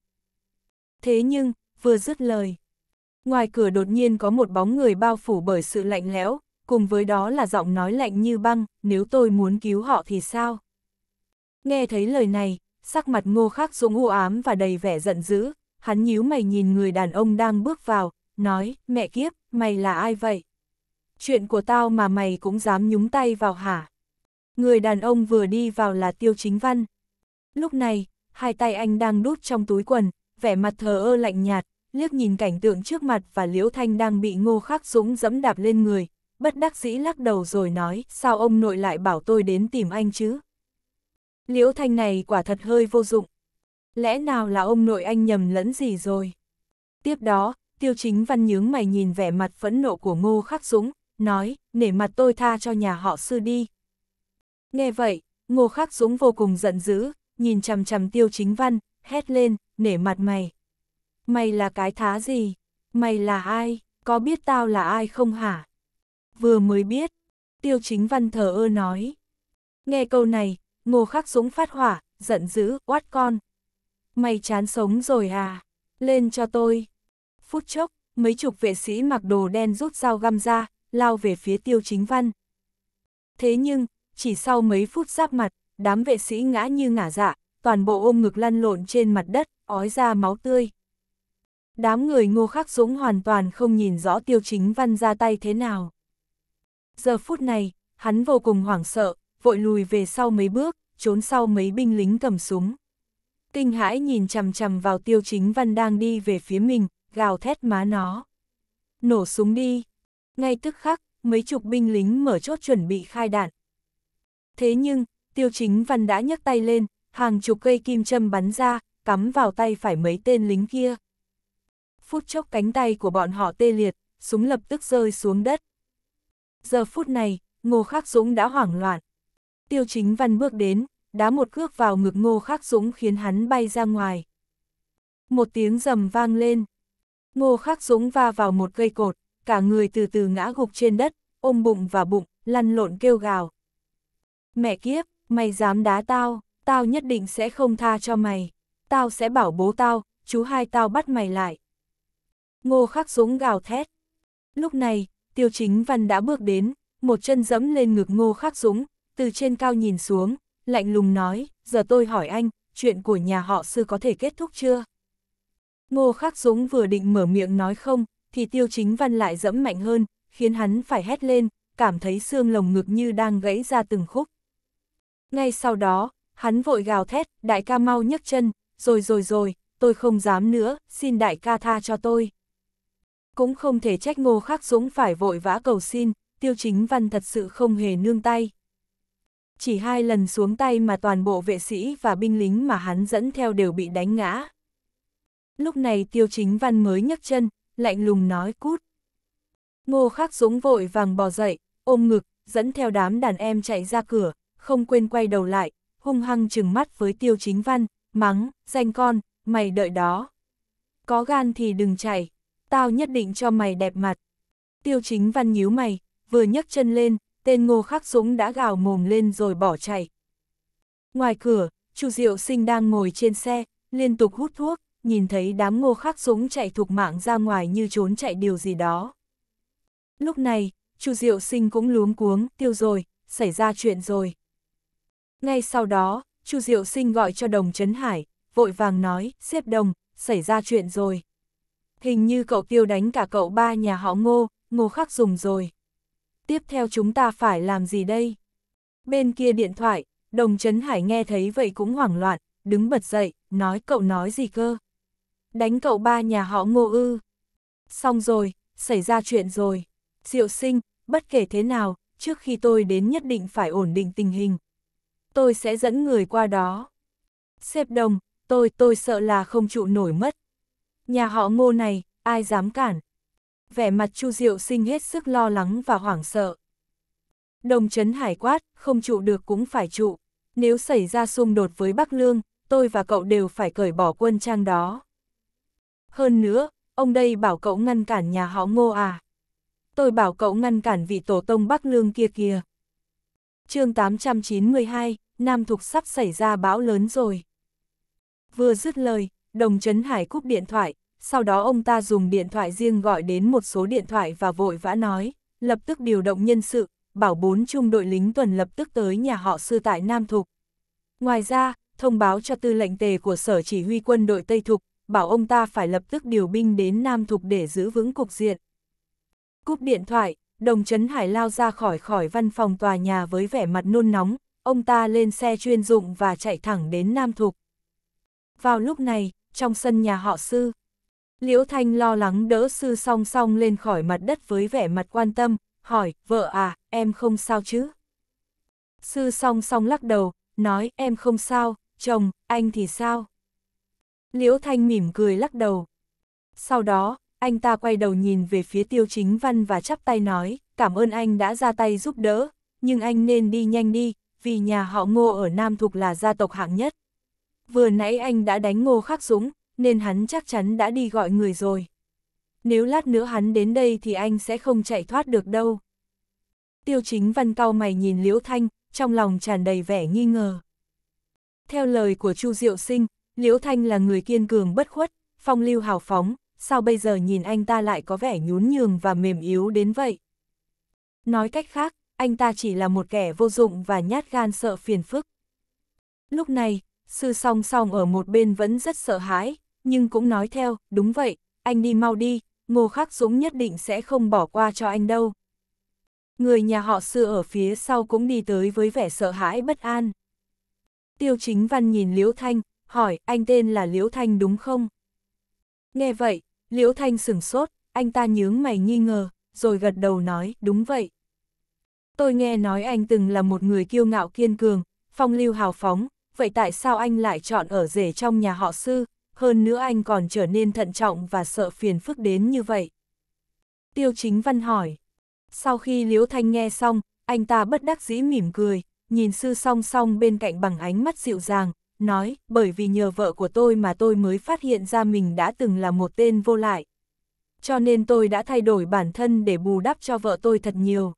Thế nhưng, vừa dứt lời, ngoài cửa đột nhiên có một bóng người bao phủ bởi sự lạnh lẽo, cùng với đó là giọng nói lạnh như băng, nếu tôi muốn cứu họ thì sao? Nghe thấy lời này, sắc mặt ngô khắc dũng u ám và đầy vẻ giận dữ, hắn nhíu mày nhìn người đàn ông đang bước vào, nói, mẹ kiếp, mày là ai vậy? Chuyện của tao mà mày cũng dám nhúng tay vào hả? Người đàn ông vừa đi vào là Tiêu Chính Văn. Lúc này, hai tay anh đang đút trong túi quần, vẻ mặt thờ ơ lạnh nhạt, liếc nhìn cảnh tượng trước mặt và Liễu Thanh đang bị ngô khắc dũng dẫm đạp lên người, bất đắc dĩ lắc đầu rồi nói, sao ông nội lại bảo tôi đến tìm anh chứ? Liễu Thanh này quả thật hơi vô dụng. Lẽ nào là ông nội anh nhầm lẫn gì rồi? Tiếp đó, Tiêu Chính Văn nhướng mày nhìn vẻ mặt phẫn nộ của Ngô Khắc Dũng, nói, nể mặt tôi tha cho nhà họ sư đi. Nghe vậy, Ngô Khắc Dũng vô cùng giận dữ, nhìn chằm chằm Tiêu Chính Văn, hét lên, nể mặt mày. Mày là cái thá gì? Mày là ai? Có biết tao là ai không hả? Vừa mới biết, Tiêu Chính Văn thờ ơ nói. Nghe câu này, Ngô Khắc Dũng phát hỏa, giận dữ, oát con. Mày chán sống rồi à? Lên cho tôi. Phút chốc, mấy chục vệ sĩ mặc đồ đen rút dao găm ra, lao về phía tiêu chính văn. Thế nhưng, chỉ sau mấy phút giáp mặt, đám vệ sĩ ngã như ngả dạ, toàn bộ ôm ngực lăn lộn trên mặt đất, ói ra máu tươi. Đám người ngô khắc dũng hoàn toàn không nhìn rõ tiêu chính văn ra tay thế nào. Giờ phút này, hắn vô cùng hoảng sợ, vội lùi về sau mấy bước, trốn sau mấy binh lính cầm súng. Kinh hãi nhìn chằm chằm vào tiêu chính văn đang đi về phía mình, gào thét má nó. Nổ súng đi. Ngay tức khắc, mấy chục binh lính mở chốt chuẩn bị khai đạn. Thế nhưng, tiêu chính văn đã nhấc tay lên, hàng chục cây kim châm bắn ra, cắm vào tay phải mấy tên lính kia. Phút chốc cánh tay của bọn họ tê liệt, súng lập tức rơi xuống đất. Giờ phút này, Ngô Khắc Dũng đã hoảng loạn tiêu chính văn bước đến, đá một cước vào ngực ngô khắc dũng khiến hắn bay ra ngoài. Một tiếng rầm vang lên. Ngô khắc dũng va vào một cây cột, cả người từ từ ngã gục trên đất, ôm bụng và bụng, lăn lộn kêu gào. Mẹ kiếp, mày dám đá tao, tao nhất định sẽ không tha cho mày. Tao sẽ bảo bố tao, chú hai tao bắt mày lại. Ngô khắc dũng gào thét. Lúc này, tiêu chính văn đã bước đến, một chân dẫm lên ngực ngô khắc dũng, từ trên cao nhìn xuống, lạnh lùng nói, giờ tôi hỏi anh, chuyện của nhà họ sư có thể kết thúc chưa? Ngô Khắc Dũng vừa định mở miệng nói không, thì tiêu chính văn lại dẫm mạnh hơn, khiến hắn phải hét lên, cảm thấy xương lồng ngực như đang gãy ra từng khúc. Ngay sau đó, hắn vội gào thét, đại ca mau nhấc chân, rồi rồi rồi, tôi không dám nữa, xin đại ca tha cho tôi. Cũng không thể trách ngô khắc dũng phải vội vã cầu xin, tiêu chính văn thật sự không hề nương tay chỉ hai lần xuống tay mà toàn bộ vệ sĩ và binh lính mà hắn dẫn theo đều bị đánh ngã. Lúc này tiêu chính văn mới nhấc chân, lạnh lùng nói cút. Ngô Khắc Dũng vội vàng bò dậy, ôm ngực, dẫn theo đám đàn em chạy ra cửa, không quên quay đầu lại, hung hăng chừng mắt với tiêu chính văn, mắng, danh con, mày đợi đó. Có gan thì đừng chạy, tao nhất định cho mày đẹp mặt. Tiêu chính văn nhíu mày, vừa nhấc chân lên, tên ngô khắc dũng đã gào mồm lên rồi bỏ chạy. Ngoài cửa, Chu Diệu Sinh đang ngồi trên xe, liên tục hút thuốc, nhìn thấy đám ngô khắc dũng chạy thục mạng ra ngoài như trốn chạy điều gì đó. Lúc này, Chu Diệu Sinh cũng luống cuống, tiêu rồi, xảy ra chuyện rồi. Ngay sau đó, Chu Diệu Sinh gọi cho Đồng Trấn Hải, vội vàng nói, xếp đồng, xảy ra chuyện rồi. Hình như cậu tiêu đánh cả cậu ba nhà họ ngô, ngô khắc dùng rồi tiếp theo chúng ta phải làm gì đây? Bên kia điện thoại, đồng chấn hải nghe thấy vậy cũng hoảng loạn, đứng bật dậy, nói cậu nói gì cơ? Đánh cậu ba nhà họ ngô ư. Xong rồi, xảy ra chuyện rồi. Diệu sinh, bất kể thế nào, trước khi tôi đến nhất định phải ổn định tình hình. Tôi sẽ dẫn người qua đó. Xếp đồng, tôi, tôi sợ là không trụ nổi mất. Nhà họ ngô này, ai dám cản vẻ mặt Chu Diệu sinh hết sức lo lắng và hoảng sợ. Đồng chấn hải quát, không trụ được cũng phải trụ, nếu xảy ra xung đột với Bắc Lương, tôi và cậu đều phải cởi bỏ quân trang đó. Hơn nữa, ông đây bảo cậu ngăn cản nhà họ ngô à. Tôi bảo cậu ngăn cản vị tổ tông Bắc Lương kia kìa. chương 892, Nam Thục sắp xảy ra bão lớn rồi. Vừa dứt lời, đồng chấn hải cúp điện thoại, sau đó ông ta dùng điện thoại riêng gọi đến một số điện thoại và vội vã nói, lập tức điều động nhân sự, bảo bốn trung đội lính tuần lập tức tới nhà họ sư tại Nam Thục. Ngoài ra, thông báo cho tư lệnh tề của sở chỉ huy quân đội Tây Thục, bảo ông ta phải lập tức điều binh đến Nam Thục để giữ vững cục diện. Cúp điện thoại, đồng chấn hải lao ra khỏi khỏi văn phòng tòa nhà với vẻ mặt nôn nóng, ông ta lên xe chuyên dụng và chạy thẳng đến Nam Thục. Vào lúc này, trong sân nhà họ sư, Liễu Thanh lo lắng đỡ sư song song lên khỏi mặt đất với vẻ mặt quan tâm, hỏi, vợ à, em không sao chứ? Sư song song lắc đầu, nói, em không sao, chồng, anh thì sao? Liễu Thanh mỉm cười lắc đầu. Sau đó, anh ta quay đầu nhìn về phía tiêu chính văn và chắp tay nói, cảm ơn anh đã ra tay giúp đỡ, nhưng anh nên đi nhanh đi, vì nhà họ ngô ở Nam Thục là gia tộc hạng nhất. Vừa nãy anh đã đánh ngô khắc dũng, nên hắn chắc chắn đã đi gọi người rồi. Nếu lát nữa hắn đến đây thì anh sẽ không chạy thoát được đâu. Tiêu chính văn cao mày nhìn Liễu Thanh, trong lòng tràn đầy vẻ nghi ngờ. Theo lời của Chu Diệu Sinh, Liễu Thanh là người kiên cường bất khuất, phong lưu hào phóng, sao bây giờ nhìn anh ta lại có vẻ nhún nhường và mềm yếu đến vậy? Nói cách khác, anh ta chỉ là một kẻ vô dụng và nhát gan sợ phiền phức. Lúc này, sư song song ở một bên vẫn rất sợ hãi, nhưng cũng nói theo, đúng vậy, anh đi mau đi, Ngô Khắc Dũng nhất định sẽ không bỏ qua cho anh đâu. Người nhà họ sư ở phía sau cũng đi tới với vẻ sợ hãi bất an. Tiêu chính văn nhìn Liễu Thanh, hỏi anh tên là Liễu Thanh đúng không? Nghe vậy, Liễu Thanh sửng sốt, anh ta nhướng mày nghi ngờ, rồi gật đầu nói đúng vậy. Tôi nghe nói anh từng là một người kiêu ngạo kiên cường, phong lưu hào phóng, vậy tại sao anh lại chọn ở rể trong nhà họ sư, hơn nữa anh còn trở nên thận trọng và sợ phiền phức đến như vậy. Tiêu chính văn hỏi. Sau khi Liễu Thanh nghe xong, anh ta bất đắc dĩ mỉm cười, nhìn sư song song bên cạnh bằng ánh mắt dịu dàng, nói, bởi vì nhờ vợ của tôi mà tôi mới phát hiện ra mình đã từng là một tên vô lại. Cho nên tôi đã thay đổi bản thân để bù đắp cho vợ tôi thật nhiều.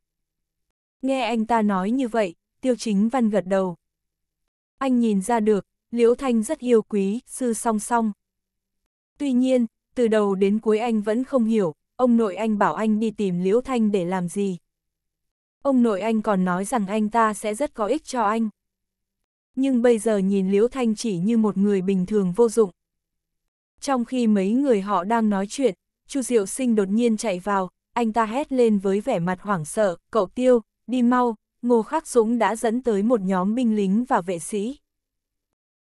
Nghe anh ta nói như vậy, tiêu chính văn gật đầu. Anh nhìn ra được, Liễu Thanh rất yêu quý, sư song song. Tuy nhiên, từ đầu đến cuối anh vẫn không hiểu, ông nội anh bảo anh đi tìm Liễu Thanh để làm gì. Ông nội anh còn nói rằng anh ta sẽ rất có ích cho anh. Nhưng bây giờ nhìn Liễu Thanh chỉ như một người bình thường vô dụng. Trong khi mấy người họ đang nói chuyện, Chu Diệu Sinh đột nhiên chạy vào, anh ta hét lên với vẻ mặt hoảng sợ, cậu tiêu, đi mau, Ngô Khắc Dũng đã dẫn tới một nhóm binh lính và vệ sĩ.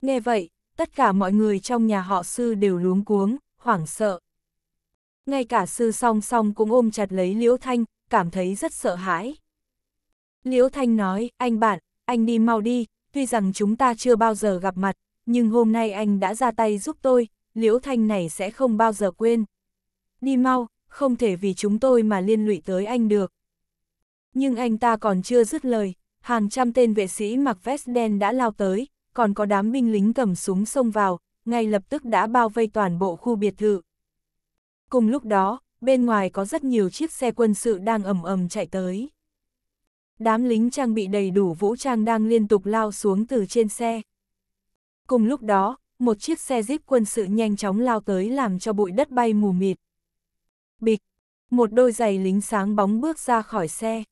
Nghe vậy, tất cả mọi người trong nhà họ sư đều luống cuống, hoảng sợ. Ngay cả sư song song cũng ôm chặt lấy Liễu Thanh, cảm thấy rất sợ hãi. Liễu Thanh nói, anh bạn, anh đi mau đi, tuy rằng chúng ta chưa bao giờ gặp mặt, nhưng hôm nay anh đã ra tay giúp tôi, Liễu Thanh này sẽ không bao giờ quên. Đi mau, không thể vì chúng tôi mà liên lụy tới anh được. Nhưng anh ta còn chưa dứt lời, hàng trăm tên vệ sĩ mặc vest đen đã lao tới, còn có đám binh lính cầm súng xông vào, ngay lập tức đã bao vây toàn bộ khu biệt thự. Cùng lúc đó, bên ngoài có rất nhiều chiếc xe quân sự đang ầm ầm chạy tới. Đám lính trang bị đầy đủ vũ trang đang liên tục lao xuống từ trên xe. Cùng lúc đó, một chiếc xe jeep quân sự nhanh chóng lao tới làm cho bụi đất bay mù mịt. Bịch, một đôi giày lính sáng bóng bước ra khỏi xe.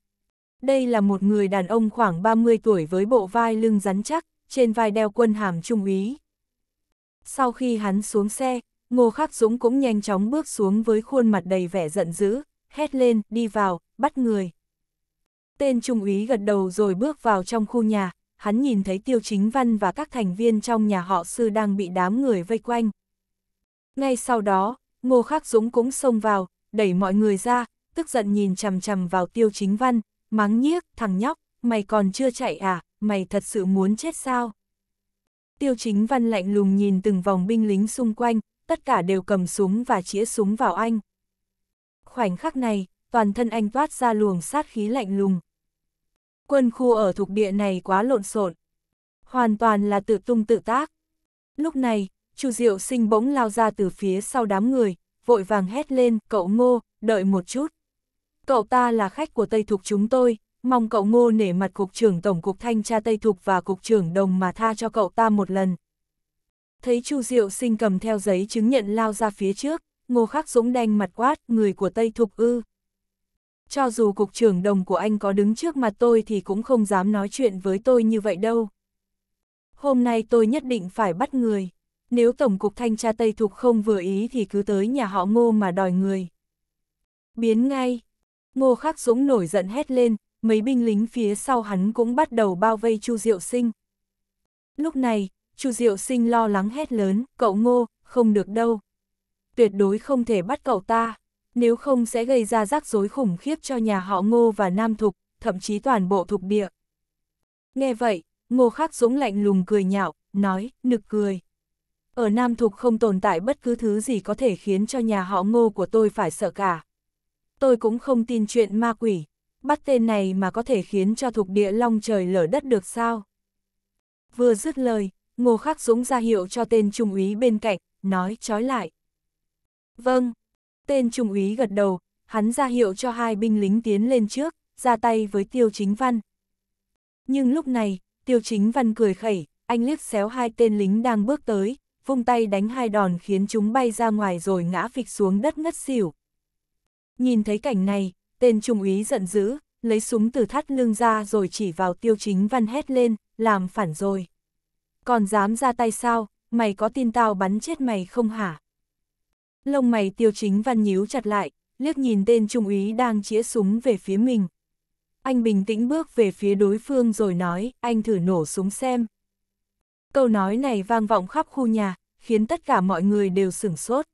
Đây là một người đàn ông khoảng 30 tuổi với bộ vai lưng rắn chắc, trên vai đeo quân hàm trung úy. Sau khi hắn xuống xe, Ngô Khắc Dũng cũng nhanh chóng bước xuống với khuôn mặt đầy vẻ giận dữ, hét lên, đi vào, bắt người. Tên trung úy gật đầu rồi bước vào trong khu nhà, hắn nhìn thấy Tiêu Chính Văn và các thành viên trong nhà họ sư đang bị đám người vây quanh. Ngay sau đó, Ngô Khắc Dũng cũng xông vào, đẩy mọi người ra, tức giận nhìn chằm chằm vào Tiêu Chính Văn, mắng nhiếc, thằng nhóc, mày còn chưa chạy à, mày thật sự muốn chết sao? Tiêu chính văn lạnh lùng nhìn từng vòng binh lính xung quanh, tất cả đều cầm súng và chĩa súng vào anh. Khoảnh khắc này, toàn thân anh toát ra luồng sát khí lạnh lùng. Quân khu ở thuộc địa này quá lộn xộn, hoàn toàn là tự tung tự tác. Lúc này, Chu Diệu Sinh bỗng lao ra từ phía sau đám người, vội vàng hét lên, cậu ngô, đợi một chút. Cậu ta là khách của Tây Thục chúng tôi, mong cậu ngô nể mặt Cục trưởng Tổng Cục Thanh tra Tây Thục và Cục trưởng Đồng mà tha cho cậu ta một lần. Thấy Chu Diệu sinh cầm theo giấy chứng nhận lao ra phía trước, ngô khắc dũng đanh mặt quát, người của Tây Thục ư. Cho dù Cục trưởng Đồng của anh có đứng trước mặt tôi thì cũng không dám nói chuyện với tôi như vậy đâu. Hôm nay tôi nhất định phải bắt người. Nếu Tổng cục Thanh tra Tây Thục không vừa ý thì cứ tới nhà họ ngô mà đòi người. Biến ngay. Ngô Khắc Dũng nổi giận hét lên, mấy binh lính phía sau hắn cũng bắt đầu bao vây Chu Diệu Sinh. Lúc này, Chu Diệu Sinh lo lắng hét lớn, cậu ngô, không được đâu. Tuyệt đối không thể bắt cậu ta, nếu không sẽ gây ra rắc rối khủng khiếp cho nhà họ ngô và nam thục, thậm chí toàn bộ thục địa. Nghe vậy, ngô khắc dũng lạnh lùng cười nhạo, nói, nực cười. Ở Nam Thục không tồn tại bất cứ thứ gì có thể khiến cho nhà họ ngô của tôi phải sợ cả. Tôi cũng không tin chuyện ma quỷ, bắt tên này mà có thể khiến cho thuộc địa long trời lở đất được sao? Vừa dứt lời, Ngô Khắc Dũng ra hiệu cho tên trung úy bên cạnh, nói trói lại. Vâng, tên trung úy gật đầu, hắn ra hiệu cho hai binh lính tiến lên trước, ra tay với Tiêu Chính Văn. Nhưng lúc này, Tiêu Chính Văn cười khẩy, anh liếc xéo hai tên lính đang bước tới, vung tay đánh hai đòn khiến chúng bay ra ngoài rồi ngã phịch xuống đất ngất xỉu. Nhìn thấy cảnh này, Tên trung úy giận dữ, lấy súng từ thắt lưng ra rồi chỉ vào tiêu chính văn hét lên, làm phản rồi. Còn dám ra tay sao, mày có tin tao bắn chết mày không hả? Lông mày tiêu chính văn nhíu chặt lại, liếc nhìn tên trung úy đang chĩa súng về phía mình. Anh bình tĩnh bước về phía đối phương rồi nói, anh thử nổ súng xem. Câu nói này vang vọng khắp khu nhà, khiến tất cả mọi người đều sửng sốt.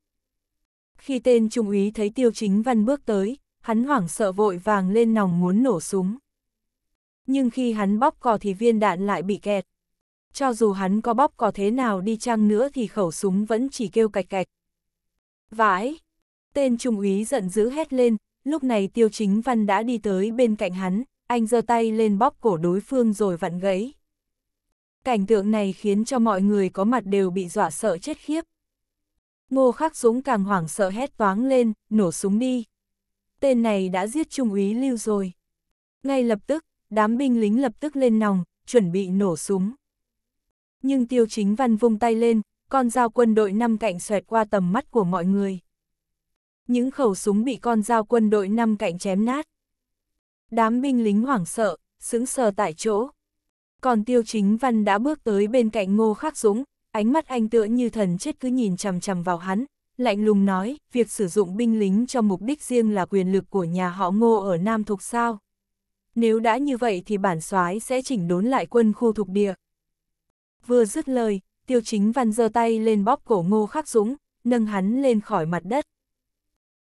Khi tên trung úy thấy tiêu chính văn bước tới, hắn hoảng sợ vội vàng lên nòng muốn nổ súng. Nhưng khi hắn bóp cò thì viên đạn lại bị kẹt. Cho dù hắn có bóp cò thế nào đi chăng nữa thì khẩu súng vẫn chỉ kêu cạch cạch. Vãi! Tên trung úy giận dữ hét lên, lúc này tiêu chính văn đã đi tới bên cạnh hắn, anh giơ tay lên bóp cổ đối phương rồi vặn gãy. Cảnh tượng này khiến cho mọi người có mặt đều bị dọa sợ chết khiếp. Ngô Khắc Dũng càng hoảng sợ hét toáng lên, nổ súng đi tên này đã giết trung úy lưu rồi. Ngay lập tức, đám binh lính lập tức lên nòng, chuẩn bị nổ súng. Nhưng tiêu chính văn vung tay lên, con dao quân đội năm cạnh xoẹt qua tầm mắt của mọi người. Những khẩu súng bị con dao quân đội năm cạnh chém nát. Đám binh lính hoảng sợ, sững sờ tại chỗ. Còn tiêu chính văn đã bước tới bên cạnh ngô khắc dũng, ánh mắt anh tựa như thần chết cứ nhìn chằm chằm vào hắn, lạnh lùng nói, việc sử dụng binh lính cho mục đích riêng là quyền lực của nhà họ ngô ở Nam Thục sao. Nếu đã như vậy thì bản soái sẽ chỉnh đốn lại quân khu thuộc địa. Vừa dứt lời, tiêu chính văn giơ tay lên bóp cổ ngô khắc dũng, nâng hắn lên khỏi mặt đất.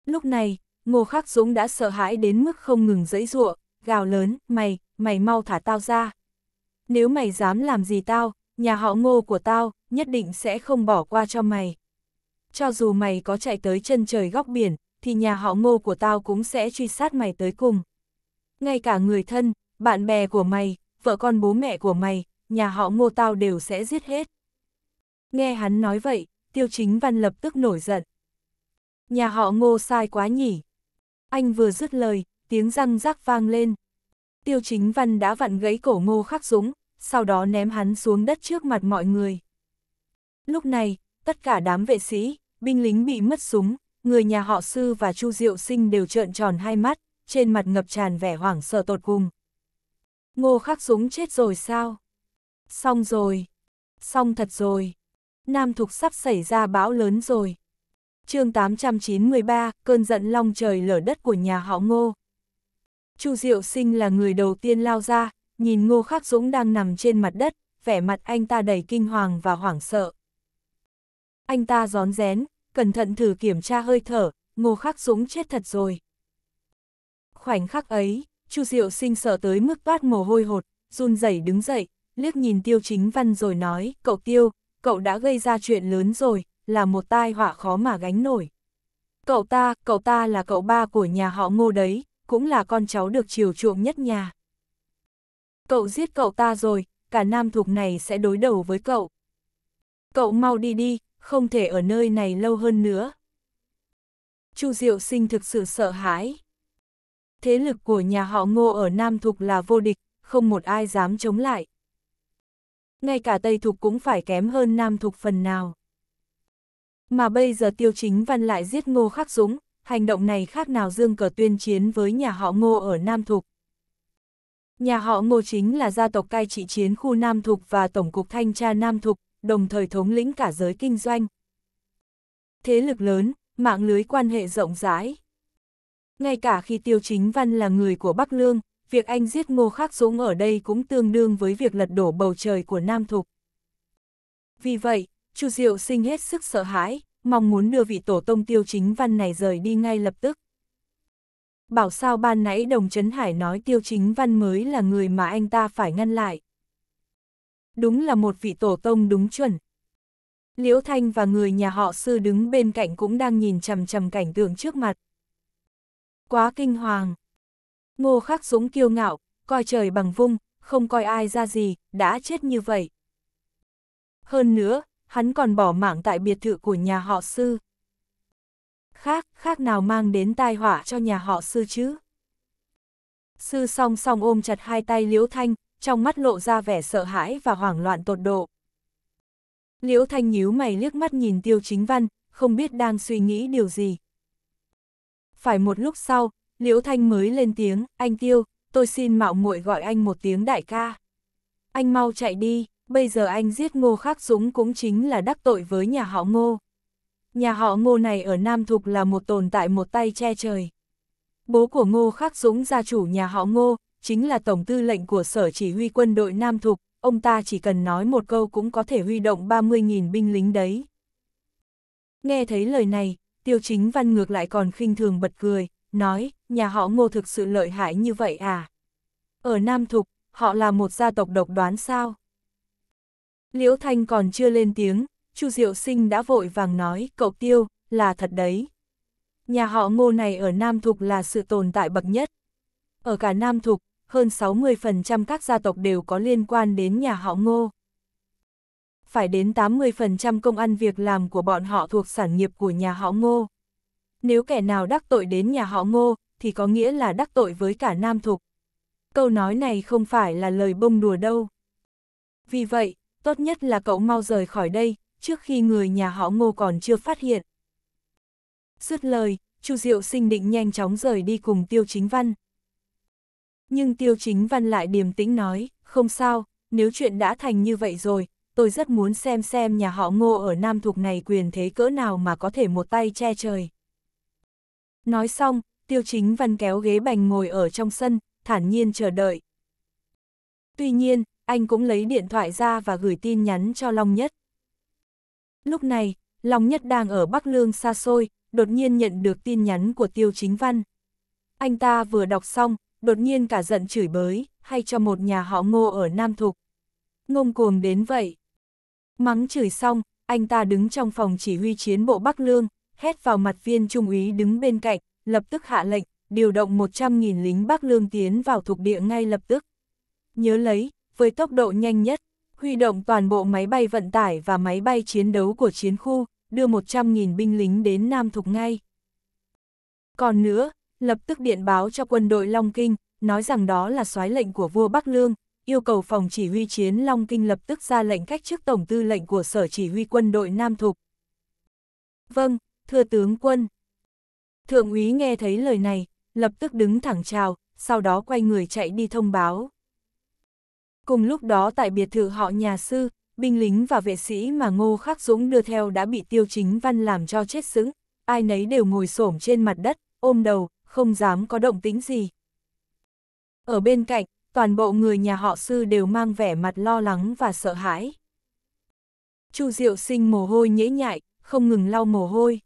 Lúc này, ngô khắc dũng đã sợ hãi đến mức không ngừng dẫy giụa, gào lớn, mày, mày mau thả tao ra. Nếu mày dám làm gì tao, nhà họ ngô của tao, nhất định sẽ không bỏ qua cho mày cho dù mày có chạy tới chân trời góc biển, thì nhà họ ngô của tao cũng sẽ truy sát mày tới cùng. Ngay cả người thân, bạn bè của mày, vợ con bố mẹ của mày, nhà họ ngô tao đều sẽ giết hết. Nghe hắn nói vậy, tiêu chính văn lập tức nổi giận. Nhà họ ngô sai quá nhỉ. Anh vừa dứt lời, tiếng răng rắc vang lên. Tiêu chính văn đã vặn gãy cổ ngô khắc dũng, sau đó ném hắn xuống đất trước mặt mọi người. Lúc này, tất cả đám vệ sĩ, binh lính bị mất súng, người nhà họ Sư và Chu Diệu Sinh đều trợn tròn hai mắt, trên mặt ngập tràn vẻ hoảng sợ tột cùng. Ngô Khắc Súng chết rồi sao? Xong rồi, xong thật rồi. Nam Thục sắp xảy ra bão lớn rồi. chương 893, cơn giận long trời lở đất của nhà họ Ngô. Chu Diệu Sinh là người đầu tiên lao ra, nhìn Ngô Khắc Dũng đang nằm trên mặt đất, vẻ mặt anh ta đầy kinh hoàng và hoảng sợ anh ta rón rén, cẩn thận thử kiểm tra hơi thở, ngô khắc dũng chết thật rồi. Khoảnh khắc ấy, Chu Diệu sinh sợ tới mức toát mồ hôi hột, run rẩy đứng dậy, liếc nhìn Tiêu Chính Văn rồi nói, cậu Tiêu, cậu đã gây ra chuyện lớn rồi, là một tai họa khó mà gánh nổi. Cậu ta, cậu ta là cậu ba của nhà họ ngô đấy, cũng là con cháu được chiều chuộng nhất nhà. Cậu giết cậu ta rồi, cả nam Thục này sẽ đối đầu với cậu. Cậu mau đi đi, không thể ở nơi này lâu hơn nữa. Chu Diệu Sinh thực sự sợ hãi. Thế lực của nhà họ Ngô ở Nam Thục là vô địch, không một ai dám chống lại. Ngay cả Tây Thục cũng phải kém hơn Nam Thục phần nào. Mà bây giờ Tiêu Chính Văn lại giết Ngô Khắc Dũng, hành động này khác nào dương cờ tuyên chiến với nhà họ Ngô ở Nam Thục. Nhà họ Ngô chính là gia tộc cai trị chiến khu Nam Thục và Tổng cục Thanh tra Nam Thục, đồng thời thống lĩnh cả giới kinh doanh. Thế lực lớn, mạng lưới quan hệ rộng rãi. Ngay cả khi Tiêu Chính Văn là người của Bắc Lương, việc anh giết Ngô Khắc Dũng ở đây cũng tương đương với việc lật đổ bầu trời của Nam Thục. Vì vậy, Chu Diệu sinh hết sức sợ hãi, mong muốn đưa vị tổ tông Tiêu Chính Văn này rời đi ngay lập tức. Bảo sao ban nãy Đồng Trấn Hải nói Tiêu Chính Văn mới là người mà anh ta phải ngăn lại đúng là một vị tổ tông đúng chuẩn. Liễu Thanh và người nhà họ sư đứng bên cạnh cũng đang nhìn chầm chầm cảnh tượng trước mặt. Quá kinh hoàng. Ngô Khắc Dũng kiêu ngạo, coi trời bằng vung, không coi ai ra gì, đã chết như vậy. Hơn nữa, hắn còn bỏ mạng tại biệt thự của nhà họ sư. Khác, khác nào mang đến tai họa cho nhà họ sư chứ? Sư song song ôm chặt hai tay Liễu Thanh, trong mắt lộ ra vẻ sợ hãi và hoảng loạn tột độ. Liễu Thanh nhíu mày liếc mắt nhìn Tiêu Chính Văn, không biết đang suy nghĩ điều gì. Phải một lúc sau, Liễu Thanh mới lên tiếng, anh Tiêu, tôi xin mạo muội gọi anh một tiếng đại ca. Anh mau chạy đi, bây giờ anh giết ngô khắc dũng cũng chính là đắc tội với nhà họ ngô. Nhà họ ngô này ở Nam Thục là một tồn tại một tay che trời. Bố của ngô khắc dũng gia chủ nhà họ ngô, chính là Tổng tư lệnh của Sở Chỉ huy quân đội Nam Thục, ông ta chỉ cần nói một câu cũng có thể huy động 30.000 binh lính đấy. Nghe thấy lời này, tiêu chính văn ngược lại còn khinh thường bật cười, nói, nhà họ ngô thực sự lợi hại như vậy à? Ở Nam Thục, họ là một gia tộc độc đoán sao? Liễu Thanh còn chưa lên tiếng, Chu Diệu Sinh đã vội vàng nói, cậu tiêu, là thật đấy. Nhà họ ngô này ở Nam Thục là sự tồn tại bậc nhất. Ở cả Nam Thục, hơn 60% các gia tộc đều có liên quan đến nhà họ ngô. Phải đến 80% công ăn việc làm của bọn họ thuộc sản nghiệp của nhà họ ngô. Nếu kẻ nào đắc tội đến nhà họ ngô, thì có nghĩa là đắc tội với cả nam thục. Câu nói này không phải là lời bông đùa đâu. Vì vậy, tốt nhất là cậu mau rời khỏi đây, trước khi người nhà họ ngô còn chưa phát hiện. Dứt lời, Chu Diệu sinh định nhanh chóng rời đi cùng Tiêu Chính Văn nhưng Tiêu Chính Văn lại điềm tĩnh nói, không sao, nếu chuyện đã thành như vậy rồi, tôi rất muốn xem xem nhà họ ngô ở Nam Thục này quyền thế cỡ nào mà có thể một tay che trời. Nói xong, Tiêu Chính Văn kéo ghế bành ngồi ở trong sân, thản nhiên chờ đợi. Tuy nhiên, anh cũng lấy điện thoại ra và gửi tin nhắn cho Long Nhất. Lúc này, Long Nhất đang ở Bắc Lương xa xôi, đột nhiên nhận được tin nhắn của Tiêu Chính Văn. Anh ta vừa đọc xong, đột nhiên cả giận chửi bới, hay cho một nhà họ ngô ở Nam Thục. Ngông cuồng đến vậy. Mắng chửi xong, anh ta đứng trong phòng chỉ huy chiến bộ Bắc Lương, hét vào mặt viên trung úy đứng bên cạnh, lập tức hạ lệnh, điều động 100.000 lính Bắc Lương tiến vào thuộc địa ngay lập tức. Nhớ lấy, với tốc độ nhanh nhất, huy động toàn bộ máy bay vận tải và máy bay chiến đấu của chiến khu, đưa 100.000 binh lính đến Nam Thục ngay. Còn nữa, lập tức điện báo cho quân đội Long Kinh, nói rằng đó là soái lệnh của vua Bắc Lương, yêu cầu phòng chỉ huy chiến Long Kinh lập tức ra lệnh cách chức tổng tư lệnh của sở chỉ huy quân đội Nam Thục. Vâng, thưa tướng quân. Thượng úy nghe thấy lời này, lập tức đứng thẳng chào, sau đó quay người chạy đi thông báo. Cùng lúc đó tại biệt thự họ nhà sư, binh lính và vệ sĩ mà Ngô Khắc Dũng đưa theo đã bị tiêu chính văn làm cho chết sững, ai nấy đều ngồi xổm trên mặt đất, ôm đầu, không dám có động tính gì. Ở bên cạnh, toàn bộ người nhà họ sư đều mang vẻ mặt lo lắng và sợ hãi. Chu Diệu sinh mồ hôi nhễ nhại, không ngừng lau mồ hôi.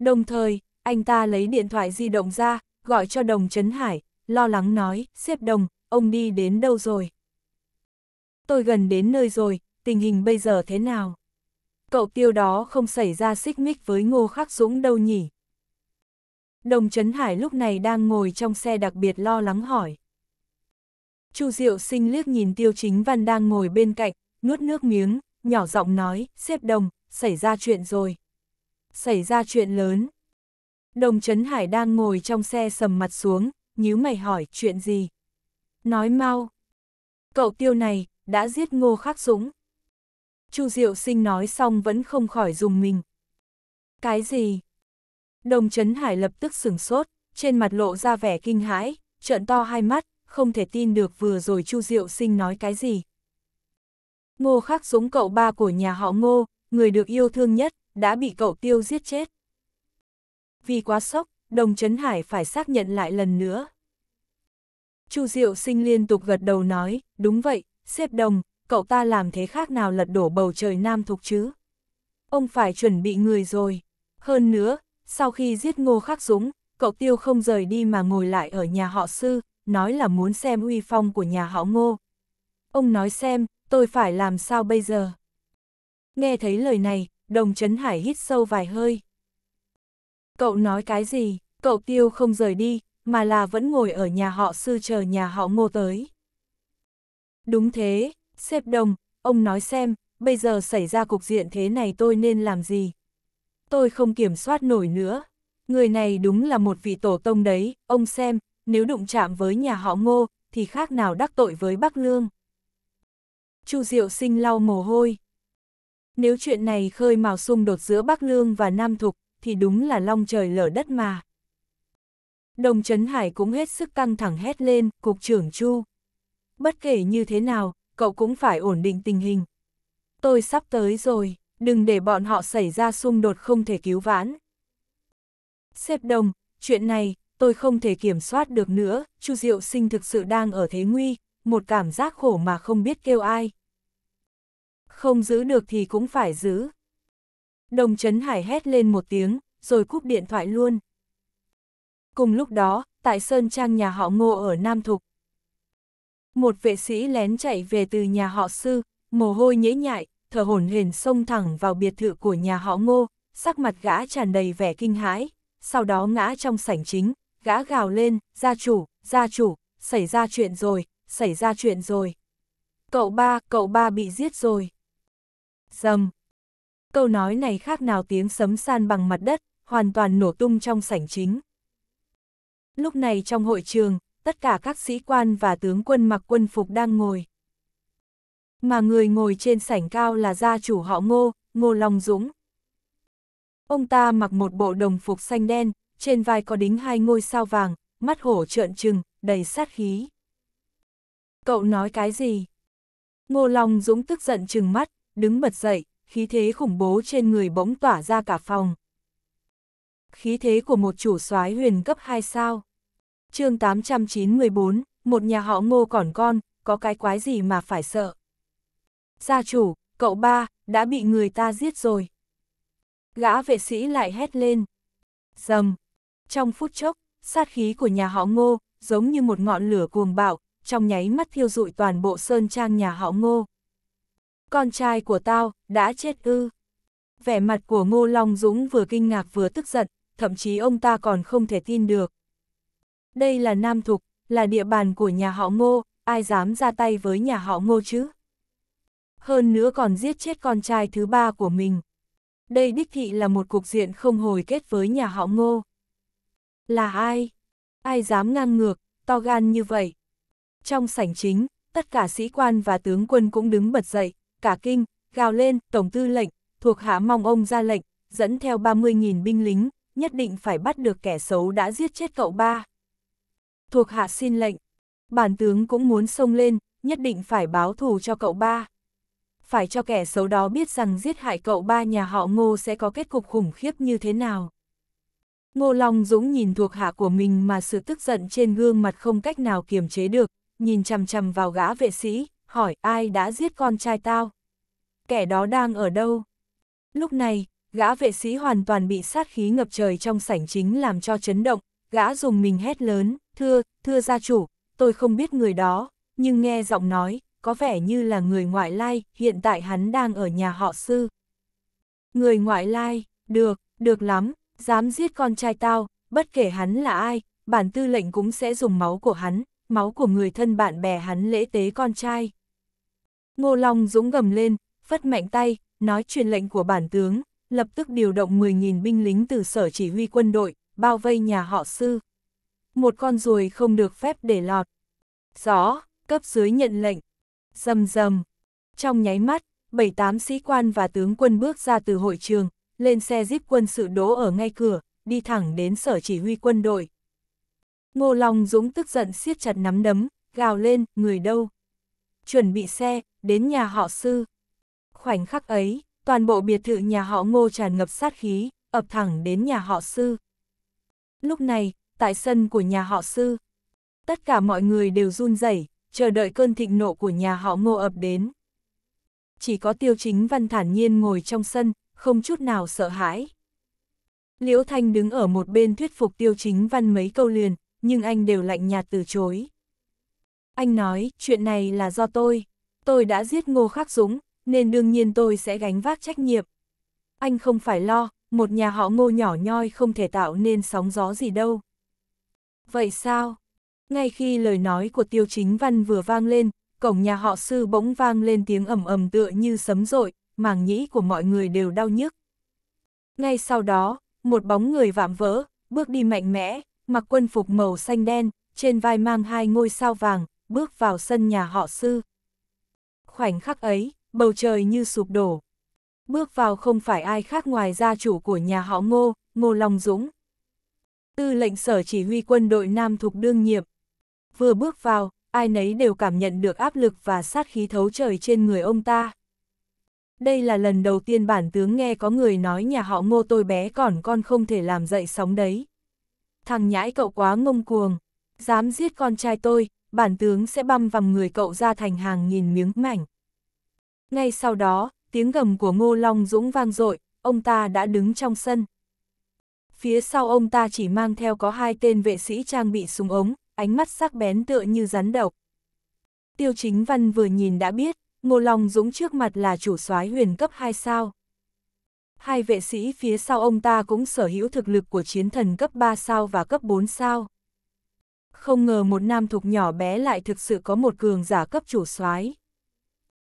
Đồng thời, anh ta lấy điện thoại di động ra, gọi cho đồng Trấn Hải, lo lắng nói, xếp đồng, ông đi đến đâu rồi? Tôi gần đến nơi rồi, tình hình bây giờ thế nào? Cậu tiêu đó không xảy ra xích mích với Ngô Khắc Dũng đâu nhỉ? Đồng Trấn Hải lúc này đang ngồi trong xe đặc biệt lo lắng hỏi. Chu Diệu sinh liếc nhìn Tiêu Chính Văn đang ngồi bên cạnh, nuốt nước miếng, nhỏ giọng nói, xếp đồng, xảy ra chuyện rồi. Xảy ra chuyện lớn. Đồng Trấn Hải đang ngồi trong xe sầm mặt xuống, nhíu mày hỏi chuyện gì. Nói mau. Cậu tiêu này, đã giết ngô khắc dũng. Chu Diệu sinh nói xong vẫn không khỏi dùng mình. Cái gì? Đồng Trấn Hải lập tức sửng sốt, trên mặt lộ ra vẻ kinh hãi, trợn to hai mắt, không thể tin được vừa rồi Chu Diệu Sinh nói cái gì. Ngô Khắc Dũng cậu ba của nhà họ Ngô, người được yêu thương nhất, đã bị cậu tiêu giết chết. Vì quá sốc, Đồng Trấn Hải phải xác nhận lại lần nữa. Chu Diệu Sinh liên tục gật đầu nói, đúng vậy, xếp đồng, cậu ta làm thế khác nào lật đổ bầu trời nam thục chứ. Ông phải chuẩn bị người rồi. Hơn nữa, sau khi giết Ngô Khắc Dũng, cậu Tiêu không rời đi mà ngồi lại ở nhà họ Sư, nói là muốn xem uy phong của nhà họ Ngô. Ông nói xem, tôi phải làm sao bây giờ? Nghe thấy lời này, đồng chấn hải hít sâu vài hơi. Cậu nói cái gì, cậu Tiêu không rời đi, mà là vẫn ngồi ở nhà họ Sư chờ nhà họ Ngô tới. Đúng thế, xếp đồng, ông nói xem, bây giờ xảy ra cục diện thế này tôi nên làm gì, tôi không kiểm soát nổi nữa. Người này đúng là một vị tổ tông đấy, ông xem, nếu đụng chạm với nhà họ ngô, thì khác nào đắc tội với Bắc Lương. Chu Diệu sinh lau mồ hôi. Nếu chuyện này khơi mào xung đột giữa Bắc Lương và Nam Thục, thì đúng là long trời lở đất mà. Đồng Trấn Hải cũng hết sức căng thẳng hét lên, cục trưởng Chu. Bất kể như thế nào, cậu cũng phải ổn định tình hình. Tôi sắp tới rồi đừng để bọn họ xảy ra xung đột không thể cứu vãn. Xếp đồng, chuyện này, tôi không thể kiểm soát được nữa, Chu Diệu Sinh thực sự đang ở thế nguy, một cảm giác khổ mà không biết kêu ai. Không giữ được thì cũng phải giữ. Đồng Trấn Hải hét lên một tiếng, rồi cúp điện thoại luôn. Cùng lúc đó, tại Sơn Trang nhà họ Ngô ở Nam Thục. Một vệ sĩ lén chạy về từ nhà họ Sư, mồ hôi nhễ nhại, thở hổn hển xông thẳng vào biệt thự của nhà họ ngô, sắc mặt gã tràn đầy vẻ kinh hãi, sau đó ngã trong sảnh chính, gã gào lên, gia chủ, gia chủ, xảy ra chuyện rồi, xảy ra chuyện rồi. Cậu ba, cậu ba bị giết rồi. Dầm. Câu nói này khác nào tiếng sấm san bằng mặt đất, hoàn toàn nổ tung trong sảnh chính. Lúc này trong hội trường, tất cả các sĩ quan và tướng quân mặc quân phục đang ngồi mà người ngồi trên sảnh cao là gia chủ họ Ngô, Ngô Long Dũng. Ông ta mặc một bộ đồng phục xanh đen, trên vai có đính hai ngôi sao vàng, mắt hổ trợn trừng, đầy sát khí. Cậu nói cái gì? Ngô Long Dũng tức giận trừng mắt, đứng bật dậy, khí thế khủng bố trên người bỗng tỏa ra cả phòng. Khí thế của một chủ soái huyền cấp 2 sao. chương 894, một nhà họ ngô còn con, có cái quái gì mà phải sợ. Gia chủ, cậu ba, đã bị người ta giết rồi. Gã vệ sĩ lại hét lên. Dầm. Trong phút chốc, sát khí của nhà họ ngô, giống như một ngọn lửa cuồng bạo, trong nháy mắt thiêu dụi toàn bộ sơn trang nhà họ ngô. Con trai của tao, đã chết ư. Vẻ mặt của Ngô Long Dũng vừa kinh ngạc vừa tức giận, thậm chí ông ta còn không thể tin được. Đây là Nam Thục, là địa bàn của nhà họ Ngô, ai dám ra tay với nhà họ Ngô chứ? hơn nữa còn giết chết con trai thứ ba của mình. Đây đích thị là một cuộc diện không hồi kết với nhà họ ngô. Là ai? Ai dám ngang ngược, to gan như vậy? Trong sảnh chính, tất cả sĩ quan và tướng quân cũng đứng bật dậy, cả kinh, gào lên, tổng tư lệnh, thuộc hạ mong ông ra lệnh, dẫn theo 30.000 binh lính, nhất định phải bắt được kẻ xấu đã giết chết cậu ba. Thuộc hạ xin lệnh, bản tướng cũng muốn xông lên, nhất định phải báo thù cho cậu ba phải cho kẻ xấu đó biết rằng giết hại cậu ba nhà họ ngô sẽ có kết cục khủng khiếp như thế nào. Ngô Long Dũng nhìn thuộc hạ của mình mà sự tức giận trên gương mặt không cách nào kiềm chế được, nhìn chằm chằm vào gã vệ sĩ, hỏi ai đã giết con trai tao? Kẻ đó đang ở đâu? Lúc này, gã vệ sĩ hoàn toàn bị sát khí ngập trời trong sảnh chính làm cho chấn động, gã dùng mình hét lớn, thưa, thưa gia chủ, tôi không biết người đó, nhưng nghe giọng nói, có vẻ như là người ngoại lai, hiện tại hắn đang ở nhà họ sư. Người ngoại lai, được, được lắm, dám giết con trai tao, bất kể hắn là ai, bản tư lệnh cũng sẽ dùng máu của hắn, máu của người thân bạn bè hắn lễ tế con trai. Ngô Long dũng gầm lên, phất mạnh tay, nói truyền lệnh của bản tướng, lập tức điều động 10.000 binh lính từ sở chỉ huy quân đội, bao vây nhà họ sư. Một con ruồi không được phép để lọt. Rõ, cấp dưới nhận lệnh, Dầm dầm. Trong nháy mắt, bảy tám sĩ quan và tướng quân bước ra từ hội trường, lên xe jeep quân sự đỗ ở ngay cửa, đi thẳng đến sở chỉ huy quân đội. Ngô Long Dũng tức giận siết chặt nắm đấm, gào lên, người đâu? Chuẩn bị xe, đến nhà họ sư. Khoảnh khắc ấy, toàn bộ biệt thự nhà họ ngô tràn ngập sát khí, ập thẳng đến nhà họ sư. Lúc này, tại sân của nhà họ sư, tất cả mọi người đều run rẩy chờ đợi cơn thịnh nộ của nhà họ ngô ập đến. Chỉ có tiêu chính văn thản nhiên ngồi trong sân, không chút nào sợ hãi. Liễu Thanh đứng ở một bên thuyết phục tiêu chính văn mấy câu liền, nhưng anh đều lạnh nhạt từ chối. Anh nói, chuyện này là do tôi, tôi đã giết Ngô Khắc Dũng, nên đương nhiên tôi sẽ gánh vác trách nhiệm. Anh không phải lo, một nhà họ ngô nhỏ nhoi không thể tạo nên sóng gió gì đâu. Vậy sao? Ngay khi lời nói của Tiêu Chính Văn vừa vang lên, cổng nhà họ sư bỗng vang lên tiếng ầm ầm tựa như sấm rội, màng nhĩ của mọi người đều đau nhức. Ngay sau đó, một bóng người vạm vỡ, bước đi mạnh mẽ, mặc quân phục màu xanh đen, trên vai mang hai ngôi sao vàng, bước vào sân nhà họ sư. Khoảnh khắc ấy, bầu trời như sụp đổ. Bước vào không phải ai khác ngoài gia chủ của nhà họ Ngô, Ngô Long Dũng. Tư lệnh sở chỉ huy quân đội Nam thuộc đương nhiệm, vừa bước vào, ai nấy đều cảm nhận được áp lực và sát khí thấu trời trên người ông ta. Đây là lần đầu tiên bản tướng nghe có người nói nhà họ ngô tôi bé còn con không thể làm dậy sóng đấy. Thằng nhãi cậu quá ngông cuồng, dám giết con trai tôi, bản tướng sẽ băm vằm người cậu ra thành hàng nghìn miếng mảnh. Ngay sau đó, tiếng gầm của Ngô Long Dũng vang dội, ông ta đã đứng trong sân. Phía sau ông ta chỉ mang theo có hai tên vệ sĩ trang bị súng ống, ánh mắt sắc bén tựa như rắn độc. Tiêu chính văn vừa nhìn đã biết, Ngô lòng Dũng trước mặt là chủ soái huyền cấp 2 sao. Hai vệ sĩ phía sau ông ta cũng sở hữu thực lực của chiến thần cấp 3 sao và cấp 4 sao. Không ngờ một nam thục nhỏ bé lại thực sự có một cường giả cấp chủ soái.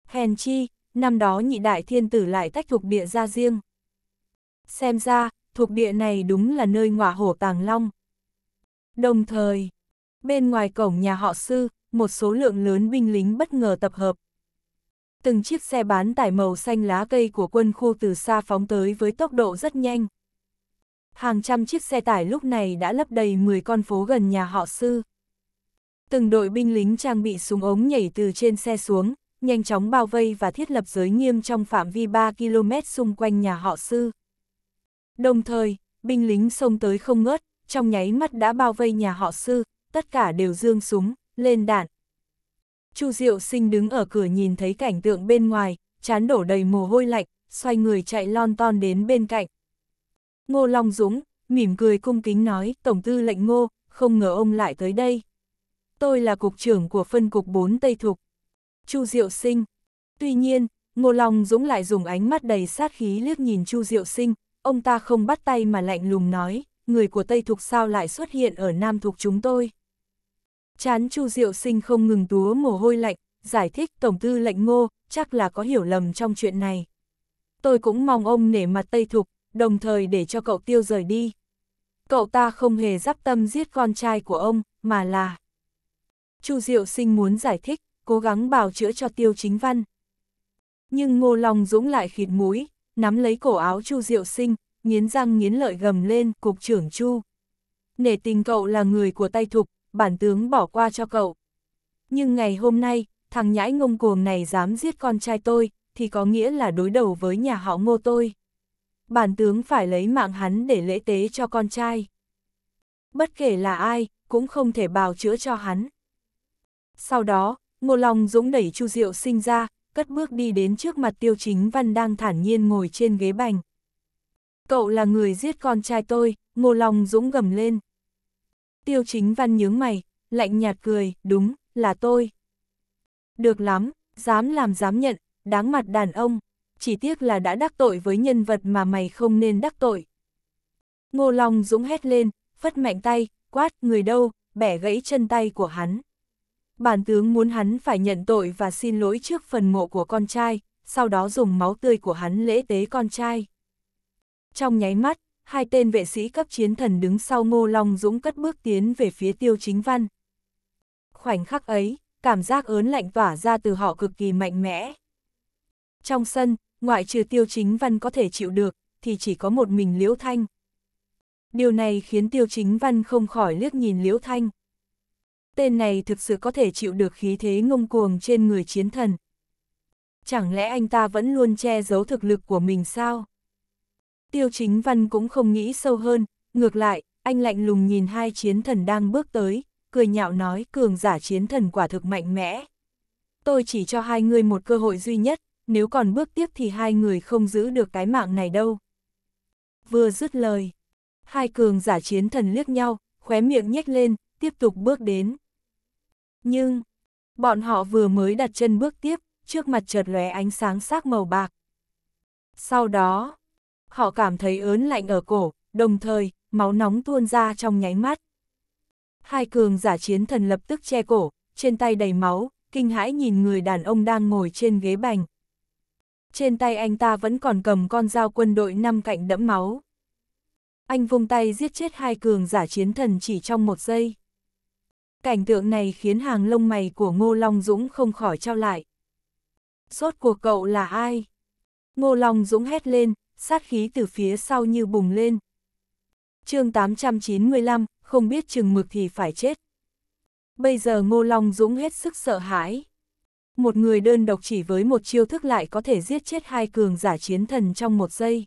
Hèn chi, năm đó nhị đại thiên tử lại tách thuộc địa ra riêng. Xem ra, thuộc địa này đúng là nơi ngọa hổ tàng long. Đồng thời, Bên ngoài cổng nhà họ sư, một số lượng lớn binh lính bất ngờ tập hợp. Từng chiếc xe bán tải màu xanh lá cây của quân khu từ xa phóng tới với tốc độ rất nhanh. Hàng trăm chiếc xe tải lúc này đã lấp đầy 10 con phố gần nhà họ sư. Từng đội binh lính trang bị súng ống nhảy từ trên xe xuống, nhanh chóng bao vây và thiết lập giới nghiêm trong phạm vi 3 km xung quanh nhà họ sư. Đồng thời, binh lính xông tới không ngớt, trong nháy mắt đã bao vây nhà họ sư, tất cả đều dương súng, lên đạn. Chu Diệu Sinh đứng ở cửa nhìn thấy cảnh tượng bên ngoài, chán đổ đầy mồ hôi lạnh, xoay người chạy lon ton đến bên cạnh. Ngô Long Dũng, mỉm cười cung kính nói, Tổng tư lệnh Ngô, không ngờ ông lại tới đây. Tôi là cục trưởng của phân cục 4 Tây Thục. Chu Diệu Sinh. Tuy nhiên, Ngô Long Dũng lại dùng ánh mắt đầy sát khí liếc nhìn Chu Diệu Sinh, ông ta không bắt tay mà lạnh lùng nói, người của Tây Thục sao lại xuất hiện ở Nam Thục chúng tôi. Chán Chu Diệu Sinh không ngừng túa mồ hôi lạnh, giải thích Tổng tư lệnh ngô, chắc là có hiểu lầm trong chuyện này. Tôi cũng mong ông nể mặt Tây Thục, đồng thời để cho cậu tiêu rời đi. Cậu ta không hề giáp tâm giết con trai của ông, mà là... Chu Diệu Sinh muốn giải thích, cố gắng bào chữa cho tiêu chính văn. Nhưng Ngô Long Dũng lại khịt mũi, nắm lấy cổ áo Chu Diệu Sinh, nghiến răng nghiến lợi gầm lên cục trưởng Chu. Nể tình cậu là người của tây thục, bản tướng bỏ qua cho cậu. Nhưng ngày hôm nay, thằng nhãi ngông cuồng này dám giết con trai tôi, thì có nghĩa là đối đầu với nhà họ ngô tôi. Bản tướng phải lấy mạng hắn để lễ tế cho con trai. Bất kể là ai, cũng không thể bào chữa cho hắn. Sau đó, Ngô Long Dũng đẩy Chu Diệu sinh ra, cất bước đi đến trước mặt Tiêu Chính Văn đang thản nhiên ngồi trên ghế bành. Cậu là người giết con trai tôi, Ngô Long Dũng gầm lên. Tiêu chính văn nhướng mày, lạnh nhạt cười, đúng, là tôi. Được lắm, dám làm dám nhận, đáng mặt đàn ông, chỉ tiếc là đã đắc tội với nhân vật mà mày không nên đắc tội. Ngô Long Dũng hét lên, phất mạnh tay, quát người đâu, bẻ gãy chân tay của hắn. Bản tướng muốn hắn phải nhận tội và xin lỗi trước phần mộ của con trai, sau đó dùng máu tươi của hắn lễ tế con trai. Trong nháy mắt, hai tên vệ sĩ cấp chiến thần đứng sau Ngô Long Dũng cất bước tiến về phía tiêu chính văn. Khoảnh khắc ấy, cảm giác ớn lạnh tỏa ra từ họ cực kỳ mạnh mẽ. Trong sân, ngoại trừ tiêu chính văn có thể chịu được, thì chỉ có một mình Liễu Thanh. Điều này khiến tiêu chính văn không khỏi liếc nhìn Liễu Thanh. Tên này thực sự có thể chịu được khí thế ngông cuồng trên người chiến thần. Chẳng lẽ anh ta vẫn luôn che giấu thực lực của mình sao? Tiêu chính văn cũng không nghĩ sâu hơn, ngược lại, anh lạnh lùng nhìn hai chiến thần đang bước tới, cười nhạo nói cường giả chiến thần quả thực mạnh mẽ. Tôi chỉ cho hai người một cơ hội duy nhất, nếu còn bước tiếp thì hai người không giữ được cái mạng này đâu. Vừa dứt lời, hai cường giả chiến thần liếc nhau, khóe miệng nhếch lên, tiếp tục bước đến. Nhưng, bọn họ vừa mới đặt chân bước tiếp, trước mặt chợt lóe ánh sáng sắc màu bạc. Sau đó, họ cảm thấy ớn lạnh ở cổ, đồng thời, máu nóng tuôn ra trong nháy mắt. Hai cường giả chiến thần lập tức che cổ, trên tay đầy máu, kinh hãi nhìn người đàn ông đang ngồi trên ghế bành. Trên tay anh ta vẫn còn cầm con dao quân đội năm cạnh đẫm máu. Anh vung tay giết chết hai cường giả chiến thần chỉ trong một giây. Cảnh tượng này khiến hàng lông mày của Ngô Long Dũng không khỏi trao lại. sốt của cậu là ai? Ngô Long Dũng hét lên, sát khí từ phía sau như bùng lên. chương 895, không biết chừng mực thì phải chết. Bây giờ Ngô Long Dũng hết sức sợ hãi. Một người đơn độc chỉ với một chiêu thức lại có thể giết chết hai cường giả chiến thần trong một giây.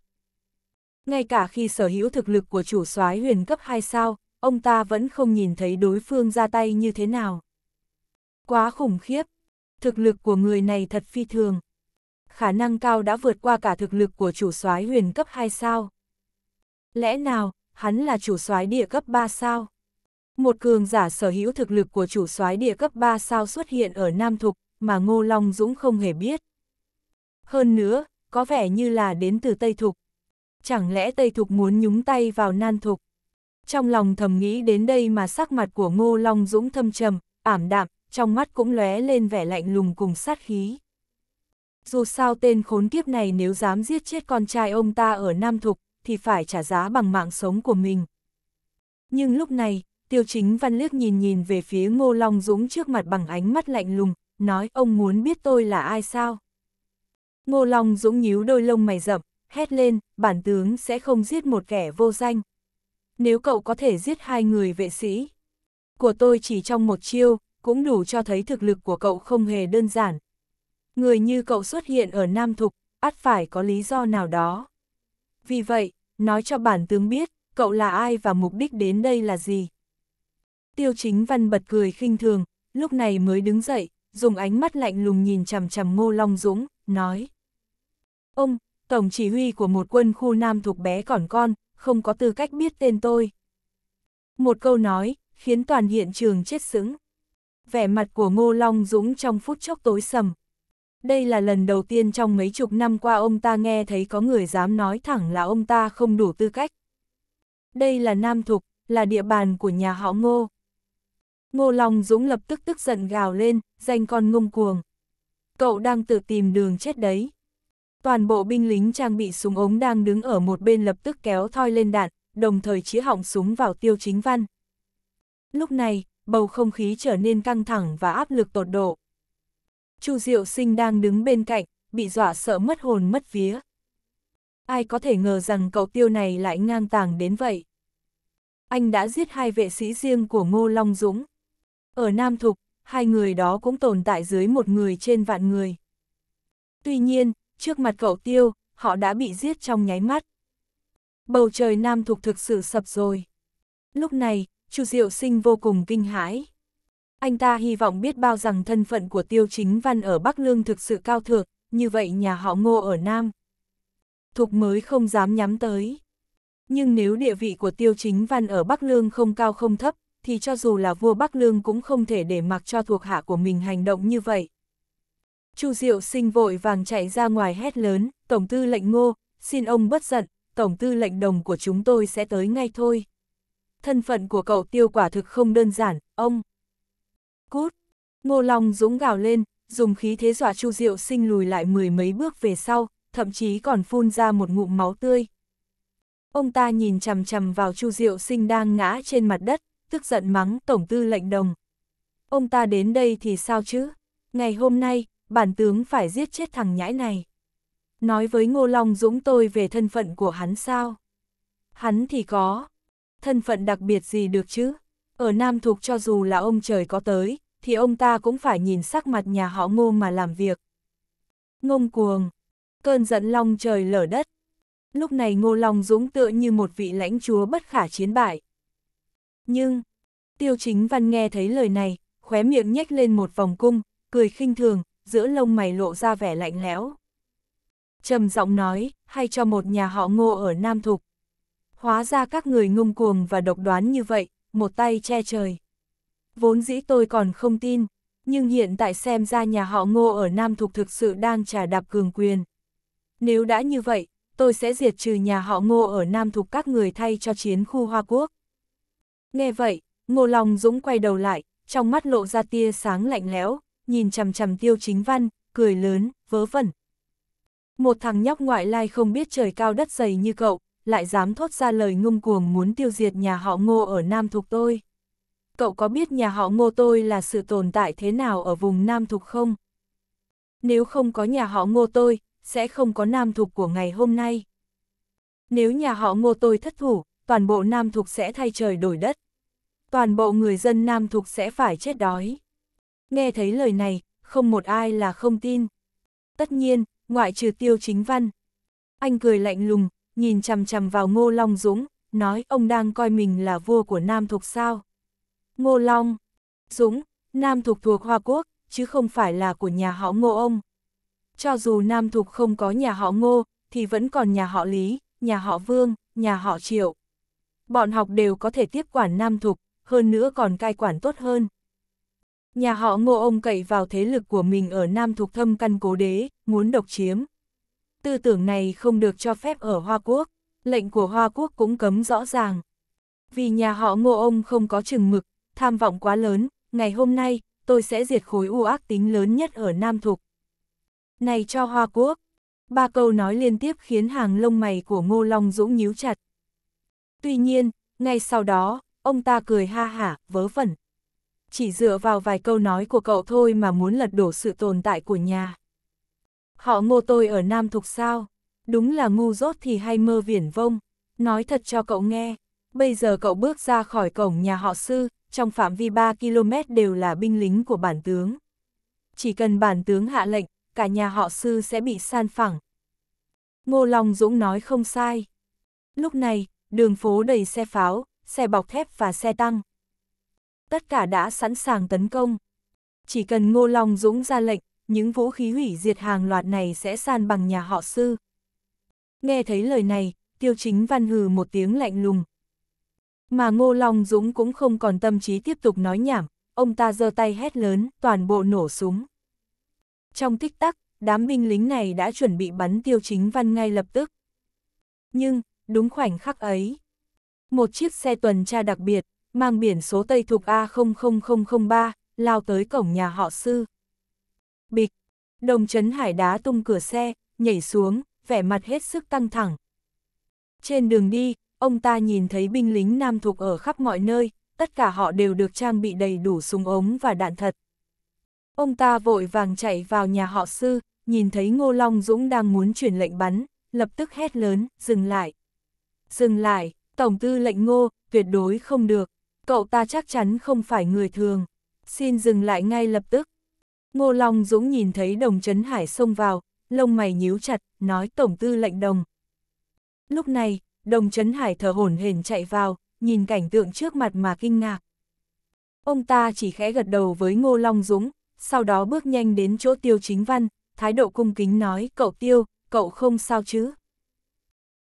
Ngay cả khi sở hữu thực lực của chủ soái huyền cấp 2 sao, ông ta vẫn không nhìn thấy đối phương ra tay như thế nào. Quá khủng khiếp, thực lực của người này thật phi thường, khả năng cao đã vượt qua cả thực lực của chủ soái huyền cấp 2 sao. Lẽ nào, hắn là chủ soái địa cấp 3 sao? Một cường giả sở hữu thực lực của chủ soái địa cấp 3 sao xuất hiện ở Nam Thục, mà Ngô Long Dũng không hề biết. Hơn nữa, có vẻ như là đến từ Tây Thục. Chẳng lẽ Tây Thục muốn nhúng tay vào nam Thục? Trong lòng thầm nghĩ đến đây mà sắc mặt của Ngô Long Dũng thâm trầm, ảm đạm, trong mắt cũng lóe lên vẻ lạnh lùng cùng sát khí. Dù sao tên khốn kiếp này nếu dám giết chết con trai ông ta ở Nam Thục, thì phải trả giá bằng mạng sống của mình. Nhưng lúc này, Tiêu Chính Văn liếc nhìn nhìn về phía Ngô Long Dũng trước mặt bằng ánh mắt lạnh lùng, nói ông muốn biết tôi là ai sao? Ngô Long Dũng nhíu đôi lông mày rậm, hét lên, bản tướng sẽ không giết một kẻ vô danh. Nếu cậu có thể giết hai người vệ sĩ, của tôi chỉ trong một chiêu, cũng đủ cho thấy thực lực của cậu không hề đơn giản, Người như cậu xuất hiện ở Nam Thục, ắt phải có lý do nào đó. Vì vậy, nói cho bản tướng biết, cậu là ai và mục đích đến đây là gì. Tiêu chính văn bật cười khinh thường, lúc này mới đứng dậy, dùng ánh mắt lạnh lùng nhìn chằm chằm Ngô Long Dũng, nói. Ông, tổng chỉ huy của một quân khu Nam Thục bé còn con, không có tư cách biết tên tôi. Một câu nói, khiến toàn hiện trường chết sững. Vẻ mặt của Ngô Long Dũng trong phút chốc tối sầm, đây là lần đầu tiên trong mấy chục năm qua ông ta nghe thấy có người dám nói thẳng là ông ta không đủ tư cách. Đây là Nam Thục, là địa bàn của nhà họ Ngô. Ngô Long Dũng lập tức tức giận gào lên, danh con ngông cuồng. Cậu đang tự tìm đường chết đấy. Toàn bộ binh lính trang bị súng ống đang đứng ở một bên lập tức kéo thoi lên đạn, đồng thời chĩa họng súng vào tiêu chính văn. Lúc này, bầu không khí trở nên căng thẳng và áp lực tột độ. Chu Diệu Sinh đang đứng bên cạnh, bị dọa sợ mất hồn mất vía. Ai có thể ngờ rằng cậu tiêu này lại ngang tàng đến vậy. Anh đã giết hai vệ sĩ riêng của Ngô Long Dũng. Ở Nam Thục, hai người đó cũng tồn tại dưới một người trên vạn người. Tuy nhiên, trước mặt cậu tiêu, họ đã bị giết trong nháy mắt. Bầu trời Nam Thục thực sự sập rồi. Lúc này, Chu Diệu Sinh vô cùng kinh hãi anh ta hy vọng biết bao rằng thân phận của tiêu chính văn ở Bắc Lương thực sự cao thượng, như vậy nhà họ ngô ở Nam. Thục mới không dám nhắm tới. Nhưng nếu địa vị của tiêu chính văn ở Bắc Lương không cao không thấp, thì cho dù là vua Bắc Lương cũng không thể để mặc cho thuộc hạ của mình hành động như vậy. Chu Diệu sinh vội vàng chạy ra ngoài hét lớn, Tổng tư lệnh ngô, xin ông bất giận, Tổng tư lệnh đồng của chúng tôi sẽ tới ngay thôi. Thân phận của cậu tiêu quả thực không đơn giản, ông cút. Ngô Long Dũng gào lên, dùng khí thế dọa Chu Diệu sinh lùi lại mười mấy bước về sau, thậm chí còn phun ra một ngụm máu tươi. Ông ta nhìn chằm chằm vào Chu Diệu sinh đang ngã trên mặt đất, tức giận mắng Tổng tư lệnh đồng. Ông ta đến đây thì sao chứ? Ngày hôm nay, bản tướng phải giết chết thằng nhãi này. Nói với Ngô Long Dũng tôi về thân phận của hắn sao? Hắn thì có. Thân phận đặc biệt gì được chứ? Ở Nam Thục cho dù là ông trời có tới, thì ông ta cũng phải nhìn sắc mặt nhà họ ngô mà làm việc. Ngông cuồng, cơn giận long trời lở đất. Lúc này Ngô Long Dũng tựa như một vị lãnh chúa bất khả chiến bại. Nhưng, Tiêu Chính Văn nghe thấy lời này, khóe miệng nhếch lên một vòng cung, cười khinh thường, giữa lông mày lộ ra vẻ lạnh lẽo. Trầm giọng nói, hay cho một nhà họ Ngô ở Nam Thục. Hóa ra các người ngông cuồng và độc đoán như vậy, một tay che trời. Vốn dĩ tôi còn không tin, nhưng hiện tại xem ra nhà họ ngô ở Nam Thục thực sự đang trả đạp cường quyền. Nếu đã như vậy, tôi sẽ diệt trừ nhà họ ngô ở Nam Thục các người thay cho chiến khu Hoa Quốc. Nghe vậy, Ngô Long Dũng quay đầu lại, trong mắt lộ ra tia sáng lạnh lẽo, nhìn chằm chằm tiêu chính văn, cười lớn, vớ vẩn. Một thằng nhóc ngoại lai không biết trời cao đất dày như cậu, lại dám thốt ra lời ngông cuồng muốn tiêu diệt nhà họ ngô ở Nam Thục tôi. Cậu có biết nhà họ ngô tôi là sự tồn tại thế nào ở vùng Nam Thục không? Nếu không có nhà họ ngô tôi, sẽ không có Nam Thục của ngày hôm nay. Nếu nhà họ ngô tôi thất thủ, toàn bộ Nam Thục sẽ thay trời đổi đất. Toàn bộ người dân Nam Thục sẽ phải chết đói. Nghe thấy lời này, không một ai là không tin. Tất nhiên, ngoại trừ tiêu chính văn. Anh cười lạnh lùng, nhìn chằm chằm vào Ngô Long Dũng, nói ông đang coi mình là vua của Nam Thục sao. Ngô Long, Dũng, Nam Thục thuộc Hoa Quốc, chứ không phải là của nhà họ Ngô ông. Cho dù Nam Thục không có nhà họ Ngô, thì vẫn còn nhà họ Lý, nhà họ Vương, nhà họ Triệu. Bọn học đều có thể tiếp quản Nam Thục, hơn nữa còn cai quản tốt hơn. Nhà họ ngô ông cậy vào thế lực của mình ở Nam Thục thâm căn cố đế, muốn độc chiếm tư tưởng này không được cho phép ở Hoa Quốc, lệnh của Hoa Quốc cũng cấm rõ ràng. Vì nhà họ ngô ông không có chừng mực, tham vọng quá lớn, ngày hôm nay, tôi sẽ diệt khối u ác tính lớn nhất ở Nam Thục. Này cho Hoa Quốc, ba câu nói liên tiếp khiến hàng lông mày của Ngô Long Dũng nhíu chặt. Tuy nhiên, ngay sau đó, ông ta cười ha hả, vớ vẩn. Chỉ dựa vào vài câu nói của cậu thôi mà muốn lật đổ sự tồn tại của nhà. Họ ngô tôi ở Nam Thục sao? Đúng là ngu dốt thì hay mơ viển vông. Nói thật cho cậu nghe, bây giờ cậu bước ra khỏi cổng nhà họ sư, trong phạm vi 3 km đều là binh lính của bản tướng. Chỉ cần bản tướng hạ lệnh, cả nhà họ sư sẽ bị san phẳng. Ngô Long Dũng nói không sai. Lúc này, đường phố đầy xe pháo, xe bọc thép và xe tăng. Tất cả đã sẵn sàng tấn công. Chỉ cần Ngô Long Dũng ra lệnh, những vũ khí hủy diệt hàng loạt này sẽ san bằng nhà họ sư. Nghe thấy lời này, tiêu chính văn hừ một tiếng lạnh lùng. Mà Ngô Long Dũng cũng không còn tâm trí tiếp tục nói nhảm, ông ta giơ tay hét lớn, toàn bộ nổ súng. Trong tích tắc, đám binh lính này đã chuẩn bị bắn tiêu chính văn ngay lập tức. Nhưng, đúng khoảnh khắc ấy, một chiếc xe tuần tra đặc biệt, mang biển số Tây Thục A00003, lao tới cổng nhà họ sư. Bịch, đồng chấn hải đá tung cửa xe, nhảy xuống, vẻ mặt hết sức căng thẳng. Trên đường đi, ông ta nhìn thấy binh lính nam thuộc ở khắp mọi nơi, tất cả họ đều được trang bị đầy đủ súng ống và đạn thật. Ông ta vội vàng chạy vào nhà họ sư, nhìn thấy Ngô Long Dũng đang muốn truyền lệnh bắn, lập tức hét lớn, dừng lại. Dừng lại, Tổng tư lệnh Ngô, tuyệt đối không được, cậu ta chắc chắn không phải người thường. Xin dừng lại ngay lập tức. Ngô Long Dũng nhìn thấy đồng Chấn Hải xông vào, lông mày nhíu chặt, nói Tổng tư lệnh đồng. Lúc này, đồng Chấn Hải thở hổn hển chạy vào, nhìn cảnh tượng trước mặt mà kinh ngạc. Ông ta chỉ khẽ gật đầu với Ngô Long Dũng, sau đó bước nhanh đến chỗ Tiêu Chính Văn, thái độ cung kính nói cậu Tiêu, cậu không sao chứ.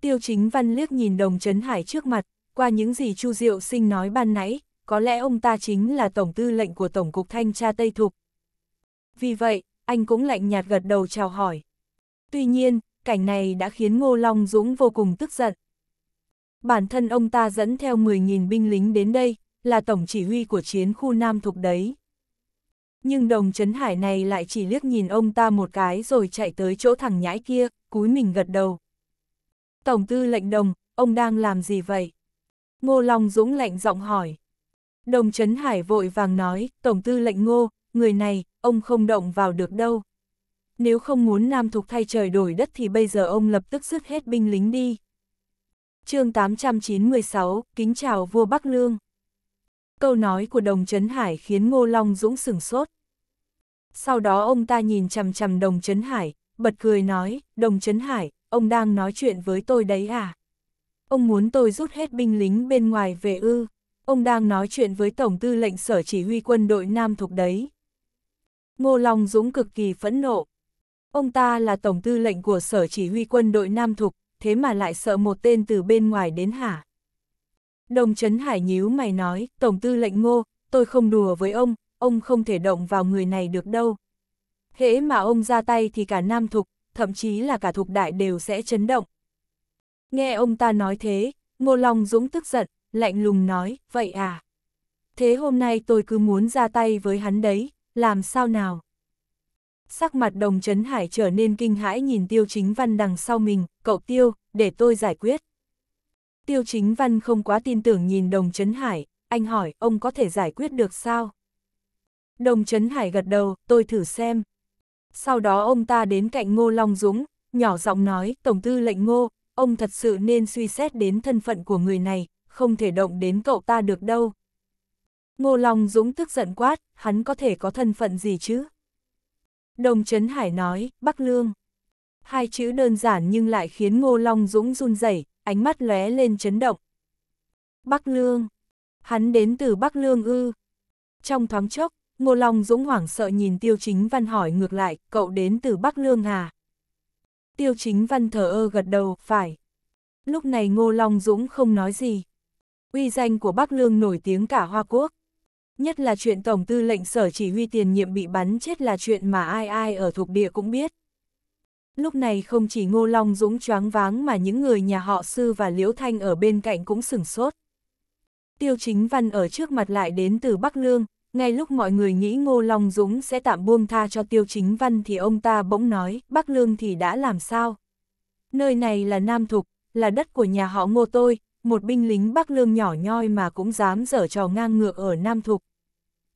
Tiêu Chính Văn liếc nhìn đồng Chấn Hải trước mặt, qua những gì Chu Diệu Sinh nói ban nãy, có lẽ ông ta chính là Tổng tư lệnh của Tổng cục Thanh tra Tây Thục, vì vậy, anh cũng lạnh nhạt gật đầu chào hỏi. Tuy nhiên, cảnh này đã khiến Ngô Long Dũng vô cùng tức giận. Bản thân ông ta dẫn theo 10.000 binh lính đến đây, là tổng chỉ huy của chiến khu Nam Thục đấy. Nhưng đồng Chấn hải này lại chỉ liếc nhìn ông ta một cái rồi chạy tới chỗ thằng nhãi kia, cúi mình gật đầu. Tổng tư lệnh đồng, ông đang làm gì vậy? Ngô Long Dũng lạnh giọng hỏi. Đồng Chấn Hải vội vàng nói, Tổng tư lệnh Ngô, người này, ông không động vào được đâu. Nếu không muốn Nam Thục thay trời đổi đất thì bây giờ ông lập tức dứt hết binh lính đi. chương 896, Kính chào vua Bắc Lương. Câu nói của Đồng Trấn Hải khiến Ngô Long Dũng sửng sốt. Sau đó ông ta nhìn chằm chằm Đồng Trấn Hải, bật cười nói, Đồng Trấn Hải, ông đang nói chuyện với tôi đấy à? Ông muốn tôi rút hết binh lính bên ngoài về ư? Ông đang nói chuyện với Tổng tư lệnh sở chỉ huy quân đội Nam Thục đấy. Ngô Long Dũng cực kỳ phẫn nộ. Ông ta là tổng tư lệnh của sở chỉ huy quân đội Nam Thục, thế mà lại sợ một tên từ bên ngoài đến hả? Đồng Trấn Hải nhíu mày nói, tổng tư lệnh ngô, tôi không đùa với ông, ông không thể động vào người này được đâu. Hễ mà ông ra tay thì cả Nam Thục, thậm chí là cả Thục Đại đều sẽ chấn động. Nghe ông ta nói thế, Ngô Long Dũng tức giận, lạnh lùng nói, vậy à? Thế hôm nay tôi cứ muốn ra tay với hắn đấy, làm sao nào? Sắc mặt đồng chấn hải trở nên kinh hãi nhìn tiêu chính văn đằng sau mình, cậu tiêu, để tôi giải quyết. Tiêu chính văn không quá tin tưởng nhìn đồng chấn hải, anh hỏi ông có thể giải quyết được sao? Đồng chấn hải gật đầu, tôi thử xem. Sau đó ông ta đến cạnh ngô long dũng, nhỏ giọng nói, tổng tư lệnh ngô, ông thật sự nên suy xét đến thân phận của người này, không thể động đến cậu ta được đâu. Ngô Long Dũng tức giận quát, hắn có thể có thân phận gì chứ? Đồng Trấn Hải nói, Bắc Lương. Hai chữ đơn giản nhưng lại khiến Ngô Long Dũng run rẩy, ánh mắt lóe lên chấn động. Bắc Lương. Hắn đến từ Bắc Lương ư. Trong thoáng chốc, Ngô Long Dũng hoảng sợ nhìn Tiêu Chính Văn hỏi ngược lại, cậu đến từ Bắc Lương à? Tiêu Chính Văn thở ơ gật đầu, phải. Lúc này Ngô Long Dũng không nói gì. Uy danh của Bắc Lương nổi tiếng cả Hoa Quốc. Nhất là chuyện Tổng Tư lệnh Sở Chỉ huy tiền nhiệm bị bắn chết là chuyện mà ai ai ở thuộc địa cũng biết. Lúc này không chỉ Ngô Long Dũng choáng váng mà những người nhà họ Sư và Liễu Thanh ở bên cạnh cũng sửng sốt. Tiêu Chính Văn ở trước mặt lại đến từ Bắc Lương, ngay lúc mọi người nghĩ Ngô Long Dũng sẽ tạm buông tha cho Tiêu Chính Văn thì ông ta bỗng nói, Bắc Lương thì đã làm sao? Nơi này là Nam Thục, là đất của nhà họ Ngô tôi, một binh lính Bắc Lương nhỏ nhoi mà cũng dám dở trò ngang ngược ở Nam Thục,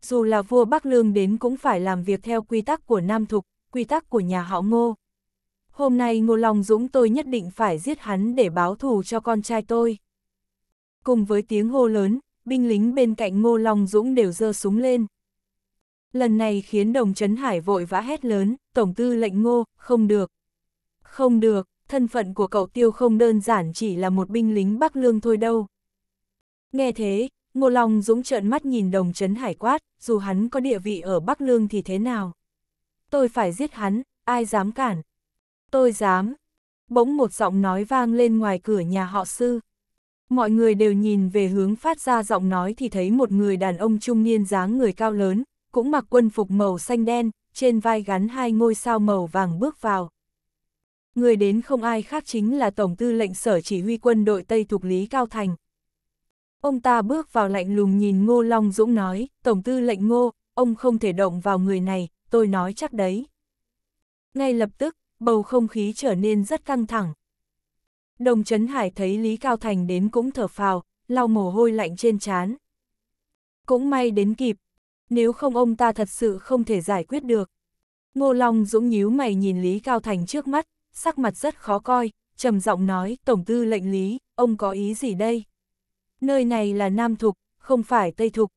dù là vua Bắc Lương đến cũng phải làm việc theo quy tắc của Nam Thục, quy tắc của nhà họ Ngô. Hôm nay Ngô Long Dũng tôi nhất định phải giết hắn để báo thù cho con trai tôi. Cùng với tiếng hô lớn, binh lính bên cạnh Ngô Long Dũng đều giơ súng lên. Lần này khiến đồng chấn hải vội vã hét lớn, tổng tư lệnh ngô, không được. Không được, thân phận của cậu tiêu không đơn giản chỉ là một binh lính Bắc Lương thôi đâu. Nghe thế, Ngô Long Dũng trợn mắt nhìn đồng trấn hải quát, dù hắn có địa vị ở Bắc Lương thì thế nào? Tôi phải giết hắn, ai dám cản? Tôi dám. Bỗng một giọng nói vang lên ngoài cửa nhà họ sư. Mọi người đều nhìn về hướng phát ra giọng nói thì thấy một người đàn ông trung niên dáng người cao lớn, cũng mặc quân phục màu xanh đen, trên vai gắn hai ngôi sao màu vàng bước vào. Người đến không ai khác chính là Tổng tư lệnh sở chỉ huy quân đội Tây Thục Lý Cao Thành. Ông ta bước vào lạnh lùng nhìn Ngô Long Dũng nói, Tổng tư lệnh Ngô, ông không thể động vào người này, tôi nói chắc đấy. Ngay lập tức, bầu không khí trở nên rất căng thẳng. Đồng Trấn Hải thấy Lý Cao Thành đến cũng thở phào, lau mồ hôi lạnh trên trán. Cũng may đến kịp, nếu không ông ta thật sự không thể giải quyết được. Ngô Long Dũng nhíu mày nhìn Lý Cao Thành trước mắt, sắc mặt rất khó coi, trầm giọng nói, Tổng tư lệnh Lý, ông có ý gì đây? nơi này là Nam Thục, không phải Tây Thục.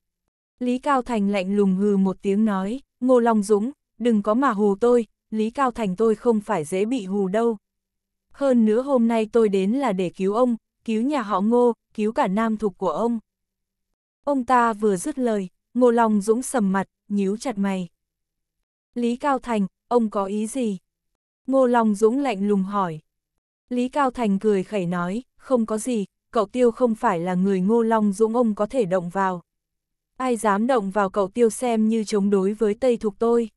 Lý Cao Thành lạnh lùng hừ một tiếng nói, Ngô Long Dũng, đừng có mà hù tôi, Lý Cao Thành tôi không phải dễ bị hù đâu. Hơn nữa hôm nay tôi đến là để cứu ông, cứu nhà họ Ngô, cứu cả Nam Thục của ông. Ông ta vừa dứt lời, Ngô Long Dũng sầm mặt, nhíu chặt mày. Lý Cao Thành, ông có ý gì? Ngô Long Dũng lạnh lùng hỏi. Lý Cao Thành cười khẩy nói, không có gì, cậu tiêu không phải là người ngô long dũng ông có thể động vào. Ai dám động vào cậu tiêu xem như chống đối với Tây Thục tôi.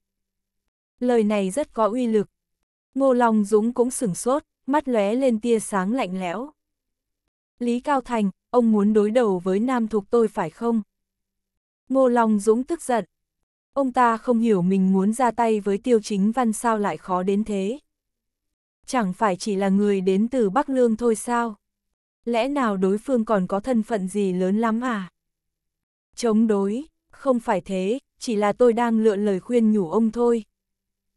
Lời này rất có uy lực. Ngô Long Dũng cũng sửng sốt, mắt lóe lên tia sáng lạnh lẽo. Lý Cao Thành, ông muốn đối đầu với Nam Thục tôi phải không? Ngô Long Dũng tức giận. Ông ta không hiểu mình muốn ra tay với tiêu chính văn sao lại khó đến thế. Chẳng phải chỉ là người đến từ Bắc Lương thôi sao? Lẽ nào đối phương còn có thân phận gì lớn lắm à? Chống đối, không phải thế, chỉ là tôi đang lựa lời khuyên nhủ ông thôi.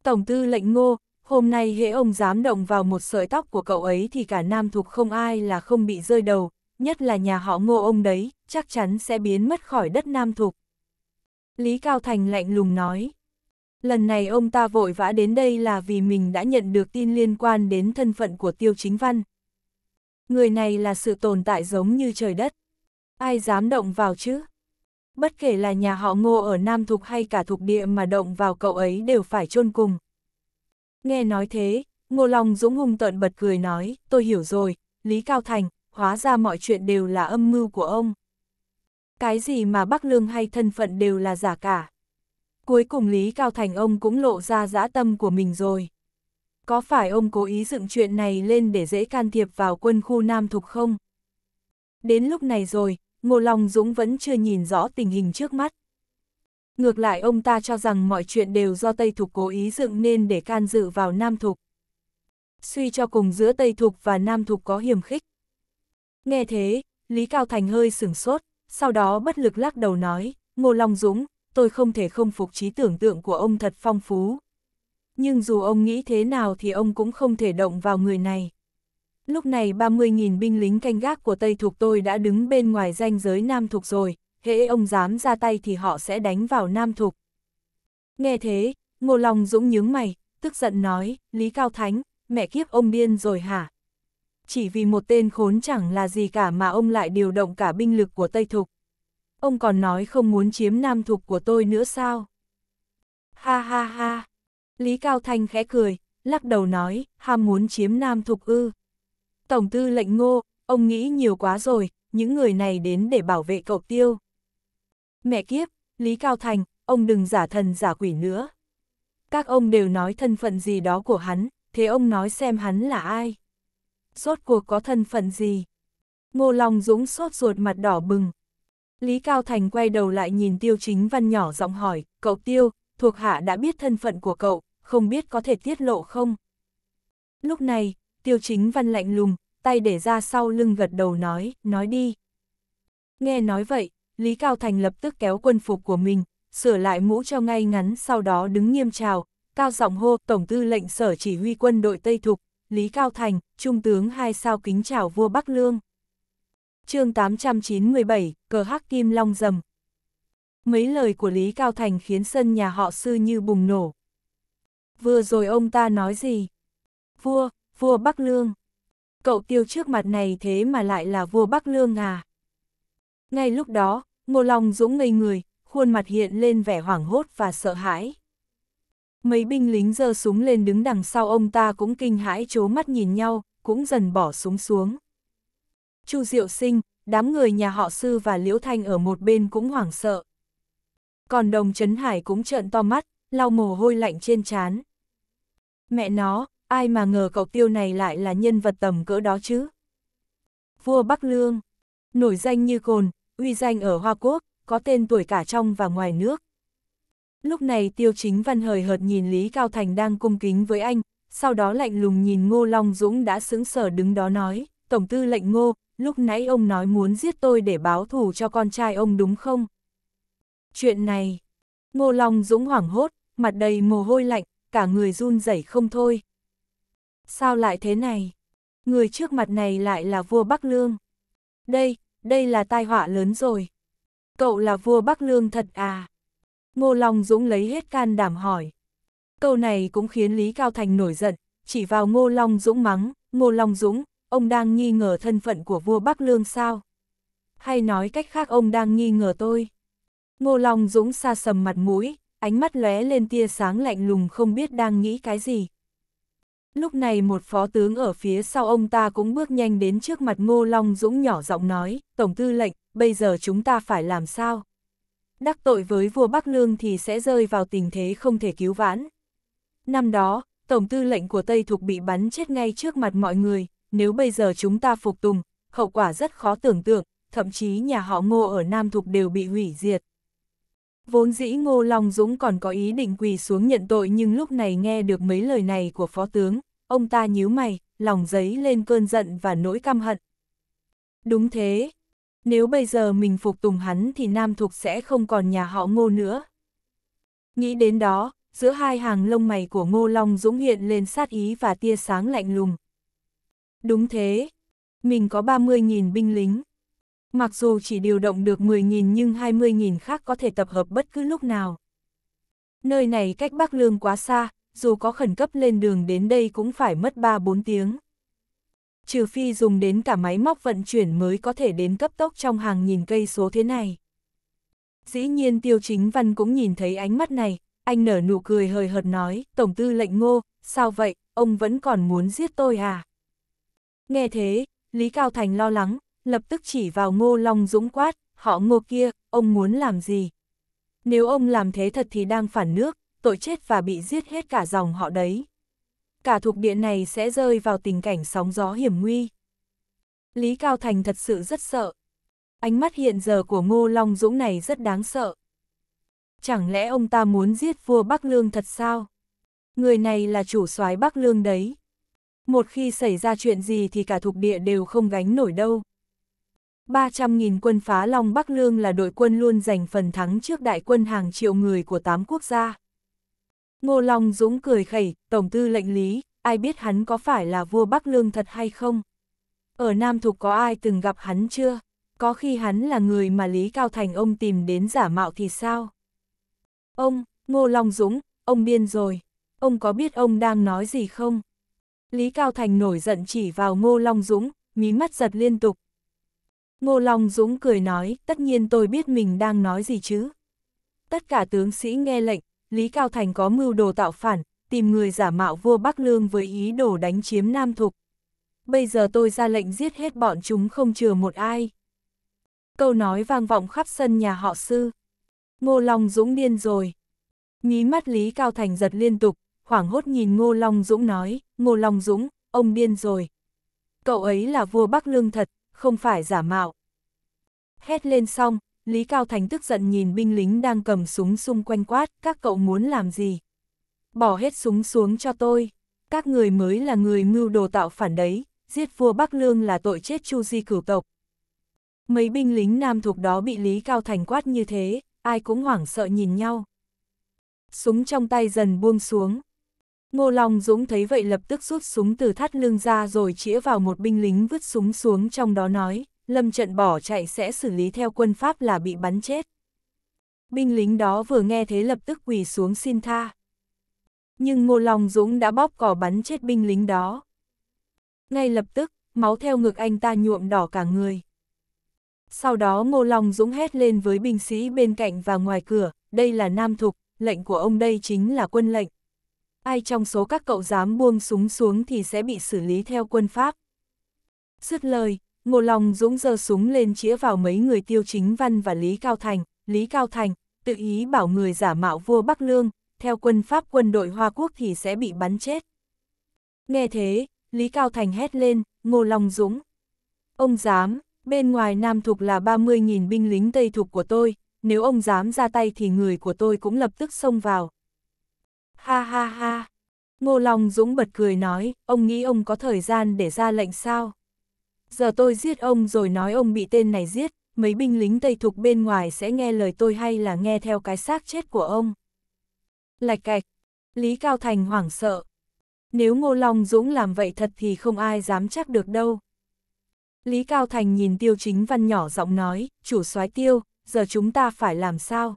Tổng tư lệnh ngô, hôm nay hễ ông dám động vào một sợi tóc của cậu ấy thì cả nam thục không ai là không bị rơi đầu, nhất là nhà họ ngô ông đấy, chắc chắn sẽ biến mất khỏi đất nam thục. Lý Cao Thành lạnh lùng nói. Lần này ông ta vội vã đến đây là vì mình đã nhận được tin liên quan đến thân phận của Tiêu Chính Văn người này là sự tồn tại giống như trời đất. Ai dám động vào chứ? Bất kể là nhà họ ngô ở Nam Thục hay cả Thục Địa mà động vào cậu ấy đều phải chôn cùng. Nghe nói thế, Ngô Long Dũng hung tợn bật cười nói, tôi hiểu rồi, Lý Cao Thành, hóa ra mọi chuyện đều là âm mưu của ông. Cái gì mà Bắc Lương hay thân phận đều là giả cả. Cuối cùng Lý Cao Thành ông cũng lộ ra dã tâm của mình rồi. Có phải ông cố ý dựng chuyện này lên để dễ can thiệp vào quân khu Nam Thục không? Đến lúc này rồi, Ngô Long Dũng vẫn chưa nhìn rõ tình hình trước mắt. Ngược lại ông ta cho rằng mọi chuyện đều do Tây Thục cố ý dựng nên để can dự vào Nam Thục. Suy cho cùng giữa Tây Thục và Nam Thục có hiểm khích. Nghe thế, Lý Cao Thành hơi sửng sốt, sau đó bất lực lắc đầu nói, Ngô Long Dũng, tôi không thể không phục trí tưởng tượng của ông thật phong phú, nhưng dù ông nghĩ thế nào thì ông cũng không thể động vào người này. Lúc này 30.000 binh lính canh gác của Tây thuộc tôi đã đứng bên ngoài ranh giới Nam thuộc rồi, hễ ông dám ra tay thì họ sẽ đánh vào Nam thuộc. Nghe thế, Ngô Long Dũng nhướng mày, tức giận nói, Lý Cao Thánh, mẹ kiếp ông điên rồi hả? Chỉ vì một tên khốn chẳng là gì cả mà ông lại điều động cả binh lực của Tây Thục. Ông còn nói không muốn chiếm Nam Thục của tôi nữa sao? Ha ha ha! Lý Cao Thanh khẽ cười, lắc đầu nói, ham muốn chiếm nam thục ư. Tổng tư lệnh ngô, ông nghĩ nhiều quá rồi, những người này đến để bảo vệ cậu tiêu. Mẹ kiếp, Lý Cao Thành, ông đừng giả thần giả quỷ nữa. Các ông đều nói thân phận gì đó của hắn, thế ông nói xem hắn là ai. Rốt cuộc có thân phận gì? Ngô Long Dũng sốt ruột mặt đỏ bừng. Lý Cao Thành quay đầu lại nhìn Tiêu Chính Văn nhỏ giọng hỏi, cậu Tiêu, thuộc hạ đã biết thân phận của cậu, không biết có thể tiết lộ không? Lúc này, tiêu chính văn lạnh lùng, tay để ra sau lưng gật đầu nói, nói đi. Nghe nói vậy, Lý Cao Thành lập tức kéo quân phục của mình, sửa lại mũ cho ngay ngắn sau đó đứng nghiêm trào, cao giọng hô Tổng tư lệnh sở chỉ huy quân đội Tây Thục, Lý Cao Thành, Trung tướng hai sao kính chào vua Bắc Lương. chương 897, cờ hắc kim long rầm, Mấy lời của Lý Cao Thành khiến sân nhà họ sư như bùng nổ. Vừa rồi ông ta nói gì? Vua, vua Bắc Lương. Cậu tiêu trước mặt này thế mà lại là vua Bắc Lương à? Ngay lúc đó, Ngô Long Dũng ngây người, khuôn mặt hiện lên vẻ hoảng hốt và sợ hãi. Mấy binh lính giơ súng lên đứng đằng sau ông ta cũng kinh hãi chố mắt nhìn nhau, cũng dần bỏ súng xuống. Chu Diệu Sinh, đám người nhà họ Sư và Liễu Thanh ở một bên cũng hoảng sợ còn đồng chấn Hải cũng trợn to mắt, lau mồ hôi lạnh trên trán. Mẹ nó, ai mà ngờ cậu tiêu này lại là nhân vật tầm cỡ đó chứ. Vua Bắc Lương, nổi danh như cồn, uy danh ở Hoa Quốc, có tên tuổi cả trong và ngoài nước. Lúc này tiêu chính văn hời hợt nhìn Lý Cao Thành đang cung kính với anh, sau đó lạnh lùng nhìn Ngô Long Dũng đã sững sờ đứng đó nói, Tổng tư lệnh Ngô, lúc nãy ông nói muốn giết tôi để báo thù cho con trai ông đúng không? Chuyện này, Ngô Long Dũng hoảng hốt, mặt đầy mồ hôi lạnh, cả người run rẩy không thôi. Sao lại thế này? Người trước mặt này lại là vua Bắc Lương. Đây, đây là tai họa lớn rồi. Cậu là vua Bắc Lương thật à? Ngô Long Dũng lấy hết can đảm hỏi. Câu này cũng khiến Lý Cao Thành nổi giận, chỉ vào Ngô Long Dũng mắng, Ngô Long Dũng, ông đang nghi ngờ thân phận của vua Bắc Lương sao? Hay nói cách khác ông đang nghi ngờ tôi? Ngô Long Dũng xa sầm mặt mũi, ánh mắt lóe lên tia sáng lạnh lùng không biết đang nghĩ cái gì. Lúc này một phó tướng ở phía sau ông ta cũng bước nhanh đến trước mặt Ngô Long Dũng nhỏ giọng nói, Tổng tư lệnh, bây giờ chúng ta phải làm sao? Đắc tội với vua Bắc Lương thì sẽ rơi vào tình thế không thể cứu vãn. Năm đó, Tổng tư lệnh của Tây Thục bị bắn chết ngay trước mặt mọi người, nếu bây giờ chúng ta phục tùng, hậu quả rất khó tưởng tượng, thậm chí nhà họ ngô ở Nam Thục đều bị hủy diệt. Vốn dĩ Ngô Long Dũng còn có ý định quỳ xuống nhận tội nhưng lúc này nghe được mấy lời này của phó tướng, ông ta nhíu mày, lòng giấy lên cơn giận và nỗi căm hận. Đúng thế, nếu bây giờ mình phục tùng hắn thì Nam Thục sẽ không còn nhà họ Ngô nữa. Nghĩ đến đó, giữa hai hàng lông mày của Ngô Long Dũng hiện lên sát ý và tia sáng lạnh lùng. Đúng thế, mình có 30.000 binh lính, mặc dù chỉ điều động được 10.000 nhưng 20.000 khác có thể tập hợp bất cứ lúc nào. Nơi này cách Bắc Lương quá xa, dù có khẩn cấp lên đường đến đây cũng phải mất 3-4 tiếng. Trừ phi dùng đến cả máy móc vận chuyển mới có thể đến cấp tốc trong hàng nghìn cây số thế này. Dĩ nhiên Tiêu Chính Văn cũng nhìn thấy ánh mắt này, anh nở nụ cười hời hợt nói, Tổng tư lệnh ngô, sao vậy, ông vẫn còn muốn giết tôi à? Nghe thế, Lý Cao Thành lo lắng, lập tức chỉ vào ngô Long Dũng quát, họ ngô kia, ông muốn làm gì? Nếu ông làm thế thật thì đang phản nước, tội chết và bị giết hết cả dòng họ đấy. Cả thuộc địa này sẽ rơi vào tình cảnh sóng gió hiểm nguy. Lý Cao Thành thật sự rất sợ. Ánh mắt hiện giờ của Ngô Long Dũng này rất đáng sợ. Chẳng lẽ ông ta muốn giết vua Bắc Lương thật sao? Người này là chủ soái Bắc Lương đấy. Một khi xảy ra chuyện gì thì cả thuộc địa đều không gánh nổi đâu. 300.000 quân phá Long Bắc Lương là đội quân luôn giành phần thắng trước đại quân hàng triệu người của tám quốc gia. Ngô Long Dũng cười khẩy, Tổng tư lệnh lý, ai biết hắn có phải là vua Bắc Lương thật hay không? Ở Nam Thục có ai từng gặp hắn chưa? Có khi hắn là người mà Lý Cao Thành ông tìm đến giả mạo thì sao? Ông, Ngô Long Dũng, ông biên rồi. Ông có biết ông đang nói gì không? Lý Cao Thành nổi giận chỉ vào Ngô Long Dũng, mí mắt giật liên tục, Ngô Long Dũng cười nói, tất nhiên tôi biết mình đang nói gì chứ. Tất cả tướng sĩ nghe lệnh, Lý Cao Thành có mưu đồ tạo phản, tìm người giả mạo vua Bắc Lương với ý đồ đánh chiếm Nam Thục. Bây giờ tôi ra lệnh giết hết bọn chúng không chừa một ai. Câu nói vang vọng khắp sân nhà họ sư. Ngô Long Dũng điên rồi. Mí mắt Lý Cao Thành giật liên tục, hoảng hốt nhìn Ngô Long Dũng nói, Ngô Long Dũng, ông điên rồi. Cậu ấy là vua Bắc Lương thật, không phải giả mạo. Hét lên xong, Lý Cao Thành tức giận nhìn binh lính đang cầm súng xung quanh quát, các cậu muốn làm gì? Bỏ hết súng xuống cho tôi, các người mới là người mưu đồ tạo phản đấy, giết vua Bắc Lương là tội chết chu di cửu tộc. Mấy binh lính nam thuộc đó bị Lý Cao Thành quát như thế, ai cũng hoảng sợ nhìn nhau. Súng trong tay dần buông xuống, Ngô Long Dũng thấy vậy lập tức rút súng từ thắt lưng ra rồi chĩa vào một binh lính vứt súng xuống trong đó nói, lâm trận bỏ chạy sẽ xử lý theo quân Pháp là bị bắn chết. Binh lính đó vừa nghe thế lập tức quỳ xuống xin tha. Nhưng Ngô Long Dũng đã bóp cỏ bắn chết binh lính đó. Ngay lập tức, máu theo ngực anh ta nhuộm đỏ cả người. Sau đó Ngô Long Dũng hét lên với binh sĩ bên cạnh và ngoài cửa, đây là Nam Thục, lệnh của ông đây chính là quân lệnh, ai trong số các cậu dám buông súng xuống thì sẽ bị xử lý theo quân pháp. Dứt lời, Ngô Long Dũng giơ súng lên chĩa vào mấy người tiêu chính văn và Lý Cao Thành. Lý Cao Thành, tự ý bảo người giả mạo vua Bắc Lương, theo quân pháp quân đội Hoa Quốc thì sẽ bị bắn chết. Nghe thế, Lý Cao Thành hét lên, Ngô Long Dũng. Ông dám, bên ngoài Nam Thục là 30.000 binh lính Tây Thục của tôi, nếu ông dám ra tay thì người của tôi cũng lập tức xông vào. Ha ha ha. Ngô Long Dũng bật cười nói, ông nghĩ ông có thời gian để ra lệnh sao? Giờ tôi giết ông rồi nói ông bị tên này giết, mấy binh lính Tây Thục bên ngoài sẽ nghe lời tôi hay là nghe theo cái xác chết của ông? Lạch cạch, Lý Cao Thành hoảng sợ. Nếu Ngô Long Dũng làm vậy thật thì không ai dám chắc được đâu. Lý Cao Thành nhìn Tiêu Chính Văn nhỏ giọng nói, chủ soái Tiêu, giờ chúng ta phải làm sao?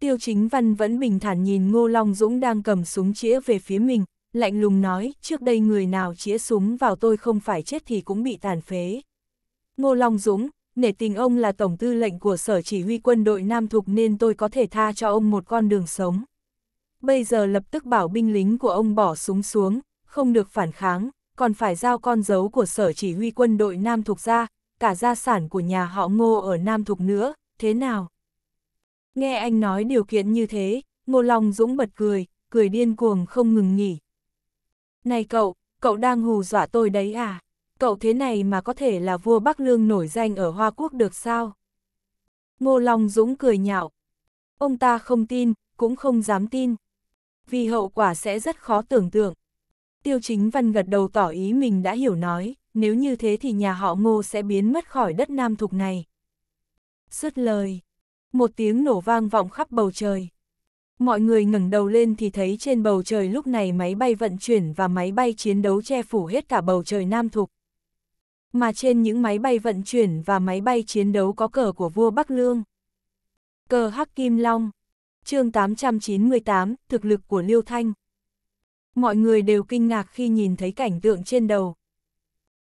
Tiêu Chính Văn vẫn bình thản nhìn Ngô Long Dũng đang cầm súng chĩa về phía mình, lạnh lùng nói, trước đây người nào chĩa súng vào tôi không phải chết thì cũng bị tàn phế. Ngô Long Dũng, nể tình ông là tổng tư lệnh của sở chỉ huy quân đội Nam Thục nên tôi có thể tha cho ông một con đường sống. Bây giờ lập tức bảo binh lính của ông bỏ súng xuống, không được phản kháng, còn phải giao con dấu của sở chỉ huy quân đội Nam Thục ra, cả gia sản của nhà họ Ngô ở Nam Thục nữa, thế nào? Nghe anh nói điều kiện như thế, Ngô Long Dũng bật cười, cười điên cuồng không ngừng nghỉ. Này cậu, cậu đang hù dọa tôi đấy à? Cậu thế này mà có thể là vua Bắc Lương nổi danh ở Hoa Quốc được sao? Ngô Long Dũng cười nhạo. Ông ta không tin, cũng không dám tin. Vì hậu quả sẽ rất khó tưởng tượng. Tiêu chính văn gật đầu tỏ ý mình đã hiểu nói, nếu như thế thì nhà họ ngô sẽ biến mất khỏi đất Nam Thục này. Dứt lời một tiếng nổ vang vọng khắp bầu trời. Mọi người ngẩng đầu lên thì thấy trên bầu trời lúc này máy bay vận chuyển và máy bay chiến đấu che phủ hết cả bầu trời Nam Thục. Mà trên những máy bay vận chuyển và máy bay chiến đấu có cờ của vua Bắc Lương. Cờ Hắc Kim Long, chương 898, thực lực của Liêu Thanh. Mọi người đều kinh ngạc khi nhìn thấy cảnh tượng trên đầu.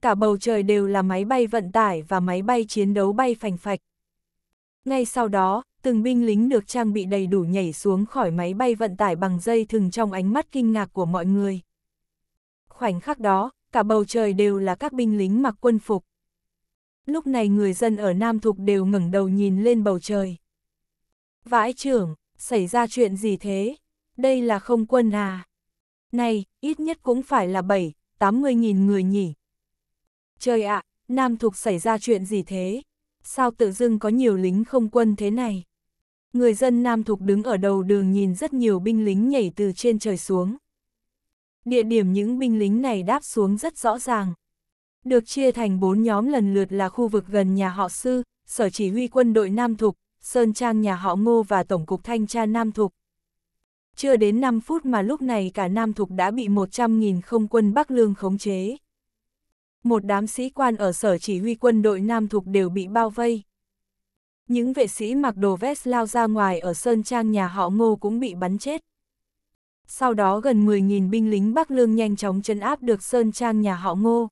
Cả bầu trời đều là máy bay vận tải và máy bay chiến đấu bay phành phạch. Ngay sau đó, từng binh lính được trang bị đầy đủ nhảy xuống khỏi máy bay vận tải bằng dây thừng trong ánh mắt kinh ngạc của mọi người. Khoảnh khắc đó, cả bầu trời đều là các binh lính mặc quân phục. Lúc này người dân ở Nam Thục đều ngẩng đầu nhìn lên bầu trời. Vãi trưởng, xảy ra chuyện gì thế? Đây là không quân à? Này, ít nhất cũng phải là 7, 80 nghìn người nhỉ? Trời ạ, à, Nam Thục xảy ra chuyện gì thế? sao tự dưng có nhiều lính không quân thế này? Người dân Nam Thục đứng ở đầu đường nhìn rất nhiều binh lính nhảy từ trên trời xuống. Địa điểm những binh lính này đáp xuống rất rõ ràng. Được chia thành bốn nhóm lần lượt là khu vực gần nhà họ Sư, Sở Chỉ huy quân đội Nam Thục, Sơn Trang nhà họ Ngô và Tổng cục Thanh tra Nam Thục. Chưa đến 5 phút mà lúc này cả Nam Thục đã bị 100.000 không quân Bắc Lương khống chế một đám sĩ quan ở sở chỉ huy quân đội Nam Thục đều bị bao vây. Những vệ sĩ mặc đồ vest lao ra ngoài ở sơn trang nhà họ ngô cũng bị bắn chết. Sau đó gần 10.000 binh lính Bắc Lương nhanh chóng chấn áp được sơn trang nhà họ ngô.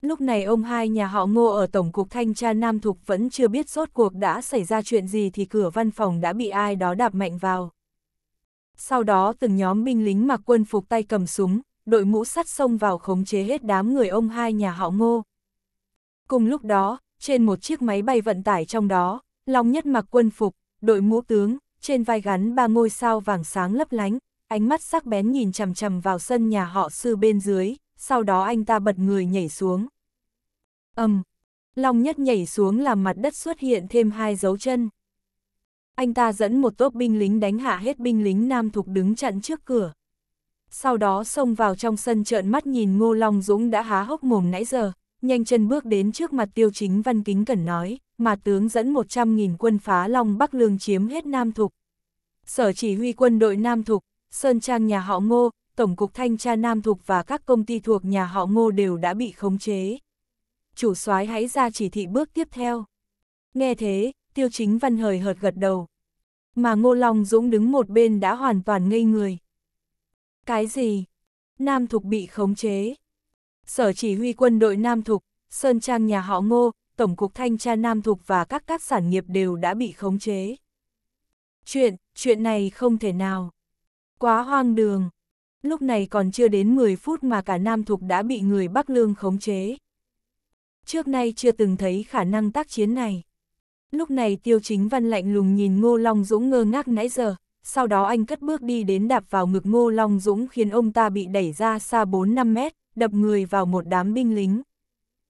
Lúc này ông hai nhà họ ngô ở Tổng cục Thanh tra Nam Thục vẫn chưa biết rốt cuộc đã xảy ra chuyện gì thì cửa văn phòng đã bị ai đó đạp mạnh vào. Sau đó từng nhóm binh lính mặc quân phục tay cầm súng, đội mũ sắt xông vào khống chế hết đám người ông hai nhà họ ngô. Cùng lúc đó, trên một chiếc máy bay vận tải trong đó, Long Nhất mặc quân phục, đội mũ tướng, trên vai gắn ba ngôi sao vàng sáng lấp lánh, ánh mắt sắc bén nhìn chằm chằm vào sân nhà họ sư bên dưới, sau đó anh ta bật người nhảy xuống. ầm, um, Long Nhất nhảy xuống làm mặt đất xuất hiện thêm hai dấu chân. Anh ta dẫn một tốp binh lính đánh hạ hết binh lính nam thục đứng chặn trước cửa sau đó xông vào trong sân trợn mắt nhìn Ngô Long Dũng đã há hốc mồm nãy giờ, nhanh chân bước đến trước mặt tiêu chính văn kính cẩn nói, mà tướng dẫn 100.000 quân phá Long Bắc Lương chiếm hết Nam Thục. Sở chỉ huy quân đội Nam Thục, Sơn Trang nhà họ Ngô, Tổng cục Thanh tra Nam Thục và các công ty thuộc nhà họ Ngô đều đã bị khống chế. Chủ soái hãy ra chỉ thị bước tiếp theo. Nghe thế, tiêu chính văn hời hợt gật đầu. Mà Ngô Long Dũng đứng một bên đã hoàn toàn ngây người. Cái gì? Nam Thục bị khống chế. Sở chỉ huy quân đội Nam Thục, Sơn Trang nhà họ Ngô, Tổng cục Thanh tra Nam Thục và các các sản nghiệp đều đã bị khống chế. Chuyện, chuyện này không thể nào. Quá hoang đường. Lúc này còn chưa đến 10 phút mà cả Nam Thục đã bị người Bắc Lương khống chế. Trước nay chưa từng thấy khả năng tác chiến này. Lúc này Tiêu Chính Văn lạnh lùng nhìn Ngô Long Dũng ngơ ngác nãy giờ, sau đó anh cất bước đi đến đạp vào ngực Ngô Long Dũng khiến ông ta bị đẩy ra xa 4-5 mét, đập người vào một đám binh lính.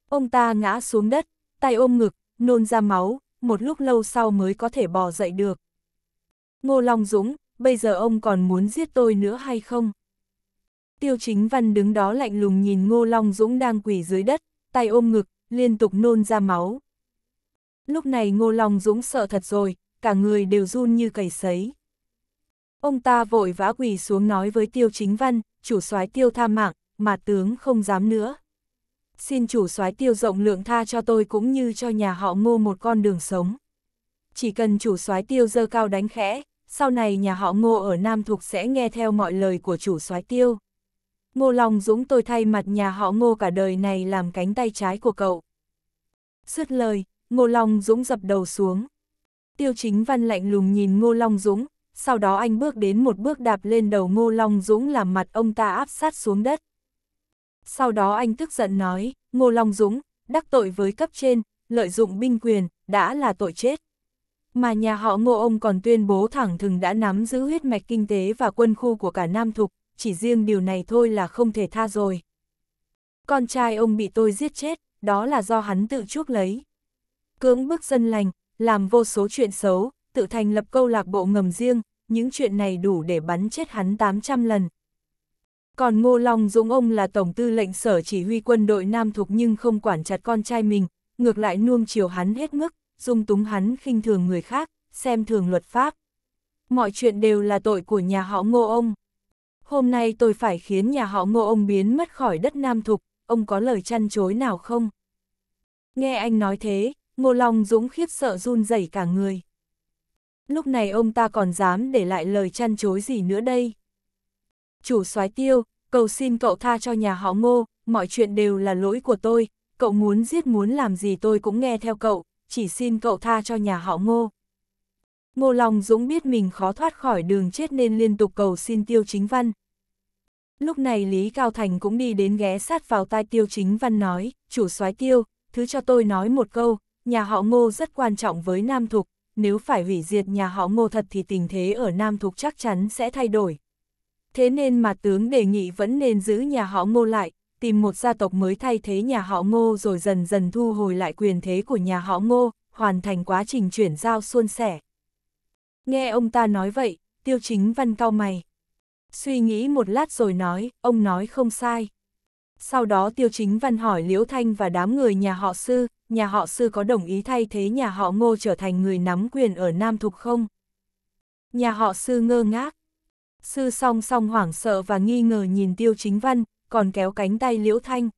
Ông ta ngã xuống đất, tay ôm ngực, nôn ra máu, một lúc lâu sau mới có thể bò dậy được. Ngô Long Dũng, bây giờ ông còn muốn giết tôi nữa hay không? Tiêu chính văn đứng đó lạnh lùng nhìn Ngô Long Dũng đang quỳ dưới đất, tay ôm ngực, liên tục nôn ra máu. Lúc này Ngô Long Dũng sợ thật rồi, cả người đều run như cầy sấy. Ông ta vội vã quỳ xuống nói với tiêu chính văn, chủ soái tiêu tha mạng, mà tướng không dám nữa. Xin chủ soái tiêu rộng lượng tha cho tôi cũng như cho nhà họ ngô một con đường sống. Chỉ cần chủ soái tiêu dơ cao đánh khẽ, sau này nhà họ ngô ở Nam Thục sẽ nghe theo mọi lời của chủ soái tiêu. Ngô Long Dũng tôi thay mặt nhà họ ngô cả đời này làm cánh tay trái của cậu. Sứt lời, Ngô Long Dũng dập đầu xuống. Tiêu chính văn lạnh lùng nhìn Ngô Long Dũng, sau đó anh bước đến một bước đạp lên đầu Ngô Long Dũng làm mặt ông ta áp sát xuống đất. Sau đó anh tức giận nói, Ngô Long Dũng, đắc tội với cấp trên, lợi dụng binh quyền, đã là tội chết. Mà nhà họ ngô ông còn tuyên bố thẳng thừng đã nắm giữ huyết mạch kinh tế và quân khu của cả Nam Thục, chỉ riêng điều này thôi là không thể tha rồi. Con trai ông bị tôi giết chết, đó là do hắn tự chuốc lấy. Cưỡng bức dân lành, làm vô số chuyện xấu, tự thành lập câu lạc bộ ngầm riêng, những chuyện này đủ để bắn chết hắn 800 lần. Còn Ngô Long Dũng ông là tổng tư lệnh sở chỉ huy quân đội Nam Thục nhưng không quản chặt con trai mình, ngược lại nuông chiều hắn hết mức, dung túng hắn khinh thường người khác, xem thường luật pháp. Mọi chuyện đều là tội của nhà họ Ngô ông. Hôm nay tôi phải khiến nhà họ Ngô ông biến mất khỏi đất Nam Thục, ông có lời chăn chối nào không? Nghe anh nói thế, Ngô Long Dũng khiếp sợ run rẩy cả người lúc này ông ta còn dám để lại lời chăn chối gì nữa đây. Chủ soái tiêu, cầu xin cậu tha cho nhà họ ngô, mọi chuyện đều là lỗi của tôi, cậu muốn giết muốn làm gì tôi cũng nghe theo cậu, chỉ xin cậu tha cho nhà họ ngô. Ngô Long Dũng biết mình khó thoát khỏi đường chết nên liên tục cầu xin Tiêu Chính Văn. Lúc này Lý Cao Thành cũng đi đến ghé sát vào tai Tiêu Chính Văn nói, chủ soái Tiêu, thứ cho tôi nói một câu, nhà họ ngô rất quan trọng với Nam Thục, nếu phải hủy diệt nhà họ ngô thật thì tình thế ở Nam Thục chắc chắn sẽ thay đổi. Thế nên mà tướng đề nghị vẫn nên giữ nhà họ ngô lại, tìm một gia tộc mới thay thế nhà họ ngô rồi dần dần thu hồi lại quyền thế của nhà họ ngô, hoàn thành quá trình chuyển giao suôn sẻ. Nghe ông ta nói vậy, tiêu chính văn cao mày. Suy nghĩ một lát rồi nói, ông nói không sai sau đó Tiêu Chính Văn hỏi Liễu Thanh và đám người nhà họ sư, nhà họ sư có đồng ý thay thế nhà họ ngô trở thành người nắm quyền ở Nam Thục không? Nhà họ sư ngơ ngác. Sư song song hoảng sợ và nghi ngờ nhìn Tiêu Chính Văn, còn kéo cánh tay Liễu Thanh.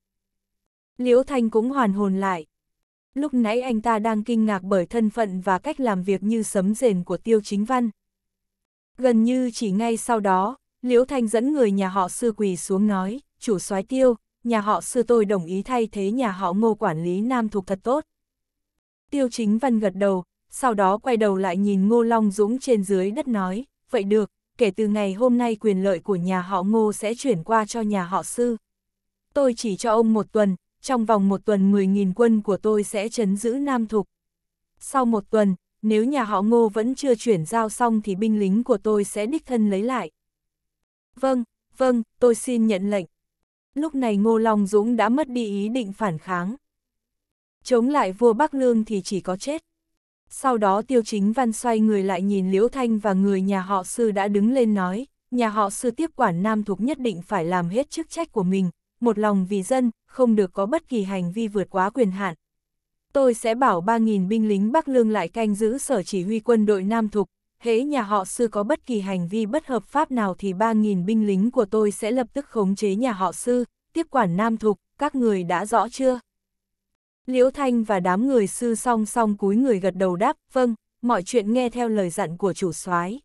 Liễu Thanh cũng hoàn hồn lại. Lúc nãy anh ta đang kinh ngạc bởi thân phận và cách làm việc như sấm rền của Tiêu Chính Văn. Gần như chỉ ngay sau đó, Liễu Thanh dẫn người nhà họ sư quỳ xuống nói, chủ soái tiêu, nhà họ sư tôi đồng ý thay thế nhà họ ngô quản lý Nam Thục thật tốt. Tiêu chính văn gật đầu, sau đó quay đầu lại nhìn Ngô Long Dũng trên dưới đất nói, vậy được, kể từ ngày hôm nay quyền lợi của nhà họ Ngô sẽ chuyển qua cho nhà họ sư. Tôi chỉ cho ông một tuần, trong vòng một tuần 10.000 quân của tôi sẽ chấn giữ Nam Thục. Sau một tuần, nếu nhà họ Ngô vẫn chưa chuyển giao xong thì binh lính của tôi sẽ đích thân lấy lại. Vâng, vâng, tôi xin nhận lệnh. Lúc này Ngô Long Dũng đã mất đi ý định phản kháng. Chống lại vua Bắc Lương thì chỉ có chết. Sau đó Tiêu Chính Văn xoay người lại nhìn Liễu Thanh và người nhà họ sư đã đứng lên nói, nhà họ sư tiếp quản Nam Thục nhất định phải làm hết chức trách của mình, một lòng vì dân, không được có bất kỳ hành vi vượt quá quyền hạn. Tôi sẽ bảo 3.000 binh lính Bắc Lương lại canh giữ sở chỉ huy quân đội Nam Thục, hễ nhà họ sư có bất kỳ hành vi bất hợp pháp nào thì 3.000 binh lính của tôi sẽ lập tức khống chế nhà họ sư, tiếp quản nam thục, các người đã rõ chưa? Liễu Thanh và đám người sư song song cúi người gật đầu đáp, vâng, mọi chuyện nghe theo lời dặn của chủ soái.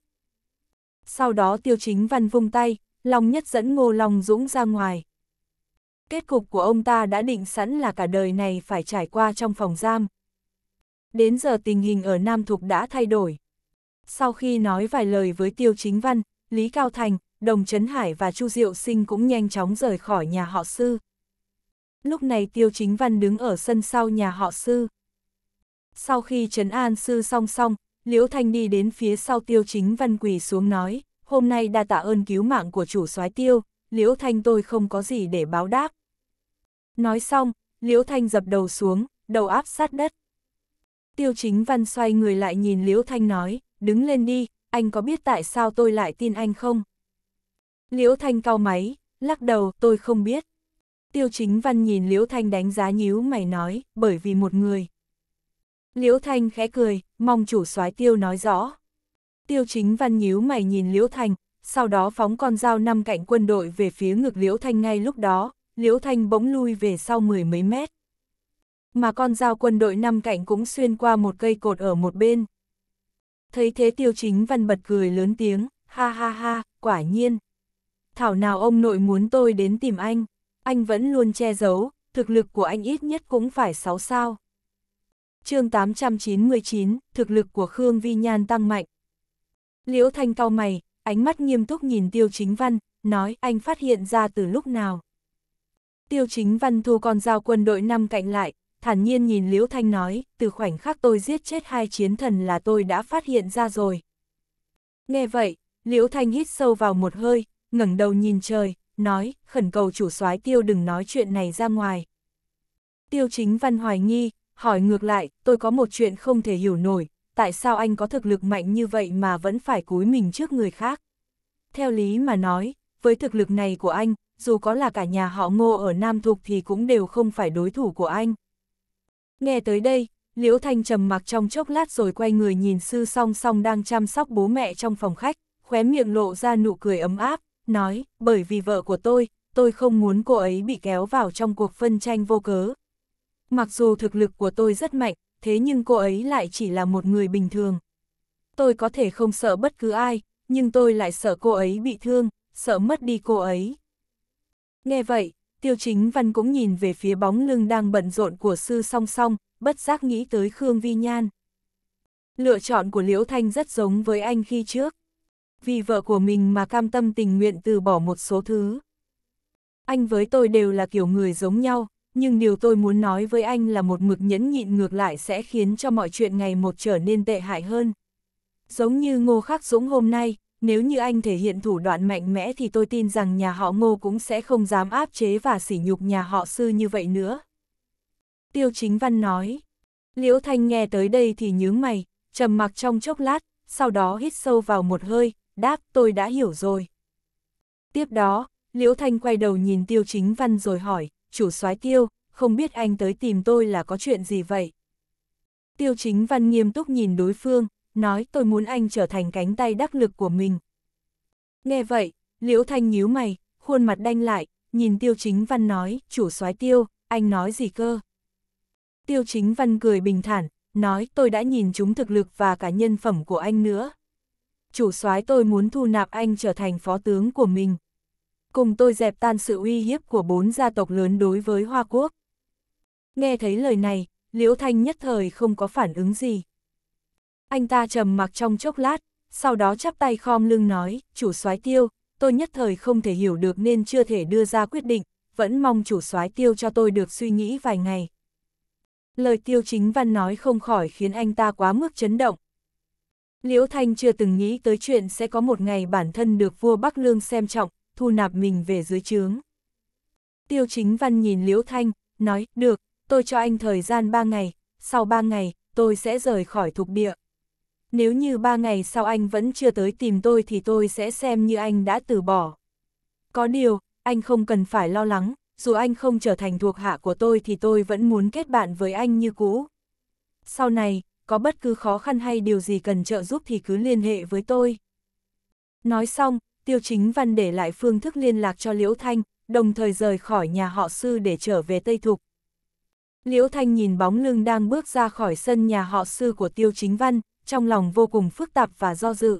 Sau đó tiêu chính văn vung tay, Long nhất dẫn ngô Long Dũng ra ngoài. Kết cục của ông ta đã định sẵn là cả đời này phải trải qua trong phòng giam. Đến giờ tình hình ở Nam Thục đã thay đổi, sau khi nói vài lời với Tiêu Chính Văn, Lý Cao Thành, Đồng Trấn Hải và Chu Diệu Sinh cũng nhanh chóng rời khỏi nhà họ sư. Lúc này Tiêu Chính Văn đứng ở sân sau nhà họ sư. Sau khi Trấn An sư song song, Liễu Thanh đi đến phía sau Tiêu Chính Văn quỳ xuống nói, hôm nay đa tạ ơn cứu mạng của chủ soái Tiêu, Liễu Thanh tôi không có gì để báo đáp. Nói xong, Liễu Thanh dập đầu xuống, đầu áp sát đất. Tiêu Chính Văn xoay người lại nhìn Liễu Thanh nói, đứng lên đi, anh có biết tại sao tôi lại tin anh không? Liễu Thanh cau máy, lắc đầu, tôi không biết. Tiêu chính văn nhìn Liễu Thanh đánh giá nhíu mày nói, bởi vì một người. Liễu Thanh khẽ cười, mong chủ soái tiêu nói rõ. Tiêu chính văn nhíu mày nhìn Liễu Thanh, sau đó phóng con dao năm cạnh quân đội về phía ngực Liễu Thanh ngay lúc đó, Liễu Thanh bỗng lui về sau mười mấy mét. Mà con dao quân đội năm cạnh cũng xuyên qua một cây cột ở một bên, Thấy thế tiêu chính văn bật cười lớn tiếng, ha ha ha, quả nhiên. Thảo nào ông nội muốn tôi đến tìm anh, anh vẫn luôn che giấu, thực lực của anh ít nhất cũng phải 6 sao. chương 899, thực lực của Khương Vi Nhan tăng mạnh. Liễu Thanh cao mày, ánh mắt nghiêm túc nhìn tiêu chính văn, nói anh phát hiện ra từ lúc nào. Tiêu chính văn thu con dao quân đội năm cạnh lại, thản nhiên nhìn Liễu Thanh nói, từ khoảnh khắc tôi giết chết hai chiến thần là tôi đã phát hiện ra rồi. Nghe vậy, Liễu Thanh hít sâu vào một hơi, ngẩng đầu nhìn trời, nói, khẩn cầu chủ soái tiêu đừng nói chuyện này ra ngoài. Tiêu chính văn hoài nghi, hỏi ngược lại, tôi có một chuyện không thể hiểu nổi, tại sao anh có thực lực mạnh như vậy mà vẫn phải cúi mình trước người khác? Theo lý mà nói, với thực lực này của anh, dù có là cả nhà họ ngô ở Nam Thục thì cũng đều không phải đối thủ của anh. Nghe tới đây, Liễu Thanh trầm mặc trong chốc lát rồi quay người nhìn sư song song đang chăm sóc bố mẹ trong phòng khách, khóe miệng lộ ra nụ cười ấm áp, nói, bởi vì vợ của tôi, tôi không muốn cô ấy bị kéo vào trong cuộc phân tranh vô cớ. Mặc dù thực lực của tôi rất mạnh, thế nhưng cô ấy lại chỉ là một người bình thường. Tôi có thể không sợ bất cứ ai, nhưng tôi lại sợ cô ấy bị thương, sợ mất đi cô ấy. Nghe vậy, Tiêu chính văn cũng nhìn về phía bóng lưng đang bận rộn của sư song song, bất giác nghĩ tới Khương Vi Nhan. Lựa chọn của Liễu Thanh rất giống với anh khi trước. Vì vợ của mình mà cam tâm tình nguyện từ bỏ một số thứ. Anh với tôi đều là kiểu người giống nhau, nhưng điều tôi muốn nói với anh là một mực nhẫn nhịn ngược lại sẽ khiến cho mọi chuyện ngày một trở nên tệ hại hơn. Giống như Ngô Khắc Dũng hôm nay, nếu như anh thể hiện thủ đoạn mạnh mẽ thì tôi tin rằng nhà họ ngô cũng sẽ không dám áp chế và sỉ nhục nhà họ sư như vậy nữa. Tiêu chính văn nói, Liễu Thanh nghe tới đây thì nhướng mày, trầm mặc trong chốc lát, sau đó hít sâu vào một hơi, đáp tôi đã hiểu rồi. Tiếp đó, Liễu Thanh quay đầu nhìn tiêu chính văn rồi hỏi, chủ soái tiêu, không biết anh tới tìm tôi là có chuyện gì vậy? Tiêu chính văn nghiêm túc nhìn đối phương, nói tôi muốn anh trở thành cánh tay đắc lực của mình. Nghe vậy, Liễu Thanh nhíu mày, khuôn mặt đanh lại, nhìn Tiêu Chính Văn nói, chủ soái Tiêu, anh nói gì cơ? Tiêu Chính Văn cười bình thản, nói tôi đã nhìn chúng thực lực và cả nhân phẩm của anh nữa. Chủ soái tôi muốn thu nạp anh trở thành phó tướng của mình. Cùng tôi dẹp tan sự uy hiếp của bốn gia tộc lớn đối với Hoa Quốc. Nghe thấy lời này, Liễu Thanh nhất thời không có phản ứng gì. Anh ta trầm mặc trong chốc lát, sau đó chắp tay khom lưng nói, chủ soái tiêu, tôi nhất thời không thể hiểu được nên chưa thể đưa ra quyết định, vẫn mong chủ soái tiêu cho tôi được suy nghĩ vài ngày. Lời tiêu chính văn nói không khỏi khiến anh ta quá mức chấn động. Liễu Thanh chưa từng nghĩ tới chuyện sẽ có một ngày bản thân được vua Bắc Lương xem trọng, thu nạp mình về dưới trướng. Tiêu chính văn nhìn Liễu Thanh, nói, được, tôi cho anh thời gian ba ngày, sau ba ngày, tôi sẽ rời khỏi thục địa. Nếu như ba ngày sau anh vẫn chưa tới tìm tôi thì tôi sẽ xem như anh đã từ bỏ. Có điều, anh không cần phải lo lắng, dù anh không trở thành thuộc hạ của tôi thì tôi vẫn muốn kết bạn với anh như cũ. Sau này, có bất cứ khó khăn hay điều gì cần trợ giúp thì cứ liên hệ với tôi. Nói xong, Tiêu Chính Văn để lại phương thức liên lạc cho Liễu Thanh, đồng thời rời khỏi nhà họ sư để trở về Tây Thục. Liễu Thanh nhìn bóng lưng đang bước ra khỏi sân nhà họ sư của Tiêu Chính Văn, trong lòng vô cùng phức tạp và do dự.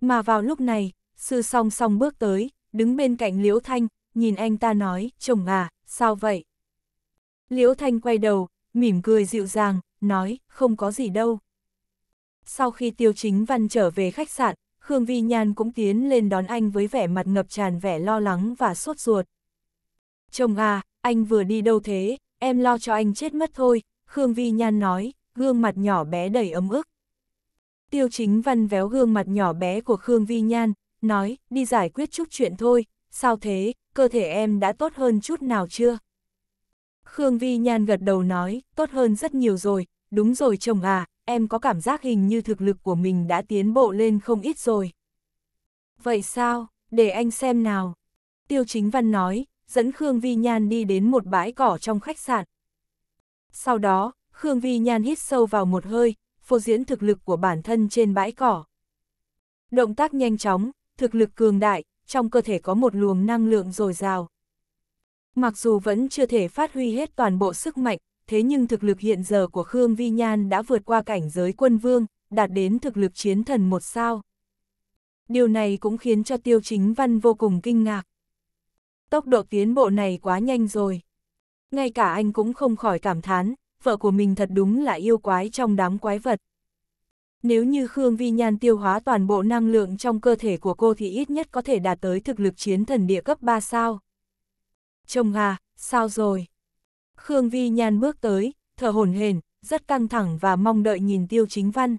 Mà vào lúc này, sư song song bước tới, đứng bên cạnh Liễu Thanh, nhìn anh ta nói, chồng à, sao vậy? Liễu Thanh quay đầu, mỉm cười dịu dàng, nói, không có gì đâu. Sau khi Tiêu Chính Văn trở về khách sạn, Khương Vi Nhan cũng tiến lên đón anh với vẻ mặt ngập tràn vẻ lo lắng và sốt ruột. Chồng à, anh vừa đi đâu thế, em lo cho anh chết mất thôi, Khương Vi Nhan nói, gương mặt nhỏ bé đầy ấm ức. Tiêu chính văn véo gương mặt nhỏ bé của Khương Vi Nhan, nói, đi giải quyết chút chuyện thôi, sao thế, cơ thể em đã tốt hơn chút nào chưa? Khương Vi Nhan gật đầu nói, tốt hơn rất nhiều rồi, đúng rồi chồng à, em có cảm giác hình như thực lực của mình đã tiến bộ lên không ít rồi. Vậy sao, để anh xem nào. Tiêu chính văn nói, dẫn Khương Vi Nhan đi đến một bãi cỏ trong khách sạn. Sau đó, Khương Vi Nhan hít sâu vào một hơi, phô diễn thực lực của bản thân trên bãi cỏ. Động tác nhanh chóng, thực lực cường đại, trong cơ thể có một luồng năng lượng dồi dào. Mặc dù vẫn chưa thể phát huy hết toàn bộ sức mạnh, thế nhưng thực lực hiện giờ của Khương Vi Nhan đã vượt qua cảnh giới quân vương, đạt đến thực lực chiến thần một sao. Điều này cũng khiến cho Tiêu Chính Văn vô cùng kinh ngạc. Tốc độ tiến bộ này quá nhanh rồi. Ngay cả anh cũng không khỏi cảm thán, vợ của mình thật đúng là yêu quái trong đám quái vật. Nếu như Khương Vi Nhan tiêu hóa toàn bộ năng lượng trong cơ thể của cô thì ít nhất có thể đạt tới thực lực chiến thần địa cấp 3 sao. Chồng à, sao rồi? Khương Vi Nhan bước tới, thở hổn hển, rất căng thẳng và mong đợi nhìn Tiêu Chính Văn.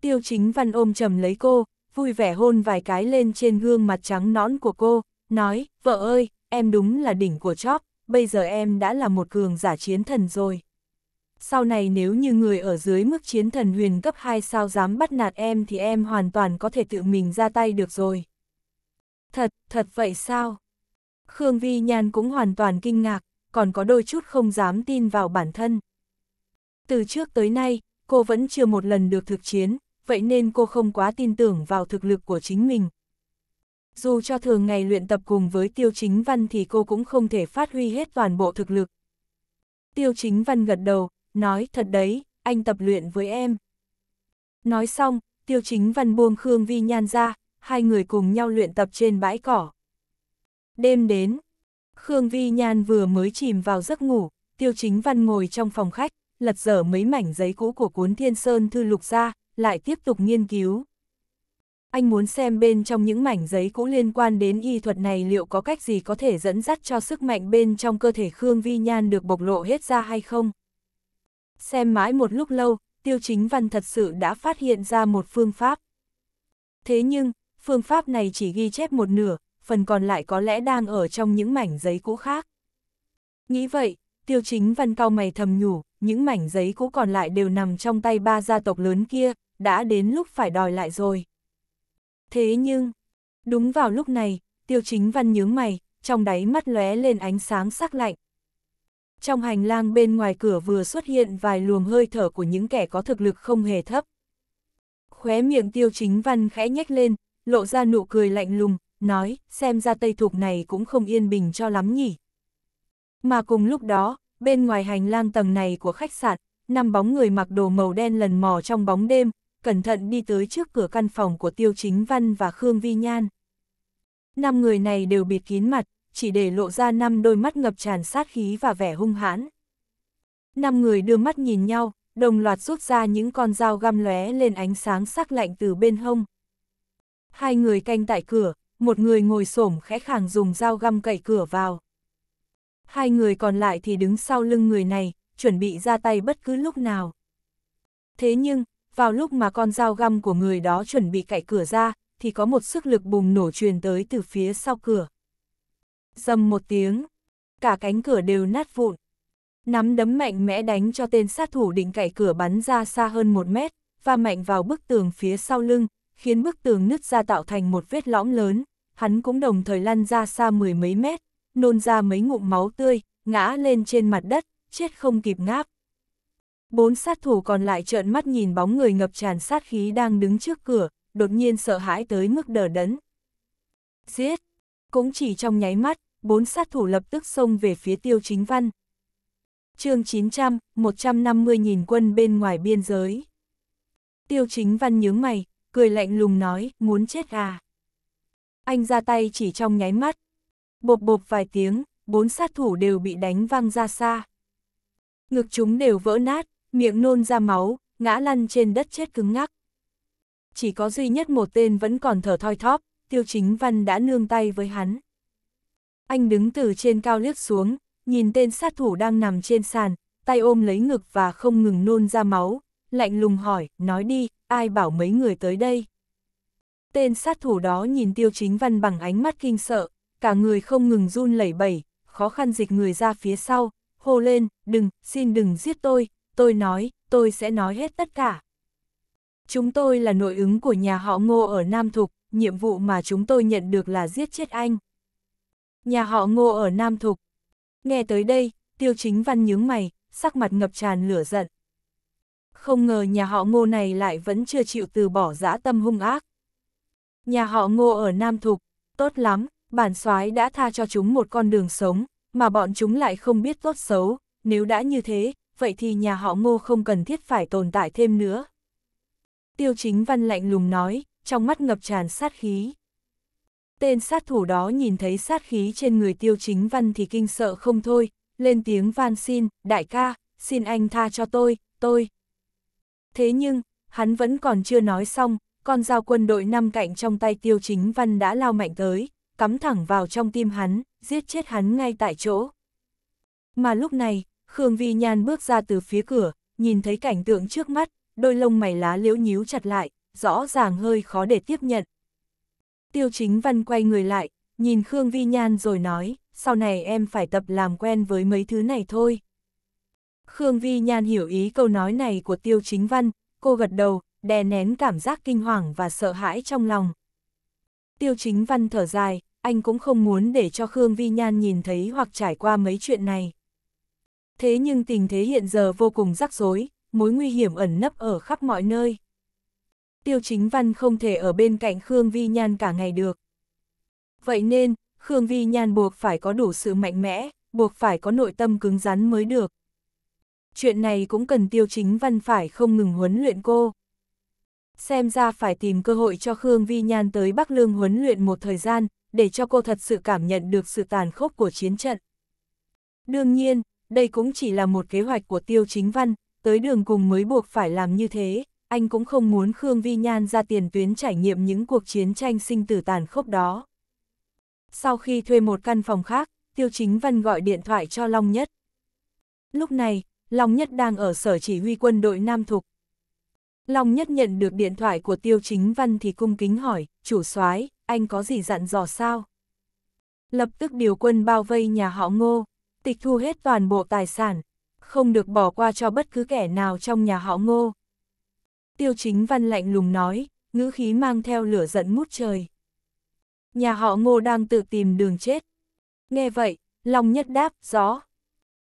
Tiêu Chính Văn ôm chầm lấy cô, vui vẻ hôn vài cái lên trên gương mặt trắng nõn của cô, nói, vợ ơi, em đúng là đỉnh của chóp, bây giờ em đã là một cường giả chiến thần rồi sau này nếu như người ở dưới mức chiến thần huyền cấp 2 sao dám bắt nạt em thì em hoàn toàn có thể tự mình ra tay được rồi. Thật, thật vậy sao? Khương Vi Nhan cũng hoàn toàn kinh ngạc, còn có đôi chút không dám tin vào bản thân. Từ trước tới nay, cô vẫn chưa một lần được thực chiến, vậy nên cô không quá tin tưởng vào thực lực của chính mình. Dù cho thường ngày luyện tập cùng với Tiêu Chính Văn thì cô cũng không thể phát huy hết toàn bộ thực lực. Tiêu Chính Văn gật đầu, nói thật đấy, anh tập luyện với em. Nói xong, tiêu chính văn buông Khương Vi Nhan ra, hai người cùng nhau luyện tập trên bãi cỏ. Đêm đến, Khương Vi Nhan vừa mới chìm vào giấc ngủ, tiêu chính văn ngồi trong phòng khách, lật dở mấy mảnh giấy cũ của cuốn thiên sơn thư lục ra, lại tiếp tục nghiên cứu. Anh muốn xem bên trong những mảnh giấy cũ liên quan đến y thuật này liệu có cách gì có thể dẫn dắt cho sức mạnh bên trong cơ thể Khương Vi Nhan được bộc lộ hết ra hay không xem mãi một lúc lâu, tiêu chính văn thật sự đã phát hiện ra một phương pháp. Thế nhưng, phương pháp này chỉ ghi chép một nửa, phần còn lại có lẽ đang ở trong những mảnh giấy cũ khác. Nghĩ vậy, tiêu chính văn cao mày thầm nhủ, những mảnh giấy cũ còn lại đều nằm trong tay ba gia tộc lớn kia, đã đến lúc phải đòi lại rồi. Thế nhưng, đúng vào lúc này, tiêu chính văn nhướng mày, trong đáy mắt lóe lên ánh sáng sắc lạnh, trong hành lang bên ngoài cửa vừa xuất hiện vài luồng hơi thở của những kẻ có thực lực không hề thấp. Khóe miệng tiêu chính văn khẽ nhếch lên, lộ ra nụ cười lạnh lùng, nói, xem ra tây thục này cũng không yên bình cho lắm nhỉ. Mà cùng lúc đó, bên ngoài hành lang tầng này của khách sạn, năm bóng người mặc đồ màu đen lần mò trong bóng đêm, cẩn thận đi tới trước cửa căn phòng của Tiêu Chính Văn và Khương Vi Nhan. Năm người này đều bịt kín mặt, chỉ để lộ ra năm đôi mắt ngập tràn sát khí và vẻ hung hãn. Năm người đưa mắt nhìn nhau, đồng loạt rút ra những con dao găm lóe lên ánh sáng sắc lạnh từ bên hông. Hai người canh tại cửa, một người ngồi xổm khẽ khàng dùng dao găm cậy cửa vào. Hai người còn lại thì đứng sau lưng người này, chuẩn bị ra tay bất cứ lúc nào. Thế nhưng, vào lúc mà con dao găm của người đó chuẩn bị cậy cửa ra, thì có một sức lực bùng nổ truyền tới từ phía sau cửa. Dầm một tiếng, cả cánh cửa đều nát vụn. Nắm đấm mạnh mẽ đánh cho tên sát thủ định cậy cửa bắn ra xa hơn một mét, và mạnh vào bức tường phía sau lưng, khiến bức tường nứt ra tạo thành một vết lõm lớn. Hắn cũng đồng thời lăn ra xa mười mấy mét, nôn ra mấy ngụm máu tươi, ngã lên trên mặt đất, chết không kịp ngáp. Bốn sát thủ còn lại trợn mắt nhìn bóng người ngập tràn sát khí đang đứng trước cửa, đột nhiên sợ hãi tới mức đờ đẫn. Giết! Cũng chỉ trong nháy mắt, bốn sát thủ lập tức xông về phía tiêu chính văn. chương 900, 150.000 quân bên ngoài biên giới. Tiêu chính văn nhướng mày, cười lạnh lùng nói, muốn chết à. Anh ra tay chỉ trong nháy mắt. Bộp bộp vài tiếng, bốn sát thủ đều bị đánh văng ra xa. Ngực chúng đều vỡ nát, miệng nôn ra máu, ngã lăn trên đất chết cứng ngắc. Chỉ có duy nhất một tên vẫn còn thở thoi thóp, tiêu chính văn đã nương tay với hắn. Anh đứng từ trên cao liếc xuống, nhìn tên sát thủ đang nằm trên sàn, tay ôm lấy ngực và không ngừng nôn ra máu, lạnh lùng hỏi, nói đi, ai bảo mấy người tới đây? Tên sát thủ đó nhìn tiêu chính văn bằng ánh mắt kinh sợ, cả người không ngừng run lẩy bẩy, khó khăn dịch người ra phía sau, hô lên, đừng, xin đừng giết tôi, tôi nói, tôi sẽ nói hết tất cả. Chúng tôi là nội ứng của nhà họ ngô ở Nam Thục, nhiệm vụ mà chúng tôi nhận được là giết chết anh nhà họ ngô ở Nam Thục. Nghe tới đây, tiêu chính văn nhướng mày, sắc mặt ngập tràn lửa giận. Không ngờ nhà họ ngô này lại vẫn chưa chịu từ bỏ dã tâm hung ác. Nhà họ ngô ở Nam Thục, tốt lắm, bản soái đã tha cho chúng một con đường sống, mà bọn chúng lại không biết tốt xấu, nếu đã như thế, vậy thì nhà họ ngô không cần thiết phải tồn tại thêm nữa. Tiêu chính văn lạnh lùng nói, trong mắt ngập tràn sát khí. Tên sát thủ đó nhìn thấy sát khí trên người tiêu chính văn thì kinh sợ không thôi, lên tiếng van xin, đại ca, xin anh tha cho tôi, tôi. Thế nhưng, hắn vẫn còn chưa nói xong, con dao quân đội năm cạnh trong tay tiêu chính văn đã lao mạnh tới, cắm thẳng vào trong tim hắn, giết chết hắn ngay tại chỗ. Mà lúc này, Khương Vi Nhan bước ra từ phía cửa, nhìn thấy cảnh tượng trước mắt, đôi lông mày lá liễu nhíu chặt lại, rõ ràng hơi khó để tiếp nhận, Tiêu chính văn quay người lại, nhìn Khương Vi Nhan rồi nói, sau này em phải tập làm quen với mấy thứ này thôi. Khương Vi Nhan hiểu ý câu nói này của tiêu chính văn, cô gật đầu, đè nén cảm giác kinh hoàng và sợ hãi trong lòng. Tiêu chính văn thở dài, anh cũng không muốn để cho Khương Vi Nhan nhìn thấy hoặc trải qua mấy chuyện này. Thế nhưng tình thế hiện giờ vô cùng rắc rối, mối nguy hiểm ẩn nấp ở khắp mọi nơi. Tiêu Chính Văn không thể ở bên cạnh Khương Vi Nhan cả ngày được. Vậy nên, Khương Vi Nhan buộc phải có đủ sự mạnh mẽ, buộc phải có nội tâm cứng rắn mới được. Chuyện này cũng cần Tiêu Chính Văn phải không ngừng huấn luyện cô. Xem ra phải tìm cơ hội cho Khương Vi Nhan tới Bắc Lương huấn luyện một thời gian, để cho cô thật sự cảm nhận được sự tàn khốc của chiến trận. Đương nhiên, đây cũng chỉ là một kế hoạch của Tiêu Chính Văn, tới đường cùng mới buộc phải làm như thế, anh cũng không muốn Khương Vi Nhan ra tiền tuyến trải nghiệm những cuộc chiến tranh sinh tử tàn khốc đó. Sau khi thuê một căn phòng khác, Tiêu Chính Văn gọi điện thoại cho Long Nhất. Lúc này, Long Nhất đang ở sở chỉ huy quân đội Nam Thục. Long Nhất nhận được điện thoại của Tiêu Chính Văn thì cung kính hỏi, chủ soái anh có gì dặn dò sao? Lập tức điều quân bao vây nhà họ ngô, tịch thu hết toàn bộ tài sản, không được bỏ qua cho bất cứ kẻ nào trong nhà họ ngô tiêu chính văn lạnh lùng nói, ngữ khí mang theo lửa giận mút trời. Nhà họ ngô đang tự tìm đường chết. Nghe vậy, Long Nhất đáp, gió.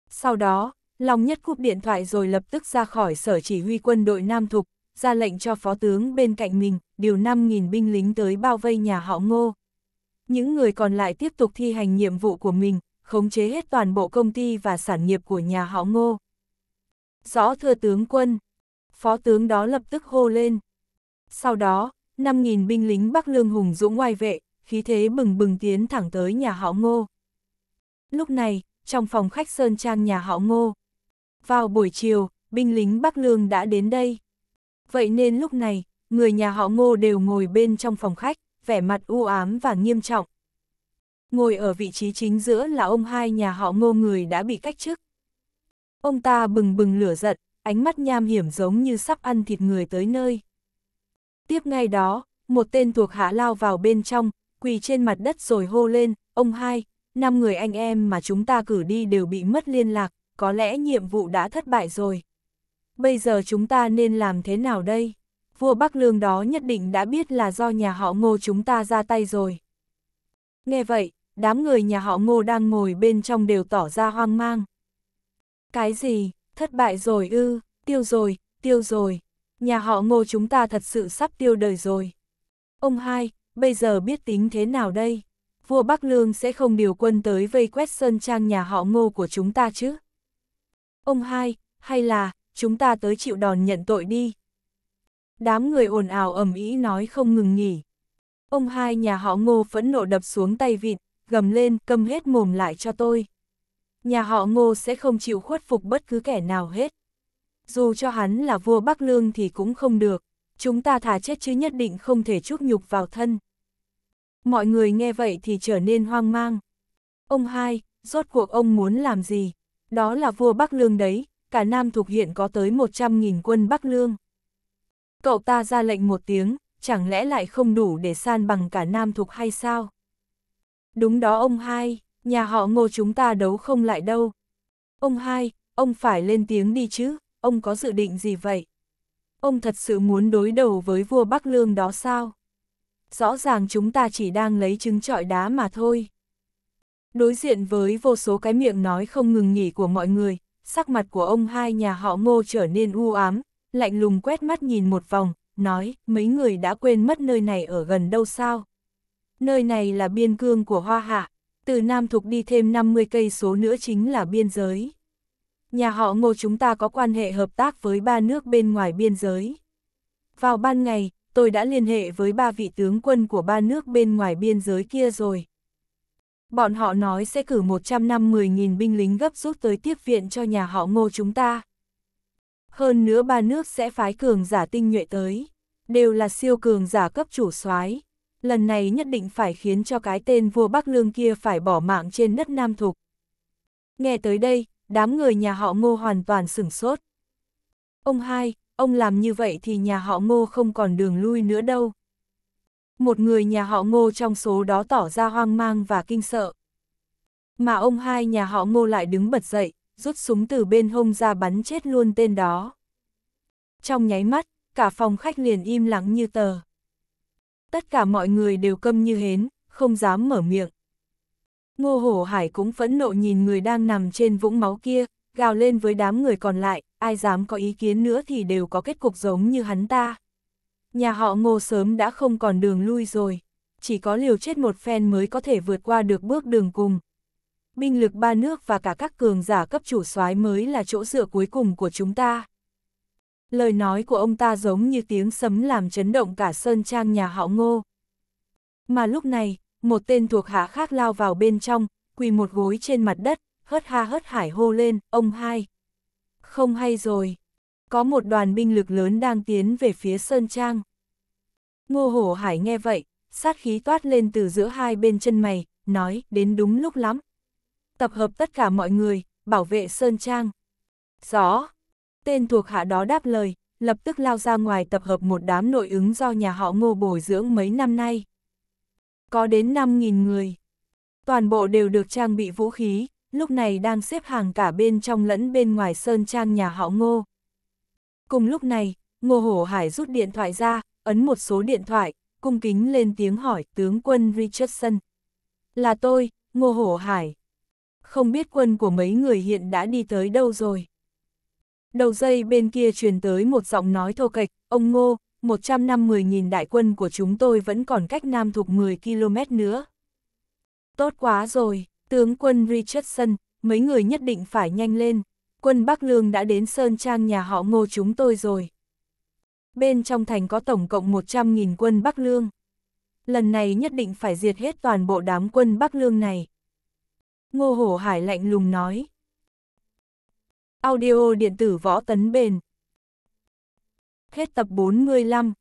Sau đó, Long Nhất cúp điện thoại rồi lập tức ra khỏi sở chỉ huy quân đội Nam Thục, ra lệnh cho phó tướng bên cạnh mình, điều 5.000 binh lính tới bao vây nhà họ ngô. Những người còn lại tiếp tục thi hành nhiệm vụ của mình, khống chế hết toàn bộ công ty và sản nghiệp của nhà họ ngô. Rõ thưa tướng quân, phó tướng đó lập tức hô lên. Sau đó, 5.000 binh lính Bắc Lương hùng dũng ngoài vệ, khí thế bừng bừng tiến thẳng tới nhà họ ngô. Lúc này, trong phòng khách Sơn Trang nhà họ ngô. Vào buổi chiều, binh lính Bắc Lương đã đến đây. Vậy nên lúc này, người nhà họ ngô đều ngồi bên trong phòng khách, vẻ mặt u ám và nghiêm trọng. Ngồi ở vị trí chính giữa là ông hai nhà họ ngô người đã bị cách chức. Ông ta bừng bừng lửa giận, ánh mắt nham hiểm giống như sắp ăn thịt người tới nơi. Tiếp ngay đó, một tên thuộc hạ lao vào bên trong, quỳ trên mặt đất rồi hô lên, ông hai, năm người anh em mà chúng ta cử đi đều bị mất liên lạc, có lẽ nhiệm vụ đã thất bại rồi. Bây giờ chúng ta nên làm thế nào đây? Vua Bắc Lương đó nhất định đã biết là do nhà họ ngô chúng ta ra tay rồi. Nghe vậy, đám người nhà họ ngô đang ngồi bên trong đều tỏ ra hoang mang. Cái gì? Thất bại rồi ư, tiêu rồi, tiêu rồi. Nhà họ ngô chúng ta thật sự sắp tiêu đời rồi. Ông hai, bây giờ biết tính thế nào đây? Vua Bắc Lương sẽ không điều quân tới vây quét sơn trang nhà họ ngô của chúng ta chứ? Ông hai, hay là, chúng ta tới chịu đòn nhận tội đi. Đám người ồn ào ầm ĩ nói không ngừng nghỉ. Ông hai nhà họ ngô phẫn nộ đập xuống tay vịt, gầm lên câm hết mồm lại cho tôi nhà họ ngô sẽ không chịu khuất phục bất cứ kẻ nào hết. Dù cho hắn là vua Bắc Lương thì cũng không được, chúng ta thả chết chứ nhất định không thể chuốc nhục vào thân. Mọi người nghe vậy thì trở nên hoang mang. Ông hai, rốt cuộc ông muốn làm gì? Đó là vua Bắc Lương đấy, cả Nam Thục hiện có tới 100.000 quân Bắc Lương. Cậu ta ra lệnh một tiếng, chẳng lẽ lại không đủ để san bằng cả Nam Thục hay sao? Đúng đó ông hai nhà họ ngô chúng ta đấu không lại đâu. Ông hai, ông phải lên tiếng đi chứ, ông có dự định gì vậy? Ông thật sự muốn đối đầu với vua Bắc Lương đó sao? Rõ ràng chúng ta chỉ đang lấy trứng trọi đá mà thôi. Đối diện với vô số cái miệng nói không ngừng nghỉ của mọi người, sắc mặt của ông hai nhà họ ngô trở nên u ám, lạnh lùng quét mắt nhìn một vòng, nói, mấy người đã quên mất nơi này ở gần đâu sao? Nơi này là biên cương của Hoa Hạ, từ Nam Thục đi thêm 50 cây số nữa chính là biên giới. Nhà họ ngô chúng ta có quan hệ hợp tác với ba nước bên ngoài biên giới. Vào ban ngày, tôi đã liên hệ với ba vị tướng quân của ba nước bên ngoài biên giới kia rồi. Bọn họ nói sẽ cử 150.000 binh lính gấp rút tới tiếp viện cho nhà họ ngô chúng ta. Hơn nữa ba nước sẽ phái cường giả tinh nhuệ tới, đều là siêu cường giả cấp chủ soái lần này nhất định phải khiến cho cái tên vua Bắc Lương kia phải bỏ mạng trên đất Nam Thục. Nghe tới đây, đám người nhà họ ngô hoàn toàn sửng sốt. Ông hai, ông làm như vậy thì nhà họ ngô không còn đường lui nữa đâu. Một người nhà họ ngô trong số đó tỏ ra hoang mang và kinh sợ. Mà ông hai nhà họ ngô lại đứng bật dậy, rút súng từ bên hông ra bắn chết luôn tên đó. Trong nháy mắt, cả phòng khách liền im lặng như tờ tất cả mọi người đều câm như hến, không dám mở miệng. Ngô Hổ Hải cũng phẫn nộ nhìn người đang nằm trên vũng máu kia, gào lên với đám người còn lại, ai dám có ý kiến nữa thì đều có kết cục giống như hắn ta. Nhà họ ngô sớm đã không còn đường lui rồi, chỉ có liều chết một phen mới có thể vượt qua được bước đường cùng. Binh lực ba nước và cả các cường giả cấp chủ soái mới là chỗ dựa cuối cùng của chúng ta lời nói của ông ta giống như tiếng sấm làm chấn động cả sơn trang nhà họ ngô. Mà lúc này, một tên thuộc hạ khác lao vào bên trong, quỳ một gối trên mặt đất, hớt ha hớt hải hô lên, ông hai. Không hay rồi, có một đoàn binh lực lớn đang tiến về phía sơn trang. Ngô hổ hải nghe vậy, sát khí toát lên từ giữa hai bên chân mày, nói, đến đúng lúc lắm. Tập hợp tất cả mọi người, bảo vệ sơn trang. Rõ, Tên thuộc hạ đó đáp lời, lập tức lao ra ngoài tập hợp một đám nội ứng do nhà họ ngô bồi dưỡng mấy năm nay. Có đến 5.000 người. Toàn bộ đều được trang bị vũ khí, lúc này đang xếp hàng cả bên trong lẫn bên ngoài sơn trang nhà họ ngô. Cùng lúc này, ngô hổ hải rút điện thoại ra, ấn một số điện thoại, cung kính lên tiếng hỏi tướng quân Richardson. Là tôi, ngô hổ hải. Không biết quân của mấy người hiện đã đi tới đâu rồi. Đầu dây bên kia truyền tới một giọng nói thô kịch ông Ngô, 150.000 đại quân của chúng tôi vẫn còn cách Nam Thục 10 km nữa. Tốt quá rồi, tướng quân Richardson, mấy người nhất định phải nhanh lên, quân Bắc Lương đã đến Sơn Trang nhà họ ngô chúng tôi rồi. Bên trong thành có tổng cộng 100.000 quân Bắc Lương. Lần này nhất định phải diệt hết toàn bộ đám quân Bắc Lương này. Ngô Hổ Hải lạnh lùng nói, Audio điện tử võ tấn bền. Hết tập 45